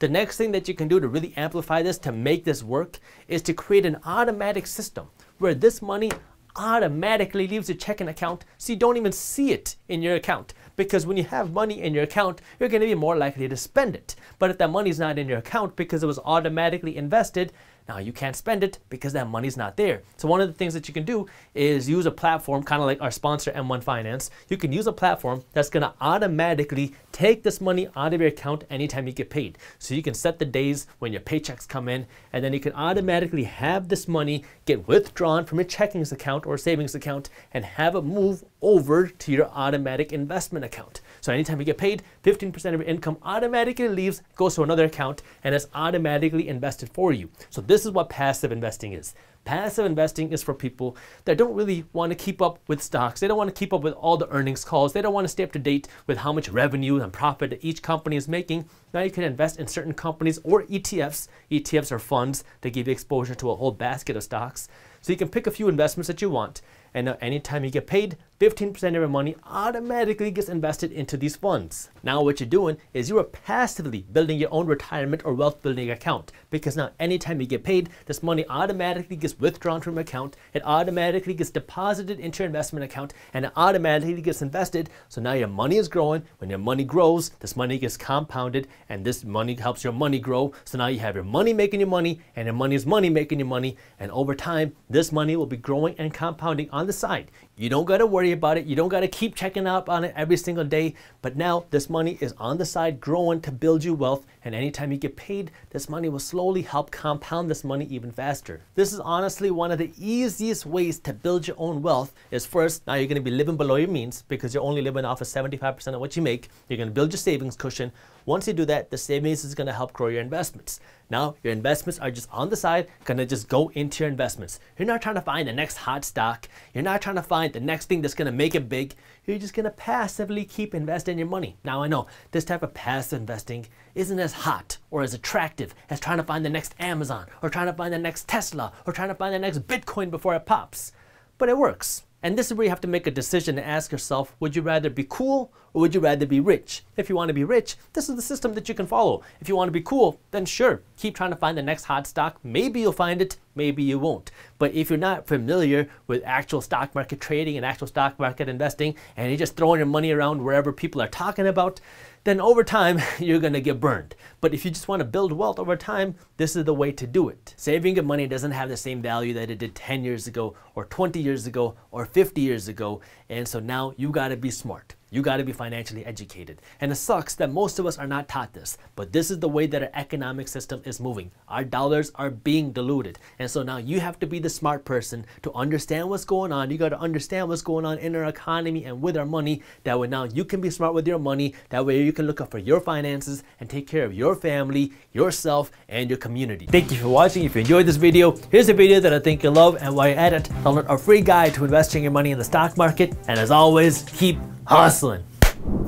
The next thing that you can do to really amplify this, to make this work, is to create an automatic system where this money automatically leaves your checking account so you don't even see it in your account. Because when you have money in your account, you're going to be more likely to spend it. But if that money's not in your account because it was automatically invested, now you can't spend it because that money's not there. So one of the things that you can do is use a platform, kind of like our sponsor M1 Finance. You can use a platform that's gonna automatically take this money out of your account anytime you get paid. So you can set the days when your paychecks come in, and then you can automatically have this money get withdrawn from your checkings account or savings account and have it move over to your automatic investment account. So anytime you get paid, 15% of your income automatically leaves, goes to another account, and is automatically invested for you. So this is what passive investing is. Passive investing is for people that don't really want to keep up with stocks. They don't want to keep up with all the earnings calls. They don't want to stay up to date with how much revenue and profit each company is making. Now you can invest in certain companies or ETFs. ETFs are funds that give you exposure to a whole basket of stocks. So you can pick a few investments that you want. And uh, anytime you get paid, 15% of your money automatically gets invested into these funds. Now what you're doing is you are passively building your own retirement or wealth building account because now anytime you get paid, this money automatically gets withdrawn from your account, it automatically gets deposited into your investment account, and it automatically gets invested. So now your money is growing. When your money grows, this money gets compounded and this money helps your money grow. So now you have your money making your money and your money is money making your money. And over time, this money will be growing and compounding on the side. You don't got to worry about it. You don't got to keep checking up on it every single day. But now this money is on the side growing to build you wealth. And anytime you get paid, this money will slowly help compound this money even faster. This is honestly one of the easiest ways to build your own wealth is first, now you're going to be living below your means because you're only living off of 75% of what you make. You're going to build your savings cushion. Once you do that, the savings is going to help grow your investments. Now, your investments are just on the side, going to just go into your investments. You're not trying to find the next hot stock. You're not trying to find the next thing that's going to make it big. You're just going to passively keep investing your money. Now, I know this type of passive investing isn't as hot or as attractive as trying to find the next Amazon or trying to find the next Tesla or trying to find the next Bitcoin before it pops, but it works. And this is where you have to make a decision and ask yourself, would you rather be cool or would you rather be rich? If you want to be rich, this is the system that you can follow. If you want to be cool, then sure, keep trying to find the next hot stock. Maybe you'll find it, maybe you won't. But if you're not familiar with actual stock market trading and actual stock market investing, and you're just throwing your money around wherever people are talking about, then over time, you're gonna get burned. But if you just wanna build wealth over time, this is the way to do it. Saving your money doesn't have the same value that it did 10 years ago, or 20 years ago, or 50 years ago. And so now you gotta be smart. You got to be financially educated. And it sucks that most of us are not taught this, but this is the way that our economic system is moving. Our dollars are being diluted. And so now you have to be the smart person to understand what's going on. You got to understand what's going on in our economy and with our money. That way now you can be smart with your money. That way you can look up for your finances and take care of your family, yourself, and your community. Thank you for watching. If you enjoyed this video, here's a video that I think you'll love. And while you're at it, a free guide to investing your money in the stock market. And as always, keep hustling.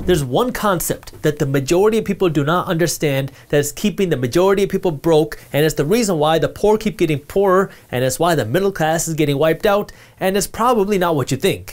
There's one concept that the majority of people do not understand that is keeping the majority of people broke, and it's the reason why the poor keep getting poorer, and it's why the middle class is getting wiped out, and it's probably not what you think.